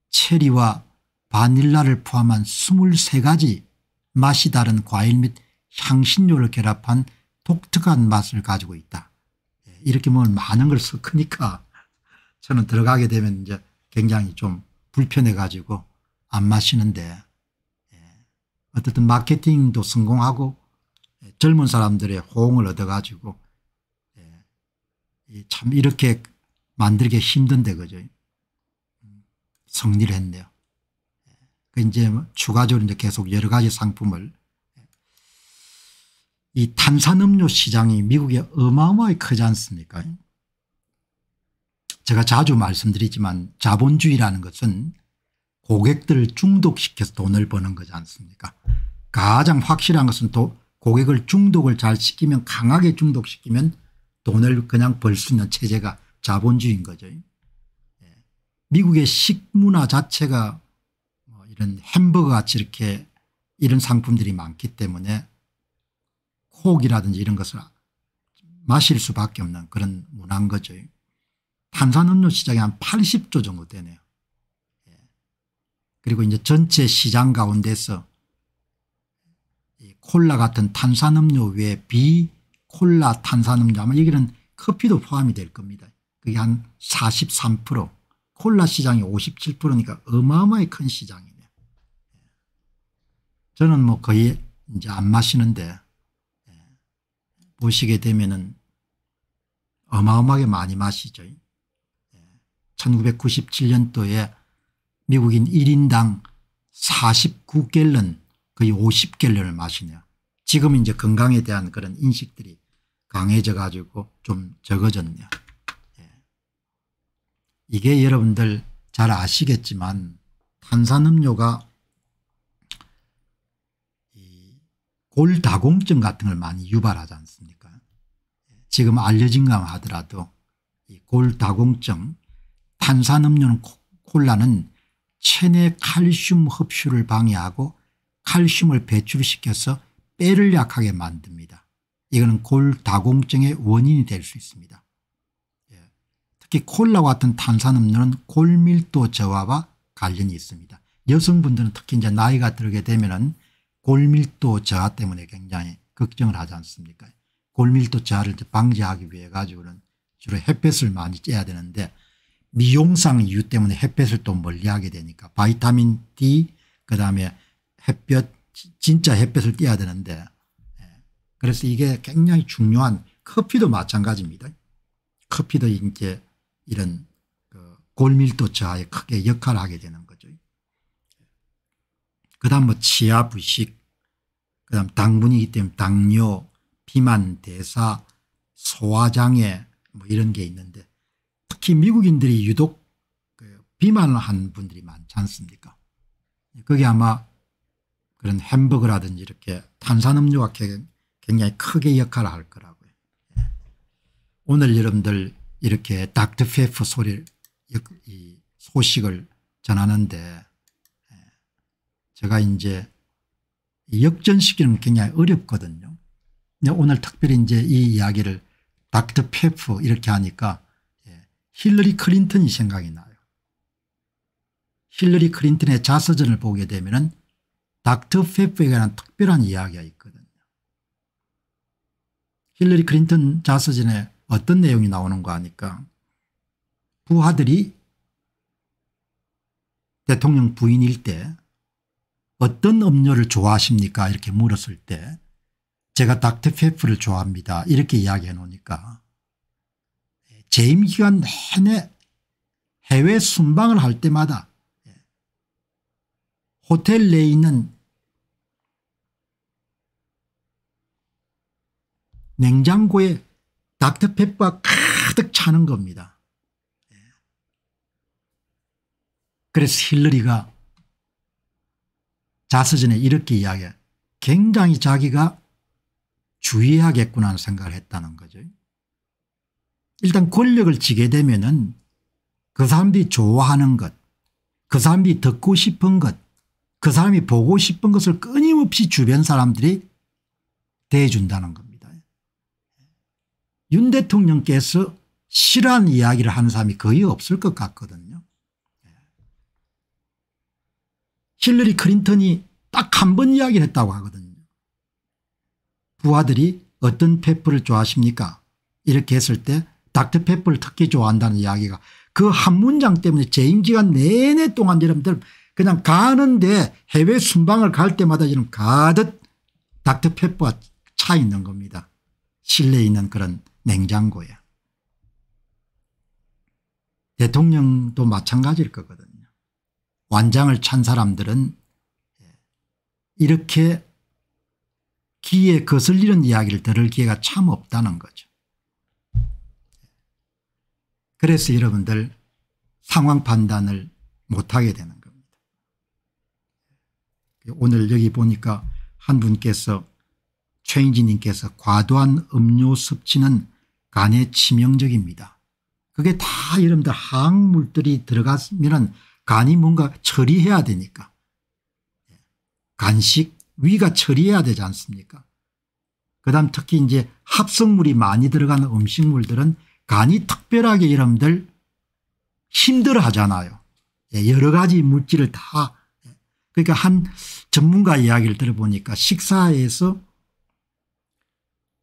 체리와 바닐라를 포함한 23가지 맛이 다른 과일 및 향신료를 결합한 독특한 맛을 가지고 있다. 예, 이렇게 먹면 많은 걸 섞으니까 저는 들어가게 되면 이제 굉장히 좀 불편해 가지고 안 마시는데 예, 어쨌든 마케팅도 성공하고 예, 젊은 사람들의 호응을 얻어 가지고 참 이렇게 만들기 힘든데 그죠. 음, 성리를 했네요. 이제 추가적으로 이제 계속 여러 가지 상품을 이 탄산음료 시장이 미국에 어마어마하게 크지 않습니까 제가 자주 말씀드리지만 자본주의라는 것은 고객들을 중독시켜서 돈을 버는 거지 않습니까 가장 확실한 것은 또 고객을 중독을 잘 시키면 강하게 중독시키면 돈을 그냥 벌 수 있는 체제가 자본주의인 거죠. 예. 미국의 식문화 자체가 이런 햄버거 같이 이렇게 이런 상품들이 많기 때문에 콕이라든지 이런 것을 마실 수밖에 없는 그런 문화인 거죠. 탄산음료 시장이 한 80조 정도 되네요. 예. 그리고 이제 전체 시장 가운데서 콜라 같은 탄산음료 외에 비콜라 탄산음료 아마 여기는 커피도 포함이 될 겁니다. 그게 한43% 콜라 시장이 57%니까 어마어마히 큰 시장이에요. 저는 뭐 거의 이제 안 마시는데 예, 보시게 되면은 어마어마하게 많이 마시죠. 1997년도에 예, 미국인 1인당 49갤런 거의 50갤런을 마시네요. 지금 이제 건강에 대한 그런 인식들이 강해져 가지고 좀 적어졌네요. 예. 이게 여러분들 잘 아시겠지만 탄산음료가 골다공증 같은 걸 많이 유발하지 않습니까 지금 알려진 것 하더라도 이 골다공증 탄산음료는 콜라는 체내 칼슘 흡수를 방해하고 칼슘을 배출시켜서 뼈를 약하게 만듭니다. 이거는 골다공증의 원인이 될 수 있습니다. 예. 특히 콜라 같은 탄산음료는 골밀도 저하와 관련이 있습니다. 여성분들은 특히 이제 나이가 들게 되면은 골밀도 저하 때문에 굉장히 걱정을 하지 않습니까 골밀도 저하를 방지하기 위해 가지고는 주로 햇볕을 많이 쬐야 되는데 미용상 이유 때문에 햇볕을 또 멀리하게 되니까 바이타민 D 그다음에 햇볕 진짜 햇볕을 떼야 되는데 예. 그래서 이게 굉장히 중요한 커피도 마찬가지입니다. 커피도 이제 이런 그 골밀도 저하에 크게 역할을 하게 되는 그다음 뭐 치아 부식, 그다음 당분이기 때문에 당뇨, 비만, 대사, 소화장애 뭐 이런 게 있는데 특히 미국인들이 유독 그 비만한 을 분들이 많지 않습니까? 그게 아마 그런 햄버거라든지 이렇게 탄산음료가 굉장히 크게 역할을 할 거라고요. 예. 오늘 여러분들 이렇게 닥터페퍼 소리 소식을 전하는데 제가 이제 역전시키는 굉장히 어렵거든요. 오늘 특별히 이제 이 이야기를 닥터 페프 이렇게 하니까 예, 힐러리 클린턴이 생각이 나요. 힐러리 클린턴의 자서전을 보게 되면은 닥터 페프에 관한 특별한 이야기가 있거든요. 힐러리 클린턴 자서전에 어떤 내용이 나오는 거 아니까 부하들이 대통령 부인일 때 어떤 음료를 좋아하십니까 이렇게 물었을 때 제가 닥터페프를 좋아합니다 이렇게 이야기해 놓으니까 재임 기간 내내 해외 순방을 할 때마다 호텔 내에 있는 냉장고에 닥터페퍼가 가득 차는 겁니다. 그래서 힐러리가 자서전에 이렇게 이야기해 굉장히 자기가 주의하겠구나 하는 생각을 했다는 거죠. 일단 권력을 쥐게 되면은 그 사람들이 좋아하는 것, 그 사람들이 듣고 싶은 것, 그 사람이 보고 싶은 것을 끊임없이 주변 사람들이 대해준다는 겁니다. 윤 대통령께서 싫어하는 이야기를 하는 사람이 거의 없을 것 같거든요. 힐러리 클린턴이 딱 한 번 이야기를 했다고 하거든요. 부하들이 어떤 페퍼를 좋아하십니까 이렇게 했을 때 닥터페퍼를 특히 좋아한다는 이야기가 그 한 문장 때문에 재임기간 내내 동안 여러분들 그냥 가는데 해외 순방을 갈 때마다 지금 가득 닥터페퍼가 차 있는 겁니다. 실내에 있는 그런 냉장고에. 대통령도 마찬가지일 거거든요. 완장을 찬 사람들은 이렇게 귀에 거슬리는 이야기를 들을 기회가 참 없다는 거죠. 그래서 여러분들 상황 판단을 못하게 되는 겁니다. 오늘 여기 보니까 한 분께서 최인지님께서 과도한 음료 섭취는 간에 치명적입니다. 그게 다 여러분들 항물들이 들어갔으면 간이 뭔가 처리해야 되니까. 간식 위가 처리해야 되지 않습니까 그 다음 특히 이제 합성물이 많이 들어가는 음식물들은 간이 특별하게 여러분들 힘들어 하잖아요. 예, 여러 가지 물질을 다 그러니까 한 전문가 이야기를 들어보니까 식사에서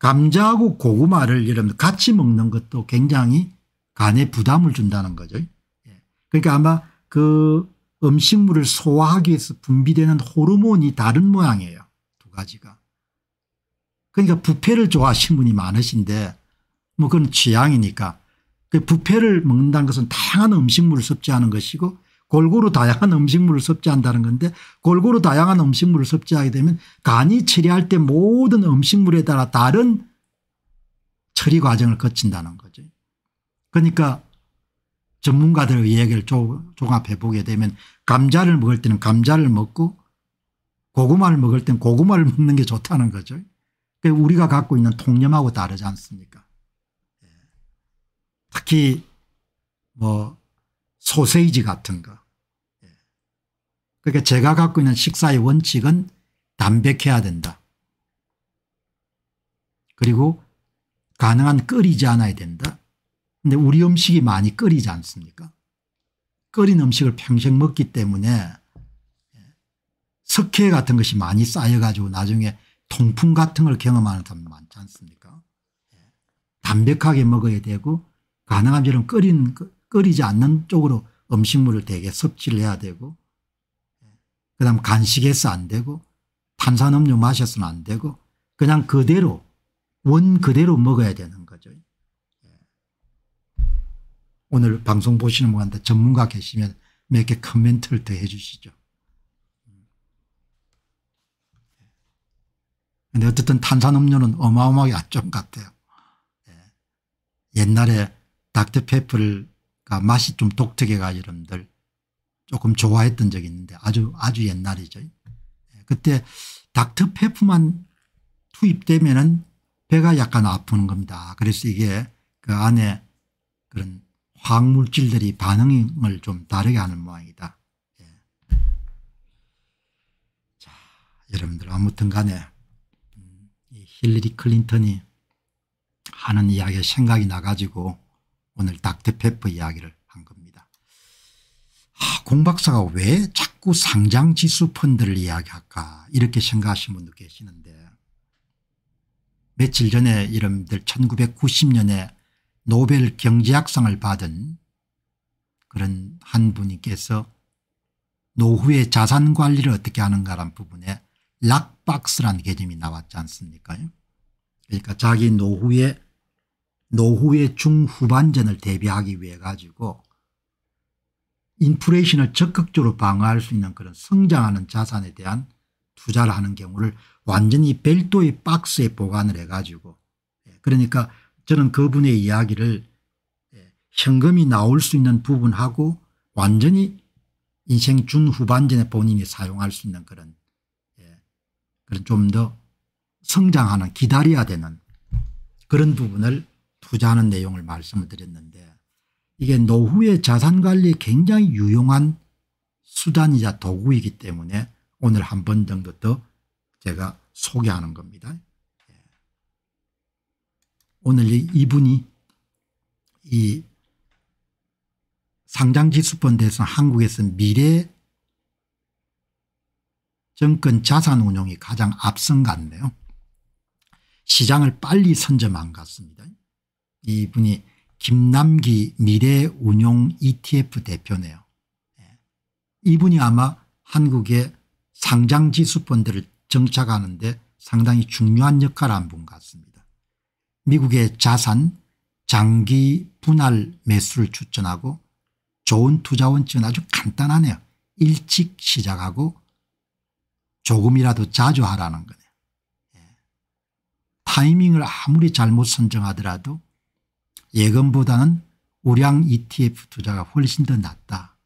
감자하고 고구마를 여러분 같이 먹는 것도 굉장히 간에 부담을 준다는 거죠. 예. 그러니까 아마 그 음식물을 소화하기 위해서 분비되는 호르몬이 다른 모양이에요. 두 가지가. 그러니까 부패를 좋아하시는 분이 많으신데 뭐 그건 취향이니까 그 부패를 먹는다는 것은 다양한 음식물을 섭취하는 것이고 골고루 다양한 음식물을 섭취한다는 건데 골고루 다양한 음식물을 섭취하게 되면 간이 처리할 때 모든 음식물에 따라 다른 처리 과정을 거친다는 거죠. 그러니까 전문가들의 이야기를 종합해 보게 되면 감자를 먹을 때는 감자를 먹고 고구마를 먹을 때는 고구마를 먹는 게 좋다는 거죠. 그러니까 우리가 갖고 있는 통념하고 다르지 않습니까 예. 특히 뭐 소세지 이 같은 거. 예. 그러니까 제가 갖고 있는 식사의 원칙은 담백해야 된다. 그리고 가능한 끓이지 않아야 된다. 근데 우리 음식이 많이 끓이지 않습니까? 끓인 음식을 평생 먹기 때문에 예, 석회 같은 것이 많이 쌓여가지고 나중에 통풍 같은 걸 경험하는 사람 많지 않습니까? 예, 담백하게 먹어야 되고 가능한 대로 끓인 그, 끓이지 않는 쪽으로 음식물을 되게 섭취를 해야 되고 예, 그다음 간식해서 안 되고 탄산음료 마셔서는 안 되고 그냥 그대로 원 그대로 먹어야 되는 오늘 방송 보시는 분한테 전문가 계시면 몇 개 커멘트를 더 해 주시죠. 근데 어쨌든 탄산음료는 어마어마하게 안좋 같아요. 예. 옛날에 닥터페퍼가 맛이 좀 독특해가 여러분들 조금 좋아했던 적이 있는데 아주 아주 옛날이죠. 예. 그때 닥터페퍼만 투입되면 배가 약간 아프 겁니다. 그래서 이게 그 안에 그런 화학물질들이 반응을 좀 다르게 하는 모양이다. 예. 자, 여러분들 아무튼 간에 음, 힐리리 클린턴이 하는 이야기에 생각이 나가지고 오늘 닥터페퍼 이야기를 한 겁니다. 아, 공박사가 왜 자꾸 상장지수 펀드를 이야기할까 이렇게 생각하시는 분도 계시는데 며칠 전에 여러들 1990년에 노벨 경제학상을 받은 그런 한 분께서 노후의 자산관리를 어떻게 하는가란 부분에 락박스라는 개념이 나왔지 않습니까 그러니까 자기 노후에 노후의 중후반전을 대비하기 위해 가지고 인플레이션을 적극적으로 방어할 수 있는 그런 성장하는 자산에 대한 투자를 하는 경우를 완전히 별도의 박스에 보관을 해가지고 예, 그러니까 저는 그분의 이야기를 예, 현금이 나올 수 있는 부분하고 완전히 인생 중후반전에 본인이 사용할 수 있는 그런 예, 그런 좀 더 성장하는 기다려야 되는 그런 부분을 투자하는 내용을 말씀을 드렸는데 이게 노후의 자산관리에 굉장히 유용한 수단이자 도구이기 때문에 오늘 한 번 정도 더 제가 소개하는 겁니다. 오늘 이분이 이 상장지수펀드에서 한국에서 미래 정권 자산운용이 가장 앞선 같네요. 시장을 빨리 선점한 같습니다. 이분이 김남기 미래운용 ETF 대표네요. 예. 이분이 아마 한국의 상장지수펀드를 정착하는데 상당히 중요한 역할을 한 분 같습니다. 미국의 자산 장기 분할 매수를 추천하고 좋은 투자 원칙은 아주 간단하네요. 일찍 시작하고 조금이라도 자주 하라는 거네요. 예. 타이밍을 아무리 잘못 선정하더라도 예금보다는 우량 ETF 투자가 훨씬 더 낫다.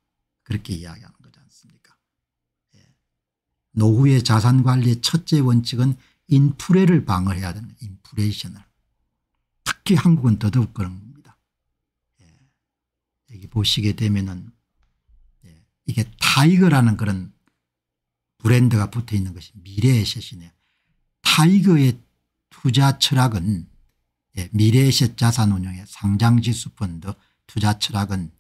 그렇게 이야기하는 거지 않습니까 예. 노후의 자산관리의 첫째 원칙은 인플레를 방어해야 되는 인플레이션을. 특히 한국은 더더욱 그런 겁니다. 예. 여기 보시게 되면은 예. 이게 타이거라는 그런 브랜드가 붙어 있는 것이 미래의 셋이네요. 타이거의 투자 철학은 예. 미래의 셋 자산운용의 상장지수펀드 투자 철학은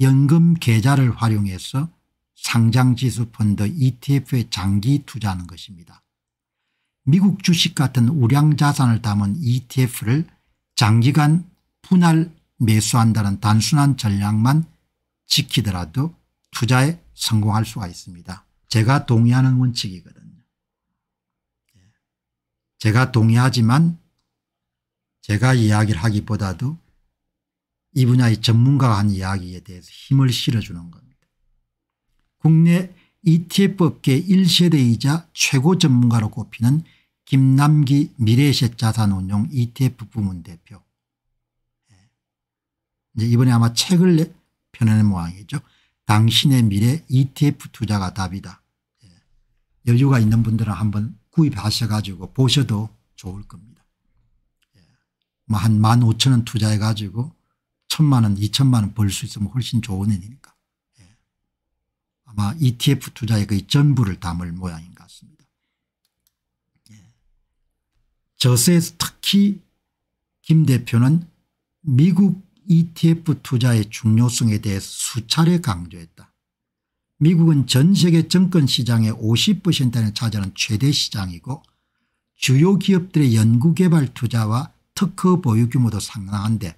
연금 계좌를 활용해서 상장지수 펀드 ETF에 장기 투자하는 것입니다. 미국 주식 같은 우량자산을 담은 ETF를 장기간 분할 매수한다는 단순한 전략만 지키더라도 투자에 성공할 수가 있습니다. 제가 동의하는 원칙이거든요. 예. 제가 동의하지만 제가 이야기를 하기보다도 이 분야의 전문가가 한 이야기에 대해서 힘을 실어주는 겁니다. 국내 ETF 업계 1세대이자 최고 전문가로 꼽히는 김남기 미래에셋 자산운용 ETF 부문 대표. 예. 이제 이번에 아마 책을 펴내는 모양이죠. 당신의 미래 ETF 투자가 답이다. 예. 여유가 있는 분들은 한번 구입하셔가지고 보셔도 좋을 겁니다. 예. 뭐 한 15,000원 투자해가지고 1,000만원, 2,000만원 벌 수 있으면 훨씬 좋은 일니까 아마 ETF 투자의 거의 그 전부를 담을 모양인가. 저세에서 특히 김 대표는 미국 ETF 투자의 중요성에 대해 수차례 강조했다. 미국은 전 세계 증권시장의 50%를 차지하는 최대 시장이고 주요 기업들의 연구개발 투자와 특허 보유 규모도 상당한데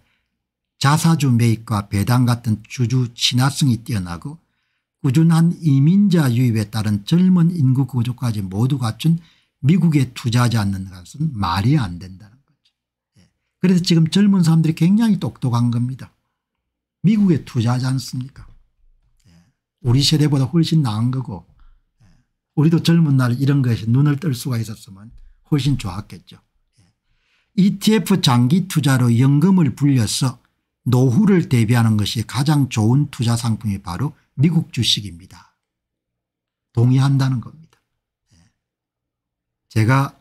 자사주 매입과 배당 같은 주주 친화성이 뛰어나고 꾸준한 이민자 유입에 따른 젊은 인구 구조까지 모두 갖춘 미국에 투자하지 않는 것은 말이 안 된다는 거죠. 예. 그래서 지금 젊은 사람들이 굉장히 똑똑한 겁니다. 미국에 투자하지 않습니까? 예. 우리 세대보다 훨씬 나은 거고 예. 우리도 젊은 날 이런 것에 눈을 뜰 수가 있었으면 훨씬 좋았겠죠. ETF 장기 투자로 연금을 불려서 노후를 대비하는 것이 가장 좋은 투자 상품이 바로 미국 주식입니다. 동의한다는 겁니다. 제가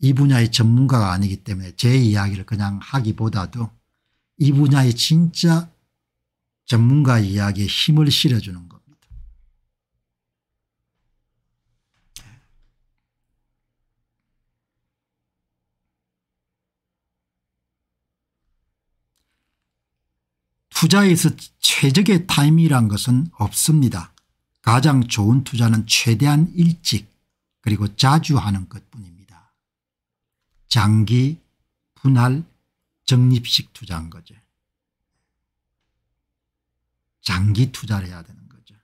이 분야의 전문가가 아니기 때문에 제 이야기를 그냥 하기보다도 이 분야의 진짜 전문가 이야기에 힘을 실어주는 겁니다. 투자에서 최적의 타이밍이란 것은 없습니다. 가장 좋은 투자는 최대한 일찍 그리고 자주 하는 것뿐입니다. 장기, 분할, 적립식 투자한 거죠. 장기 투자를 해야 되는 거죠.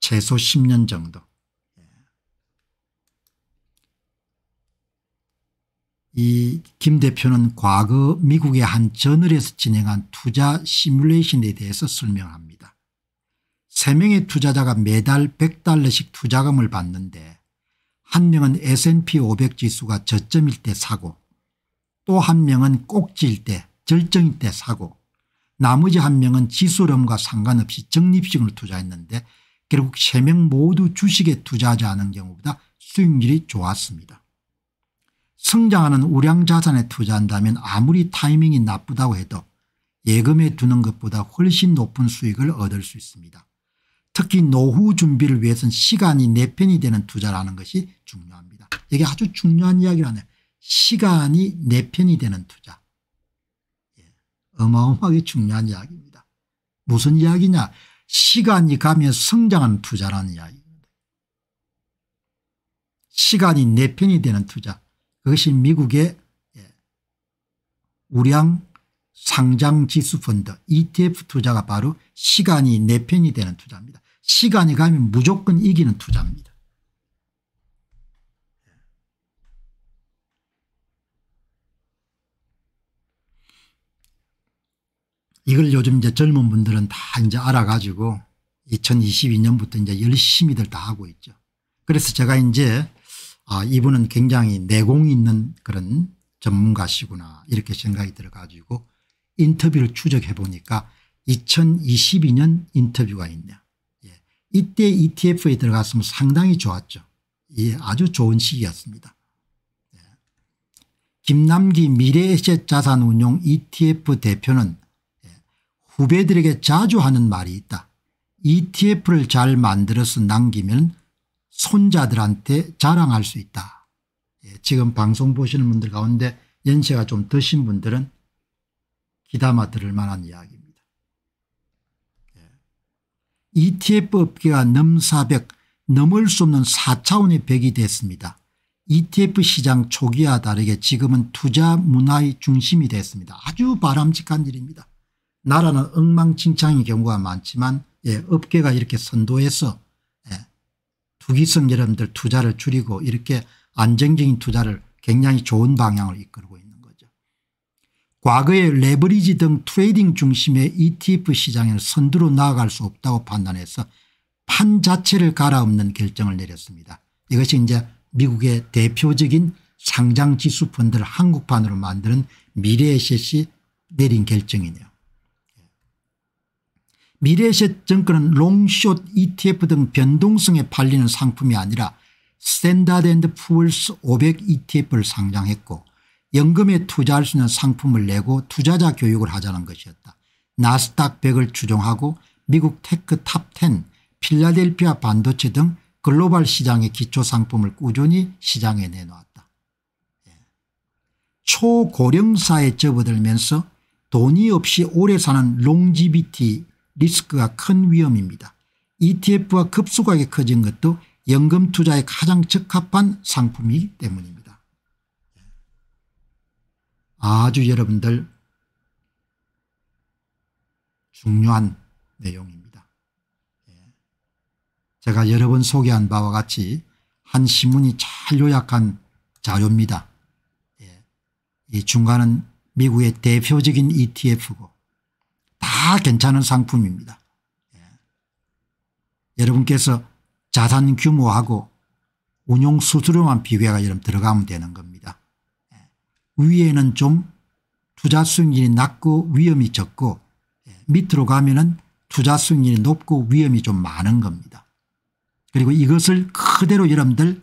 최소 10년 정도. 예. 이김 대표는 과거 미국의 한 저널에서 진행한 투자 시뮬레이션에 대해서 설명합니다. 3명의 투자자가 매달 100달러씩 투자금을 받는데 한 명은 S&P 500 지수가 저점일 때 사고 또 한 명은 꼭지일 때 절정일 때 사고 나머지 한 명은 지수름과 상관없이 적립식으로 투자했는데 결국 세 명 모두 주식에 투자하지 않은 경우보다 수익률이 좋았습니다. 성장하는 우량자산에 투자한다면 아무리 타이밍이 나쁘다고 해도 예금에 두는 것보다 훨씬 높은 수익을 얻을 수 있습니다. 특히 노후 준비를 위해서는 시간이 내 편이 되는 투자라는 것이 중요합니다. 이게 아주 중요한 이야기라네요. 시간이 내 편이 되는 투자. 예. 어마어마하게 중요한 이야기입니다. 무슨 이야기냐 시간이 가면 성장하는 투자라는 이야기입니다. 시간이 내 편이 되는 투자. 그것이 미국의 예. 우량 상장지수펀드 ETF 투자가 바로 시간이 내 편이 되는 투자입니다. 시간이 가면 무조건 이기는 투자입니다. 이걸 요즘 이제 젊은 분들은 다 이제 알아가지고 2022년부터 이제 열심히들 다 하고 있죠. 그래서 제가 이제 아, 이분은 굉장히 내공이 있는 그런 전문가시구나 이렇게 생각이 들어가지고 인터뷰를 추적해 보니까 2022년 인터뷰가 있네요. 이때 ETF에 들어갔으면 상당히 좋았죠. 예, 아주 좋은 시기였습니다. 예. 김남기 미래에셋 자산운용 ETF 대표는 예, 후배들에게 자주 하는 말이 있다. ETF를 잘 만들어서 남기면 손자들한테 자랑할 수 있다. 예, 지금 방송 보시는 분들 가운데 연세가 좀 드신 분들은 기담아 들을 만한 이야기. ETF 업계가 넘4 0 넘을 수 없는 4차원의 벽이 됐습니다. ETF 시장 초기와 다르게 지금은 투자 문화의 중심이 됐습니다. 아주 바람직한 일입니다. 나라는 엉망진창의 경우가 많지만 예, 업계가 이렇게 선도해서 예, 투기성 여러분들 투자를 줄이고 이렇게 안정적인 투자를 굉장히 좋은 방향으로 이끌고 과거의 레버리지 등 트레이딩 중심의 ETF 시장에 선두로 나아갈 수 없다고 판단해서 판 자체를 갈아엎는 결정을 내렸습니다. 이것이 이제 미국의 대표적인 상장 지수 펀드를 한국판으로 만드는 미래에셋이 내린 결정이네요. 미래에셋 증권은 롱숏 ETF 등 변동성에 팔리는 상품이 아니라 스탠다드 앤드 푸얼스 500 ETF를 상장했고 연금에 투자할 수 있는 상품을 내고 투자자 교육을 하자는 것이었다. 나스닥 100을 추종하고 미국 테크 탑10 필라델피아 반도체 등 글로벌 시장의 기초상품을 꾸준히 시장에 내놓았다. 예. 초고령사에 접어들면서 돈이 없이 오래 사는 롱지비티 리스크가 큰 위험입니다. ETF가 급속하게 커진 것도 연금 투자에 가장 적합한 상품이기 때문입니다. 아주 여러분들 중요한 내용입니다. 예. 제가 여러 번 소개한 바와 같이 한 신문이 잘 요약한 자료입니다. 예. 이 중간은 미국의 대표적인 ETF고 다 괜찮은 상품입니다. 예. 여러분께서 자산 규모하고 운용 수수료만 비교해가 여러분 들어가면 되는 겁니다. 위에는 좀 투자 수익률이 낮고 위험이 적고 예, 밑으로 가면 은 투자 수익률이 높고 위험이 좀 많은 겁니다. 그리고 이것을 그대로 여러분들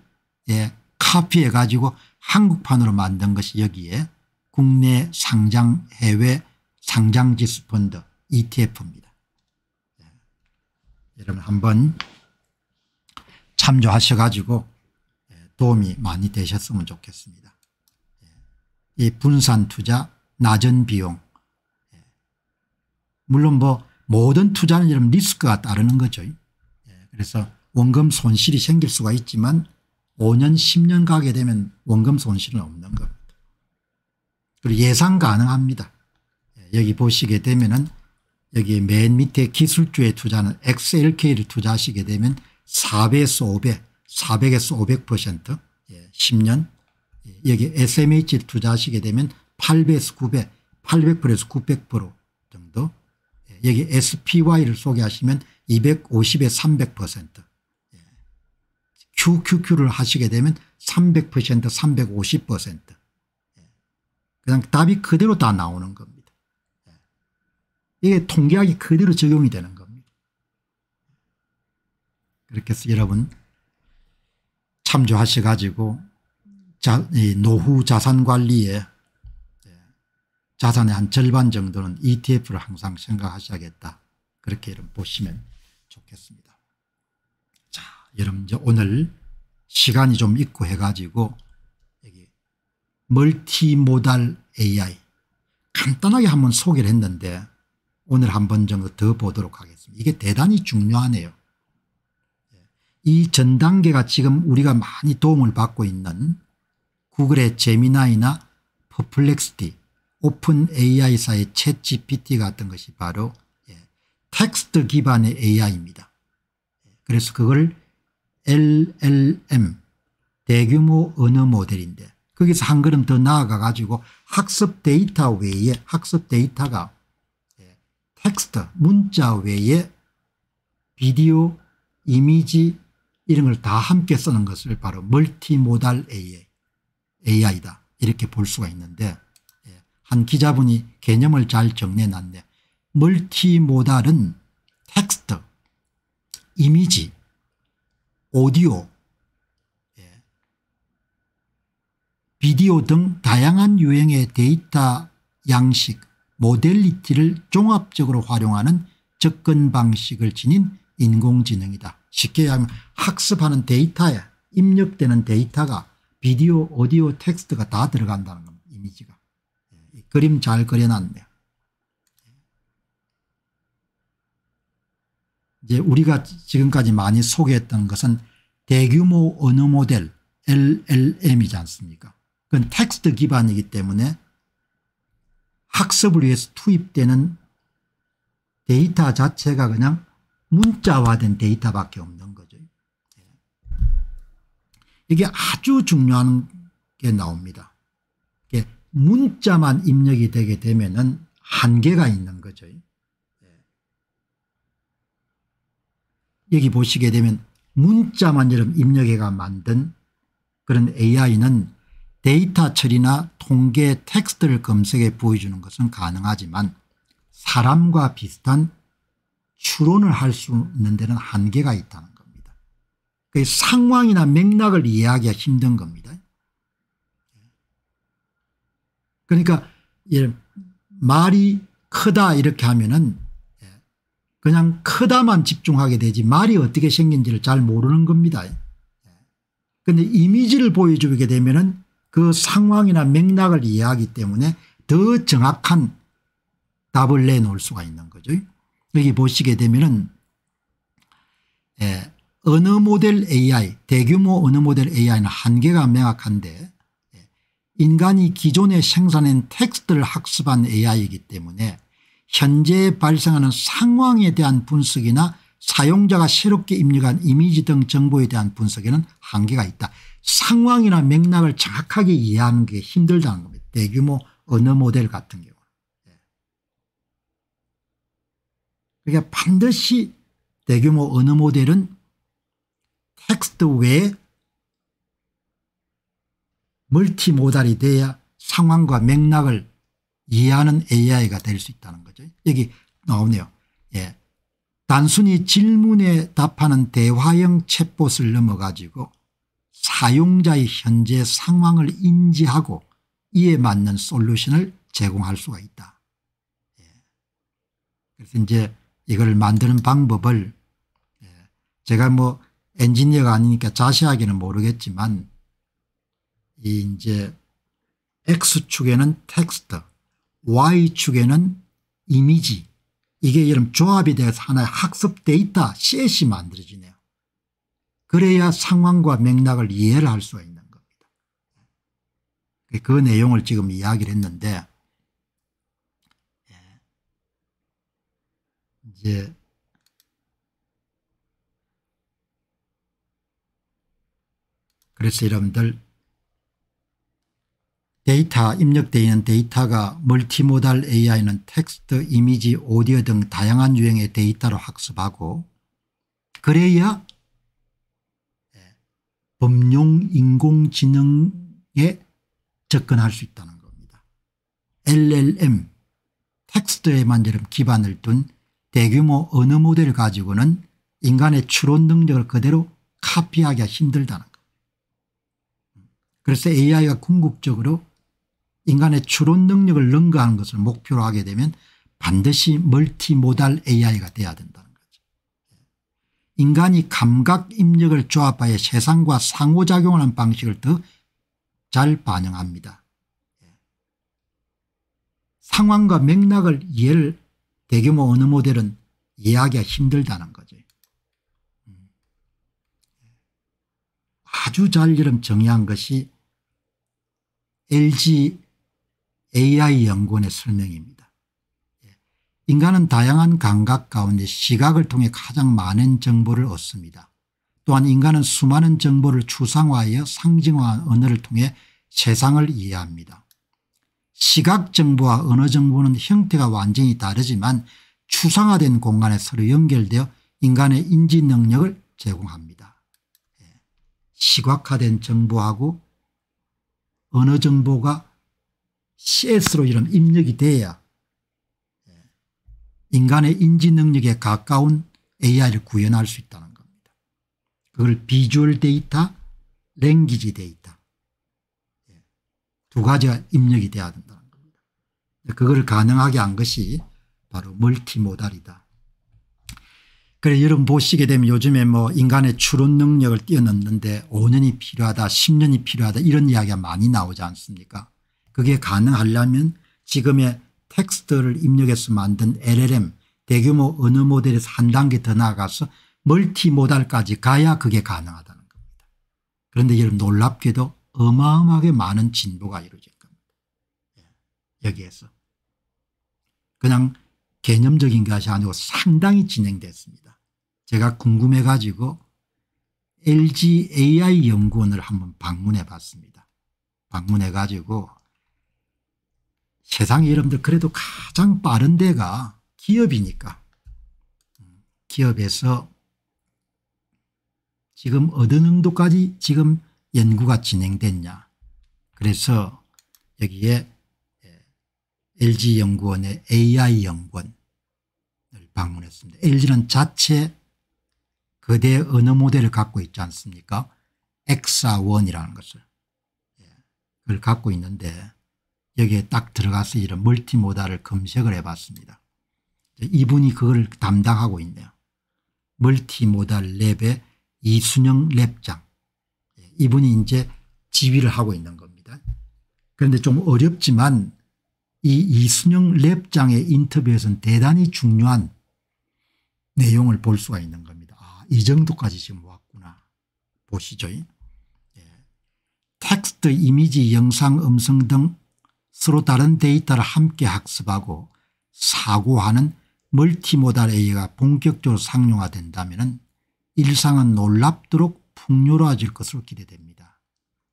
예, 카피해 가지고 한국판으로 만든 것이 여기에 국내 상장 해외 상장 지수 펀드 ETF입니다. 예. 여러분 한번 참조하셔 가지고 예, 도움이 많이 되셨으면 좋겠습니다. 이 분산 투자 낮은 비용 예. 물론 뭐 모든 투자는 이런 리스크가 따르는 거죠. 예. 그래서 원금 손실이 생길 수가 있지만 5년 10년 가게 되면 원금 손실은 없는 겁니다. 그리고 예상 가능합니다. 예. 여기 보시게 되면은 여기 맨 밑에 기술주의 투자는 XLK를 투자하시게 되면 4배에서 5배, 400에서 500% 10년 여기 SMH를 투자하시게 되면 8배에서 9배 800%에서 900% 정도 예, 여기 SPY를 소개하시면 250에 300% QQQ를 하시게 되면 300% 350% 그냥 답이 그대로 다 나오는 겁니다. 예, 이게 통계학이 그대로 적용이 되는 겁니다. 그렇게 해서 여러분 참조하셔 가지고 자, 노후 자산 관리에 자산의 한 절반 정도는 ETF를 항상 생각하셔야겠다. 그렇게 여러분 보시면 좋겠습니다. 자, 여러분 이제 오늘 시간이 좀 있고 해가지고 여기 멀티모달 AI 간단하게 한번 소개를 했는데 오늘 한번 정도 더 보도록 하겠습니다. 이게 대단히 중요하네요. 이 전 단계가 지금 우리가 많이 도움을 받고 있는 구글의 제미나이나 퍼플렉스티, 오픈 AI사의 채 GPT 같은 것이 바로 예, 텍스트 기반의 AI입니다. 예, 그래서 그걸 LLM 대규모 언어 모델인데 거기서 한 걸음 더 나아가 가지고 학습 데이터 외에 학습 데이터가 예, 텍스트 문자 외에 비디오 이미지 이런 걸 다 함께 쓰는 것을 바로 멀티모달 AI AI다 이렇게 볼 수가 있는데 예, 한 기자분이 개념을 잘 정리해놨네. 멀티모달은 텍스트, 이미지, 오디오, 예, 비디오 등 다양한 유형의 데이터 양식, 모델리티를 종합적으로 활용하는 접근 방식을 지닌 인공지능이다. 쉽게 하면 학습하는 데이터에 입력되는 데이터가 비디오, 오디오, 텍스트가 다 들어간다는 겁니다. 이미지가. 예, 그림 잘 그려놨네요. 예. 이제 우리가 지금까지 많이 소개했던 것은 대규모 언어 모델 LLM이지 않습니까 그건 텍스트 기반이기 때문에 학습을 위해서 투입되는 데이터 자체가 그냥 문자화된 데이터밖에 없는 거죠. 이게 아주 중요한 게 나옵니다. 문자만 입력이 되게 되면 은 한계가 있는 거죠. 예. 여기 보시게 되면 문자만 여러 입력해가 만든 그런 AI는 데이터 처리나 통계 텍스트를 검색해 보여주는 것은 가능하지만 사람과 비슷한 추론을 할 수 있는 데는 한계가 있다 그 상황이나 맥락을 이해하기가 힘든 겁니다. 그러니까 말이 크다 이렇게 하면은 예, 그냥 크다만 집중하게 되지 말이 어떻게 생긴지를 잘 모르는 겁니다. 그런데 예. 이미지를 보여주게 되면은 그 상황이나 맥락을 이해하기 때문에 더 정확한 답을 내놓을 수가 있는 거죠. 여기 보시게 되면은 예, 언어 모델 AI 대규모 언어 모델 AI는 한계가 명확한데 예, 인간이 기존에 생산한 텍스트를 학습한 AI이기 때문에 현재 발생하는 상황에 대한 분석이나 사용자가 새롭게 입력한 이미지 등 정보에 대한 분석에는 한계가 있다. 상황이나 맥락을 정확하게 이해하는 게 힘들다는 겁니다. 대규모 언어 모델 같은 경우. 예. 그러니까 반드시 대규모 언어 모델은 텍스트 외에 멀티모달이 돼야 상황과 맥락을 이해하는 AI가 될 수 있다는 거죠. 여기 나오네요. 예. 단순히 질문에 답하는 대화형 챗봇을 넘어 가지고 사용자의 현재 상황을 인지하고 이에 맞는 솔루션을 제공할 수가 있다. 예. 그래서 이제 이걸 만드는 방법을 예. 제가 뭐 엔지니어가 아니니까 자세하게는 모르겠지만 이 이제 X축에는 텍스트 Y축에는 이미지 이게 여러분 조합이 돼서 하나의 학습 데이터 셋이 만들어지네요. 그래야 상황과 맥락을 이해를 할 수가 있는 겁니다. 그 내용을 지금 이야기를 했는데 예. 이제 그래서 여러분들 데이터 입력되어 있는 데이터가 멀티모달 AI는 텍스트, 이미지, 오디오 등 다양한 유형의 데이터로 학습하고 그래야 범용 예, 인공지능에 접근할 수 있다는 겁니다. LLM 텍스트에만 기반을 둔 대규모 언어 모델을 가지고는 인간의 추론 능력을 그대로 카피하기가 힘들다는 그래서 AI가 궁극적으로 인간의 추론 능력을 능가하는 것을 목표로 하게 되면 반드시 멀티모달 AI가 돼야 된다는 거죠. 인간이 감각 입력을 조합하여 세상과 상호작용하는 방식을 더 잘 반영합니다. 상황과 맥락을 이해를 대규모 언어 모델은 이해하기가 힘들다는 거죠. 아주 잘 이름 정의한 것이 LG AI 연구원의 설명입니다. 예. 인간은 다양한 감각 가운데 시각을 통해 가장 많은 정보를 얻습니다. 또한 인간은 수많은 정보를 추상화하여 상징화한 언어를 통해 세상을 이해합니다. 시각 정보와 언어 정보는 형태가 완전히 다르지만 추상화된 공간에 서로 연결되어 인간의 인지 능력을 제공합니다. 시각화된 정보하고 어느 정보가 CS로 이런 입력이 돼야 인간의 인지 능력에 가까운 AI를 구현할 수 있다는 겁니다. 그걸 비주얼 데이터, 랭귀지 데이터 두 가지가 입력이 돼야 된다는 겁니다. 그걸 가능하게 한 것이 바로 멀티모달이다. 그래 여러분 보시게 되면 요즘에 뭐 인간의 추론 능력을 뛰어넘는데 5년이 필요하다 10년이 필요하다 이런 이야기가 많이 나오지 않습니까 그게 가능하려면 지금의 텍스트를 입력해서 만든 LLM 대규모 언어 모델에서 한 단계 더 나아가서 멀티모달까지 가야 그게 가능하다는 겁니다. 그런데 여러분 놀랍게도 어마어마하게 많은 진보가 이루어질 겁니다. 예, 여기에서. 그냥 개념적인 것이 아니고 상당히 진행됐습니다. 제가 궁금해가지고 LG AI 연구원을 한번 방문해 봤습니다. 방문해 가지고 세상 여러분들 그래도 가장 빠른 데가 기업이니까 기업에서 지금 어느 정도까지 지금 연구가 진행됐냐 그래서 여기에 LG연구원의 예, AI연구원을 방문했습니다. LG는 자체 거대 언어 모델을 갖고 있지 않습니까 엑사원이라는 것을 예, 그걸 갖고 있는데 여기에 딱 들어가서 이런 멀티모다를 검색을 해봤습니다. 이분이 그걸 담당하고 있네요. 멀티모달 랩의 이순영 랩장 예, 이분이 이제 지휘를 하고 있는 겁니다. 그런데 좀 어렵지만 이 이순영 랩장의 인터뷰에서는 대단히 중요한 내용을 볼 수가 있는 겁니다. 이 정도까지 지금 왔구나. 보시죠. 예. 텍스트, 이미지, 영상, 음성 등 서로 다른 데이터를 함께 학습하고 사고하는 멀티모달 AI가 본격적으로 상용화된다면 일상은 놀랍도록 풍요로워질 것으로 기대됩니다.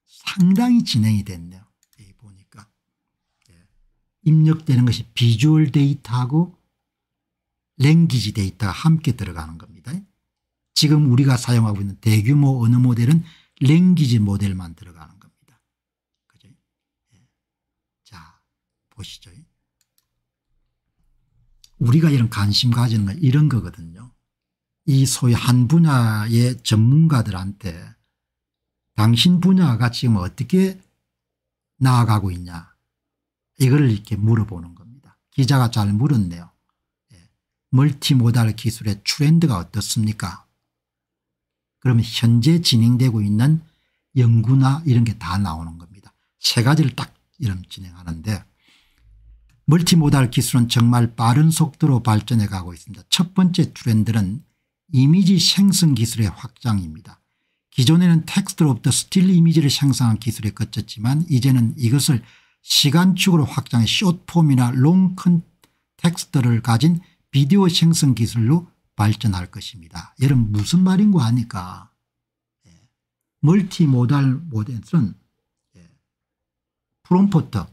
상당히 진행이 됐네요. 여기 예, 보니까. 예. 입력되는 것이 비주얼 데이터하고 랭귀지 데이터가 함께 들어가는 겁니다. 지금 우리가 사용하고 있는 대규모 언어 모델은 랭귀지 모델만 들어가는 겁니다. 그죠? 예. 자, 보시죠. 우리가 이런 관심 가지는 건 이런 거거든요. 이 소위 한 분야의 전문가들한테 당신 분야가 지금 어떻게 나아가고 있냐 이걸 이렇게 물어보는 겁니다. 기자가 잘 물었네요. 예. 멀티모달 기술의 트렌드가 어떻습니까 그러면 현재 진행되고 있는 연구나 이런 게 다 나오는 겁니다. 세 가지를 딱 이름 진행하는데 멀티모달 기술은 정말 빠른 속도로 발전해 가고 있습니다. 첫 번째 트렌드는 이미지 생성 기술의 확장입니다. 기존에는 텍스트로부터 스틸 이미지를 생성한 기술에 그쳤지만 이제는 이것을 시간축으로 확장해 숏폼이나 롱컨 텍스트를 가진 비디오 생성 기술로 발전할 것입니다. 여러분 무슨 말인고 하니까 예, 멀티모달 모델은 예, 프롬포터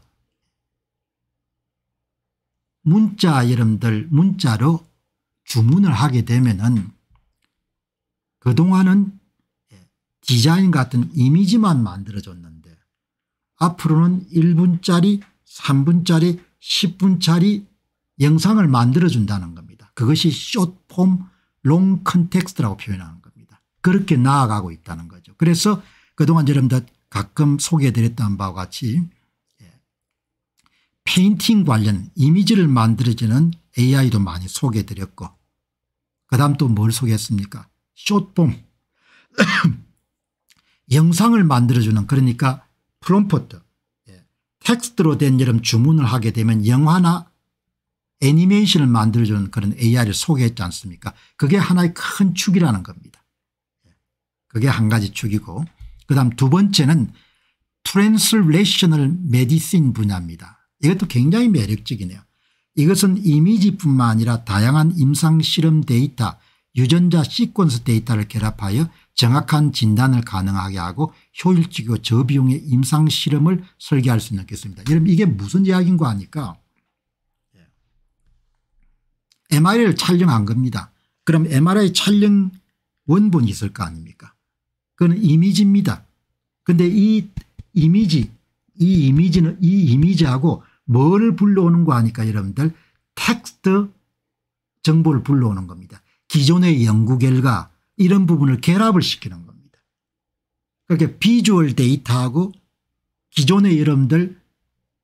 문자 여러분들 문자로 주문을 하게 되면은 그동안은 예, 디자인 같은 이미지만 만들어줬는데 앞으로는 1분짜리 3분짜리 10분짜리 영상을 만들어준다는 겁니다. 그것이 숏폼 롱 컨텍스트라고 표현하는 겁니다. 그렇게 나아가고 있다는 거죠. 그래서 그동안 여러분들 가끔 소개해드렸던 바와 같이 예, 페인팅 관련 이미지를 만들어지는 AI도 많이 소개해드렸고 그 다음 또 뭘 소개했습니까 숏폼 영상을 만들어주는 그러니까 프롬포트 예, 텍스트로 된 여름 주문을 하게 되면 영화나 애니메이션을 만들어주는 그런 AI를 소개했지 않습니까 그게 하나의 큰 축이라는 겁니다. 그게 한 가지 축이고 그다음 두 번째는 트랜슬레이셔널 메디신 분야입니다. 이것도 굉장히 매력적이네요. 이것은 이미지뿐만 아니라 다양한 임상실험 데이터 유전자 시퀀스 데이터를 결합하여 정확한 진단을 가능하게 하고 효율적이고 저비용의 임상실험을 설계할 수 있는 기술입니다. 여러분 이게 무슨 이야기인 거 아니까 MRI를 촬영한 겁니다. 그럼 MRI 촬영 원본이 있을 거 아닙니까 그건 이미지입니다. 근데 이 이미지 이 이미지는 이 이미지하고 뭐를 불러오는 거아니까 여러분들 텍스트 정보를 불러오는 겁니다. 기존의 연구 결과 이런 부분을 결합을 시키는 겁니다. 그렇게 비주얼 데이터하고 기존의 여러분들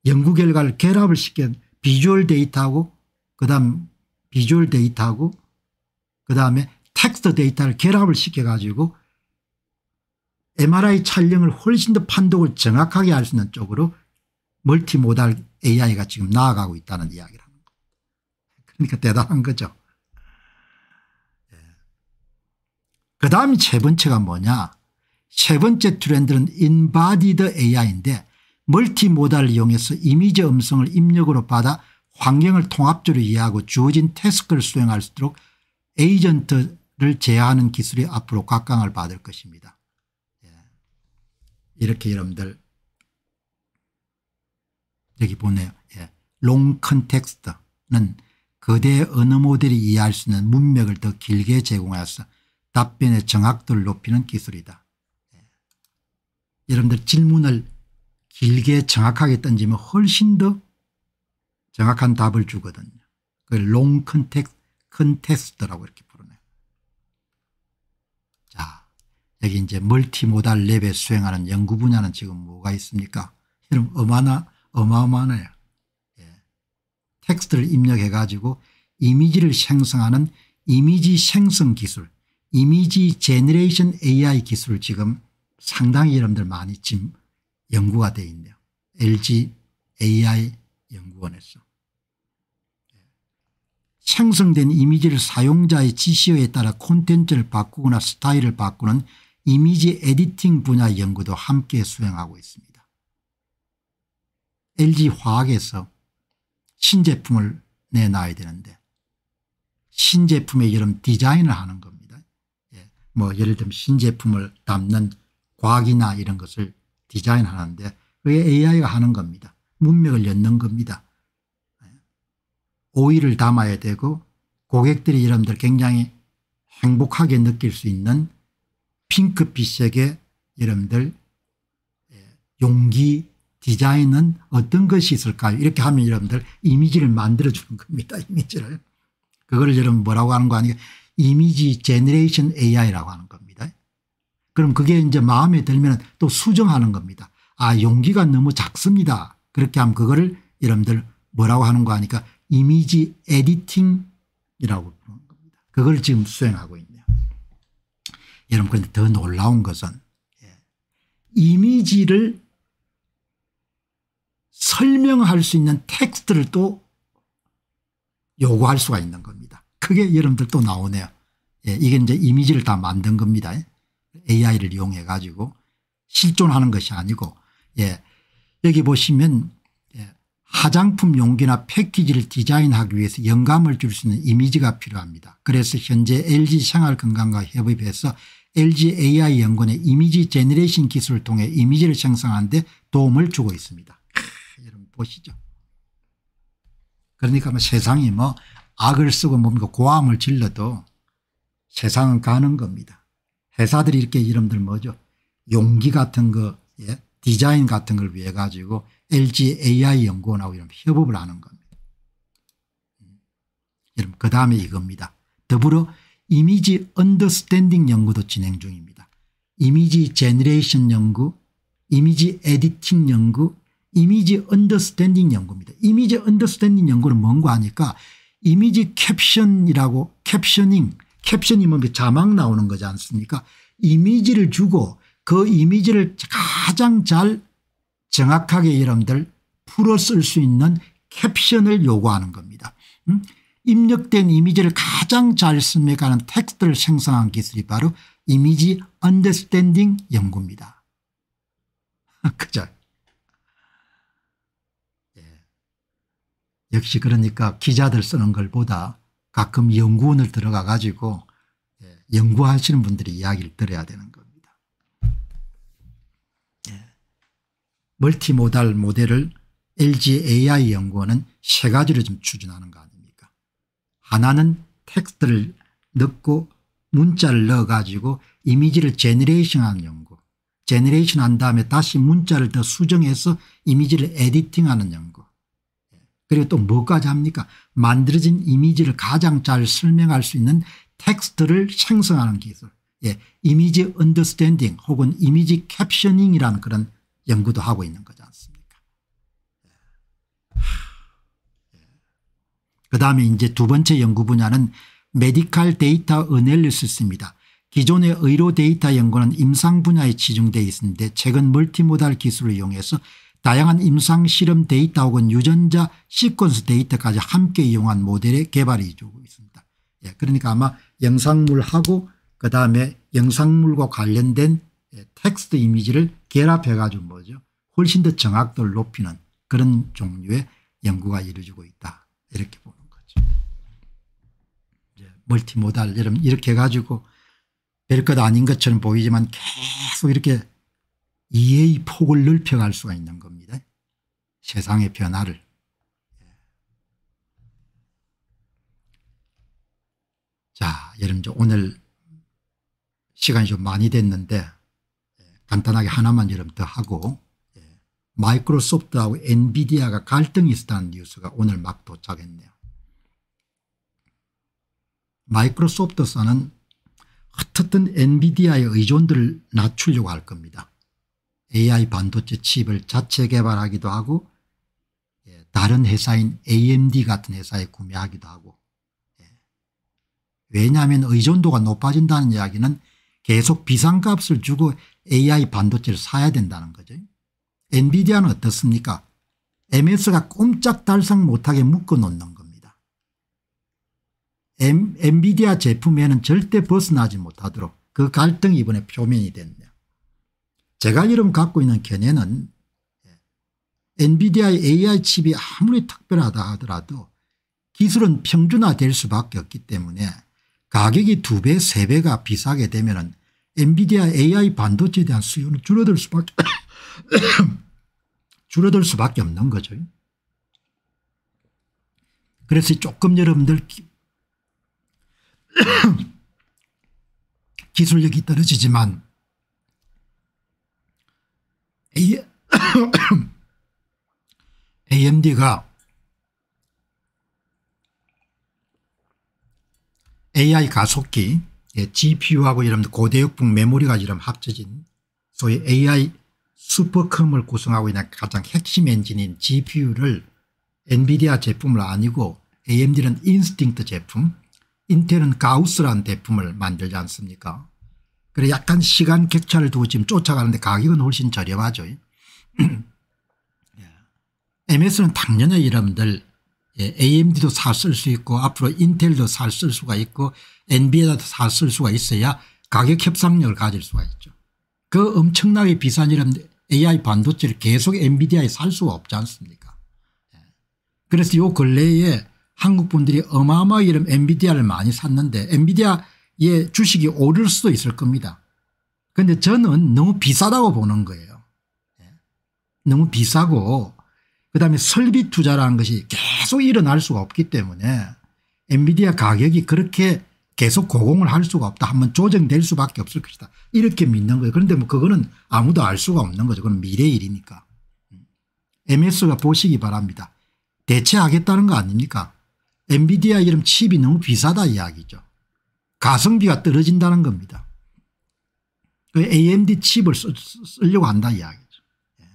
연구 결과를 결합을 시킨 비주얼 데이터하고 그다음 비주얼 데이터하고 그다음에 텍스트 데이터를 결합을 시켜가지고 MRI 촬영을 훨씬 더 판독을 정확하게 할 수 있는 쪽으로 멀티모달 AI가 지금 나아가고 있다는 이야기를 하는 니다 그러니까 대단한 거죠. 예. 그 다음 세 번째가 뭐냐 세 번째 트렌드는 인바디드 AI인데 멀티모달을 이용해서 이미지 음성을 입력으로 받아 환경을 통합적으로 이해하고 주어진 태스크를 수행할 수 있도록 에이전트를 제어하는 기술이 앞으로 각광을 받을 것입니다. 예. 이렇게 여러분들 여기 보네요. 예. 롱 컨텍스트는 거대 언어 모델이 이해할 수 있는 문맥을 더 길게 제공해서 답변의 정확도를 높이는 기술이다. 예. 여러분들 질문을 길게 정확하게 던지면 훨씬 더 정확한 답을 주거든요. 그걸 롱 컨텍, 스트라고 이렇게 부르네요. 자, 여기 이제 멀티모달 랩에 수행하는 연구 분야는 지금 뭐가 있습니까? 이런 어마나, 어마어마하네요. 예. 텍스트를 입력해가지고 이미지를 생성하는 이미지 생성 기술, 이미지 제너레이션 AI 기술 지금 상당히 여러분들 많이 지금 연구가 돼 있네요. LG AI 연구원에서. 생성된 예. 이미지를 사용자의 지시에 따라 콘텐츠를 바꾸거나 스타일을 바꾸는 이미지 에디팅 분야 연구도 함께 수행하고 있습니다. LG화학에서 신제품을 내놔야 되는데 신제품의 여름 디자인을 하는 겁니다. 예. 뭐 예를 들면 신제품을 담는 과학이나 이런 것을 디자인하는데 그게 AI가 하는 겁니다. 문맥을 엮는 겁니다. 오이를 담아야 되고 고객들이 여러분들 굉장히 행복하게 느낄 수 있는 핑크빛색의 여러분들 예, 용기 디자인은 어떤 것이 있을까요 이렇게 하면 여러분들 이미지를 만들어주는 겁니다 이미지를 그걸 여러분 뭐라고 하는 거 아니에요 이미지 제너레이션 AI라고 하는 겁니다 그럼 그게 이제 마음에 들면 또 수정하는 겁니다 아 용기가 너무 작습니다 그렇게 하면 그거를 여러분들 뭐라고 하는가 하니까 이미지 에디팅이라고 부르는 겁니다. 그걸 지금 수행하고 있네요. 여러분 그런데 더 놀라운 것은 예, 이미지를 설명할 수 있는 텍스트를 또 요구할 수가 있는 겁니다. 그게 여러분들 또 나오네요. 예, 이게 이제 이미지를 다 만든 겁니다. 예, AI를 이용해 가지고 실존하는 것이 아니고 예, 여기 보시면 예, 화장품 용기나 패키지를 디자인하기 위해서 영감을 줄 수 있는 이미지가 필요합니다. 그래서 현재 LG생활건강과 협업해서 LGAI 연구원의 이미지 제너레이션 기술을 통해 이미지를 생성하는 데 도움을 주고 있습니다. 크, 여러분 보시죠. 그러니까 뭐 세상이 뭐 악을 쓰고 뭡니까 고함을 질러도 세상은 가는 겁니다. 회사들이 이렇게 이름들 뭐죠 용기 같은 거 예? 디자인 같은 걸 위해 가지고 LG AI 연구원하고 이런 협업을 하는 겁니다. 음. 여러분 그 다음에 이겁니다. 더불어 이미지 언더스탠딩 연구도 진행 중입니다. 이미지 제너레이션 연구, 이미지 에디팅 연구, 이미지 언더스탠딩 연구입니다. 이미지 언더스탠딩 연구는 뭔가 하니까 이미지 캡션이라고 캡셔닝 캡션이 뭔가 자막 나오는 거지 않습니까 이미지를 주고 그 이미지를 가장 잘 정확하게 여러분들 풀어 쓸 수 있는 캡션을 요구하는 겁니다. 음? 입력된 이미지를 가장 잘 쓴맥하는 텍스트를 생성한 기술이 바로 이미지 언더스탠딩 연구입니다. 그죠? 예. 역시 그러니까 기자들 쓰는 걸보다 가끔 연구원을 들어가 가지고 예. 연구하시는 분들이 이야기를 들어야 되는 거예 멀티모달 모델을 LG AI 연구원은 세가지를좀 추진하는 거 아닙니까 하나는 텍스트를 넣고 문자를 넣어 가지고 이미지를 제너레이션하는 연구 제너레이션 한 다음에 다시 문자를 더 수정해서 이미지를 에디팅하는 연구 그리고 또 뭐까지 합니까 만들어진 이미지를 가장 잘 설명할 수 있는 텍스트를 생성하는 기술 예, 이미지 언더스탠딩 혹은 이미지 캡셔닝이라는 그런 연구도 하고 있는 거지 않습니까? 예. 그 다음에 이제 두 번째 연구 분야는 메디칼 데이터 어널리시스입니다. 기존의 의료 데이터 연구는 임상 분야에 치중되어 있는데 최근 멀티모달 기술을 이용해서 다양한 임상 실험 데이터 혹은 유전자 시퀀스 데이터까지 함께 이용한 모델의 개발이 이루고 있습니다. 예, 그러니까 아마 영상물하고 그다음에 영상물과 관련된 예, 텍스트 이미지를 결합해가지고 뭐죠 훨씬 더 정확도를 높이는 그런 종류의 연구가 이루어지고 있다 이렇게 보는 거죠. 이제 멀티모달 여러분 이렇게 해가지고 별것 아닌 것처럼 보이지만 계속 이렇게 이해의 폭을 넓혀갈 수가 있는 겁니다. 세상의 변화를. 예. 자 여러분 오늘 시간이 좀 많이 됐는데 간단하게 하나만 여러분 더 하고 예. 마이크로소프트하고 엔비디아가 갈등이 있었다는 뉴스가 오늘 막 도착했네요. 마이크로소프트사는 흩었던 엔비디아의 의존들을 낮추려고 할 겁니다. AI 반도체 칩을 자체 개발하기도 하고 예. 다른 회사인 AMD 같은 회사에 구매하기도 하고 예. 왜냐하면 의존도가 높아진다는 이야기는 계속 비상값을 주고 AI 반도체를 사야 된다는 거죠. 엔비디아는 어떻습니까? MS가 꼼짝 달싹 못하게 묶어 놓는 겁니다. M, 엔비디아 제품에는 절대 벗어나지 못하도록 그 갈등이 이번에 표면이 됐네요. 제가 이름 갖고 있는 견해는 엔비디아의 AI 칩이 아무리 특별하다 하더라도 기술은 평준화될 수밖에 없기 때문에 가격이 두배세배가 비싸게 되면 은 엔비디아 AI 반도체에 대한 수요는 줄어들 수밖에 줄어들 수밖에 없는 거죠. 그래서 조금 여러분들 기술력이 떨어지지만 AMD가 AI 가속기 예, GPU하고 이런 고대역분 메모리가 이런 합쳐진 소위 AI 슈퍼컴을 구성하고 있는 가장 핵심 엔진인 GPU를 엔비디아 제품을 아니고 AMD는 인스팅트 제품 인텔은 가우스라는 제품을 만들지 않습니까 그래 약간 시간 격차를 두고 지금 쫓아가는데 가격은 훨씬 저렴하죠 MS는 당연히 여러분들 예, AMD도 살 수 있고 앞으로 인텔도 살 수가 있고 NB에다 샀을 수가 있어야 가격 협상력을 가질 수가 있죠. 그 엄청나게 비싼 이런 AI 반도체를 계속 엔비디아에 살 수가 없지 않습니까 예. 그래서 요 근래에 한국 분들이 어마어마하게 이런 엔비디아를 많이 샀는데 엔비디아의 주식이 오를 수도 있을 겁니다. 그런데 저는 너무 비싸다고 보는 거예요. 예. 너무 비싸고 그다음에 설비 투자라는 것이 계속 일어날 수가 없기 때문에 엔비디아 가격이 그렇게 계속 고공을 할 수가 없다. 한번 조정될 수밖에 없을 것이다. 이렇게 믿는 거예요. 그런데 뭐 그거는 아무도 알 수가 없는 거죠. 그건 미래 일이니까. 음. MS가 보시기 바랍니다. 대체하겠다는 거 아닙니까? 엔비디아 이름 칩이 너무 비싸다 이야기죠. 가성비가 떨어진다는 겁니다. 그 AMD 칩을 쓰려고 한다 이야기죠. 예.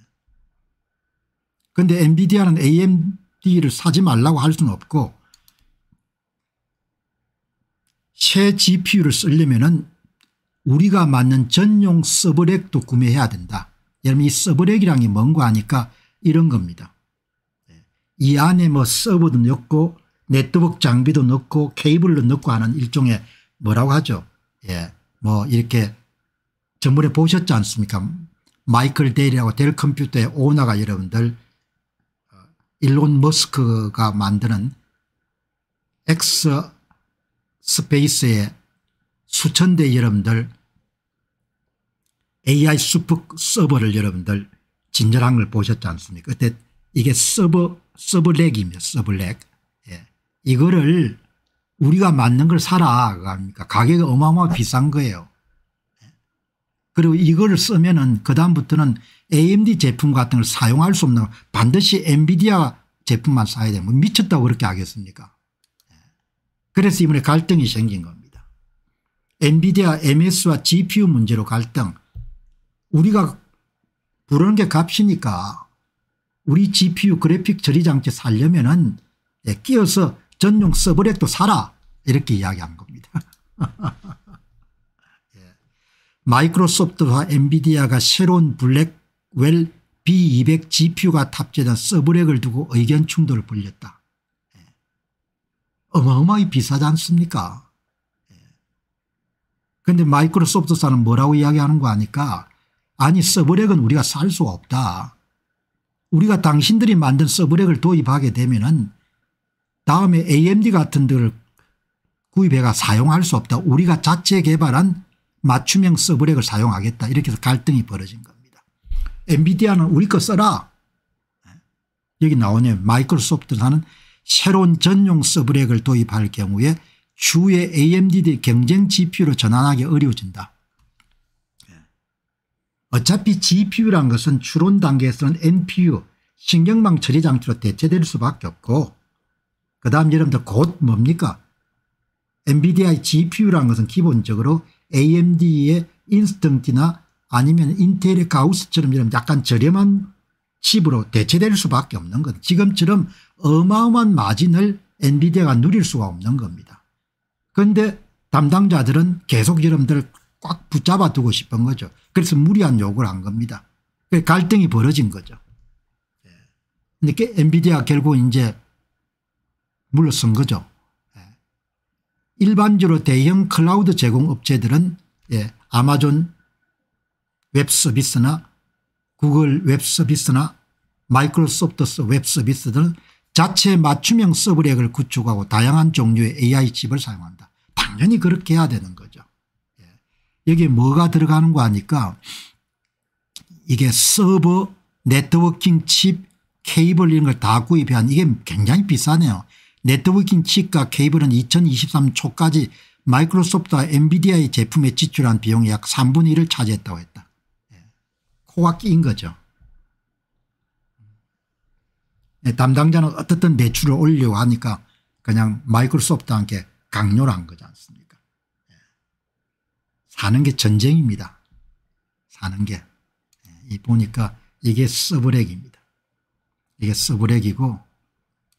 그런데 엔비디아는 AMD를 사지 말라고 할 수는 없고 새 GPU를 쓰려면 우리가 맞는 전용 서버렉도 구매해야 된다. 여러분 이서버렉이란게 뭔가 하니까 이런 겁니다. 예. 이 안에 뭐 서버도 넣고 네트워크 장비도 넣고 케이블도 넣고 하는 일종의 뭐라고 하죠. 예. 뭐 이렇게 전번에 보셨지 않습니까? 마이클 데일이라고 델 컴퓨터의 오너가 여러분들 어, 일론 머스크가 만드는 엑스 스페이스에 수천 대 여러분들 AI 수프 서버를 여러분들 진열한 걸 보셨지 않습니까? 그때 이게 서버, 서버렉입니다. 서버렉. 예. 이거를 우리가 만든 걸 사라. 합니까? 가격이 어마어마 비싼 거예요. 예. 그리고 이걸 쓰면은 그다음부터는 AMD 제품 같은 걸 사용할 수 없는 반드시 엔비디아 제품만 사야 되면 미쳤다고 그렇게 하겠습니까? 그래서 이번에 갈등이 생긴 겁니다. 엔비디아 MS와 GPU 문제로 갈등. 우리가 부르는 게 값이니까 우리 GPU 그래픽 처리장치 살려면 은 예, 끼어서 전용 서브렉도 사라 이렇게 이야기한 겁니다. 예. 마이크로소프트와 엔비디아가 새로운 블랙웰 B200 GPU가 탑재된 서브렉을 두고 의견 충돌을 벌였다. 어마어마하게 비싸지 않습니까? 그런데 예. 마이크로소프트사는 뭐라고 이야기하는 거 아니까 아니 서브렉은 우리가 살 수가 없다. 우리가 당신들이 만든 서브렉을 도입하게 되면 은 다음에 AMD 같은 데를 구입해가 사용할 수 없다. 우리가 자체 개발한 맞춤형 서브렉을 사용하겠다. 이렇게 해서 갈등이 벌어진 겁니다. 엔비디아는 우리 거 써라. 예. 여기 나오네요. 마이크로소프트사는 새로운 전용 서브렉을 도입할 경우에 주의 AMD 경쟁 GPU로 전환하기 어려워진다. 어차피 GPU란 것은 추론 단계에서는 NPU 신경망 처리 장치로 대체될 수밖에 없고 그 다음 여러분들 곧 뭡니까 n v i d i GPU란 것은 기본적으로 AMD의 인스턴트나 아니면 인텔의 가우스처럼 약간 저렴한 칩으로 대체될 수밖에 없는 것. 지금처럼 어마어마한 마진을 엔비디아가 누릴 수가 없는 겁니다. 그런데 담당자들은 계속 여러분들꽉 붙잡아 두고 싶은 거죠. 그래서 무리한 요구한 겁니다. 갈등이 벌어진 거죠. 예. 근데 엔비디아 결국 이제 물러선 거죠. 예. 일반적으로 대형 클라우드 제공 업체들은 예, 아마존 웹 서비스나 구글 웹 서비스나 마이크로소프트 웹 서비스 등 자체 맞춤형 서브랙을 구축하고 다양한 종류의 AI 칩을 사용한다. 당연히 그렇게 해야 되는 거죠. 예. 여기에 뭐가 들어가는 거아니까 이게 서버, 네트워킹 칩, 케이블 이런 걸 다 구입한 이게 굉장히 비싸네요. 네트워킹 칩과 케이블은 2023 초까지 마이크로소프트와 엔비디아의 제품에 지출한 비용의 약 3분의 1을 차지했다고 했다. 예. 코가 끼인 거죠. 네, 담당자는 어떻든 매출을 올리려고 하니까 그냥 마이크로소프트한테 강요를 한 거지 않습니까 네. 사는 게 전쟁입니다. 사는 게. 네, 보니까 이게 서브렉입니다. 이게 서브렉이고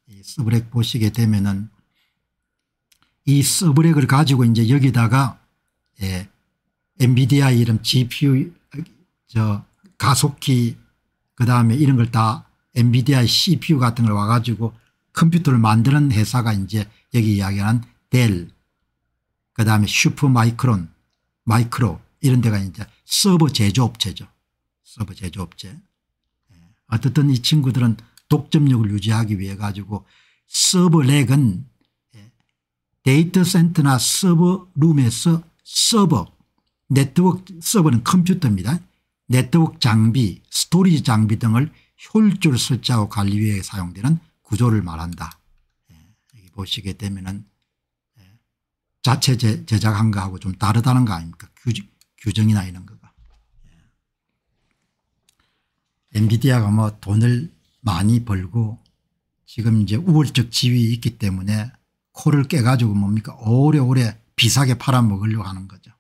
이 서브렉 보시게 되면은 이 서브렉을 가지고 이제 여기다가 예, 엔비디아 이름 GPU 저 가속기 그다음에 이런 걸다 엔비디아 cpu 같은 걸 와가지고 컴퓨터를 만드는 회사가 이제 여기 이야기하는델 그다음에 슈퍼마이크론 마이크로 이런 데가 이제 서버 제조업체죠. 서버 제조업체. 예. 어쨌든 이 친구들은 독점력을 유지하기 위해 가지고 서버 렉은 예, 데이터 센터나 서버 룸에서 서버 네트워크 서버는 컴퓨터입니다. 네트워크 장비 스토리지 장비 등을 혈줄 숫자와 관리위에 사용되는 구조를 말한다. 예, 여기 보시게 되면은 예, 자체 제작한 거하고 좀 다르다는 거 아닙니까? 규정, 이나 이런 거가. 예. 엔비디아가 뭐 돈을 많이 벌고 지금 이제 우월적 지위 있기 때문에 코를 깨가지고 뭡니까? 오래오래 비싸게 팔아먹으려고 하는 거죠.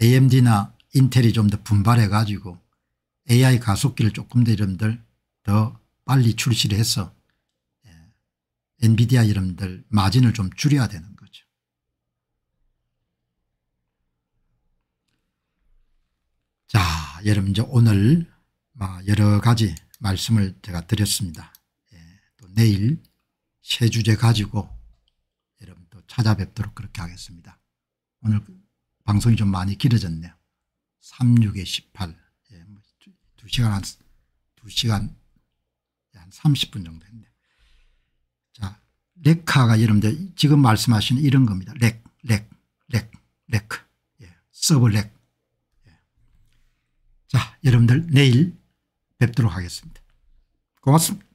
AMD나 인텔이 좀 더 분발해 가지고 AI 가속기를 조금 더 이름들 더 빨리 출시를 해서 예, 엔비디아 이름들 마진을 좀 줄여야 되는 거죠. 자 여러분 이제 오늘 여러 가지 말씀을 제가 드렸습니다. 예, 또 내일 새 주제 가지고 여러분 또 찾아뵙도록 그렇게 하겠습니다. 오늘 방송이 좀 많이 길어졌네요. 36에 18. 예, 2시간 뭐 한, 2시간 한 30분 정도 했네. 자, 레카가 여러분들 지금 말씀하시는 이런 겁니다. 렉, 렉, 렉, 렉. 예, 서브 렉. 예. 자, 여러분들 내일 뵙도록 하겠습니다. 고맙습니다.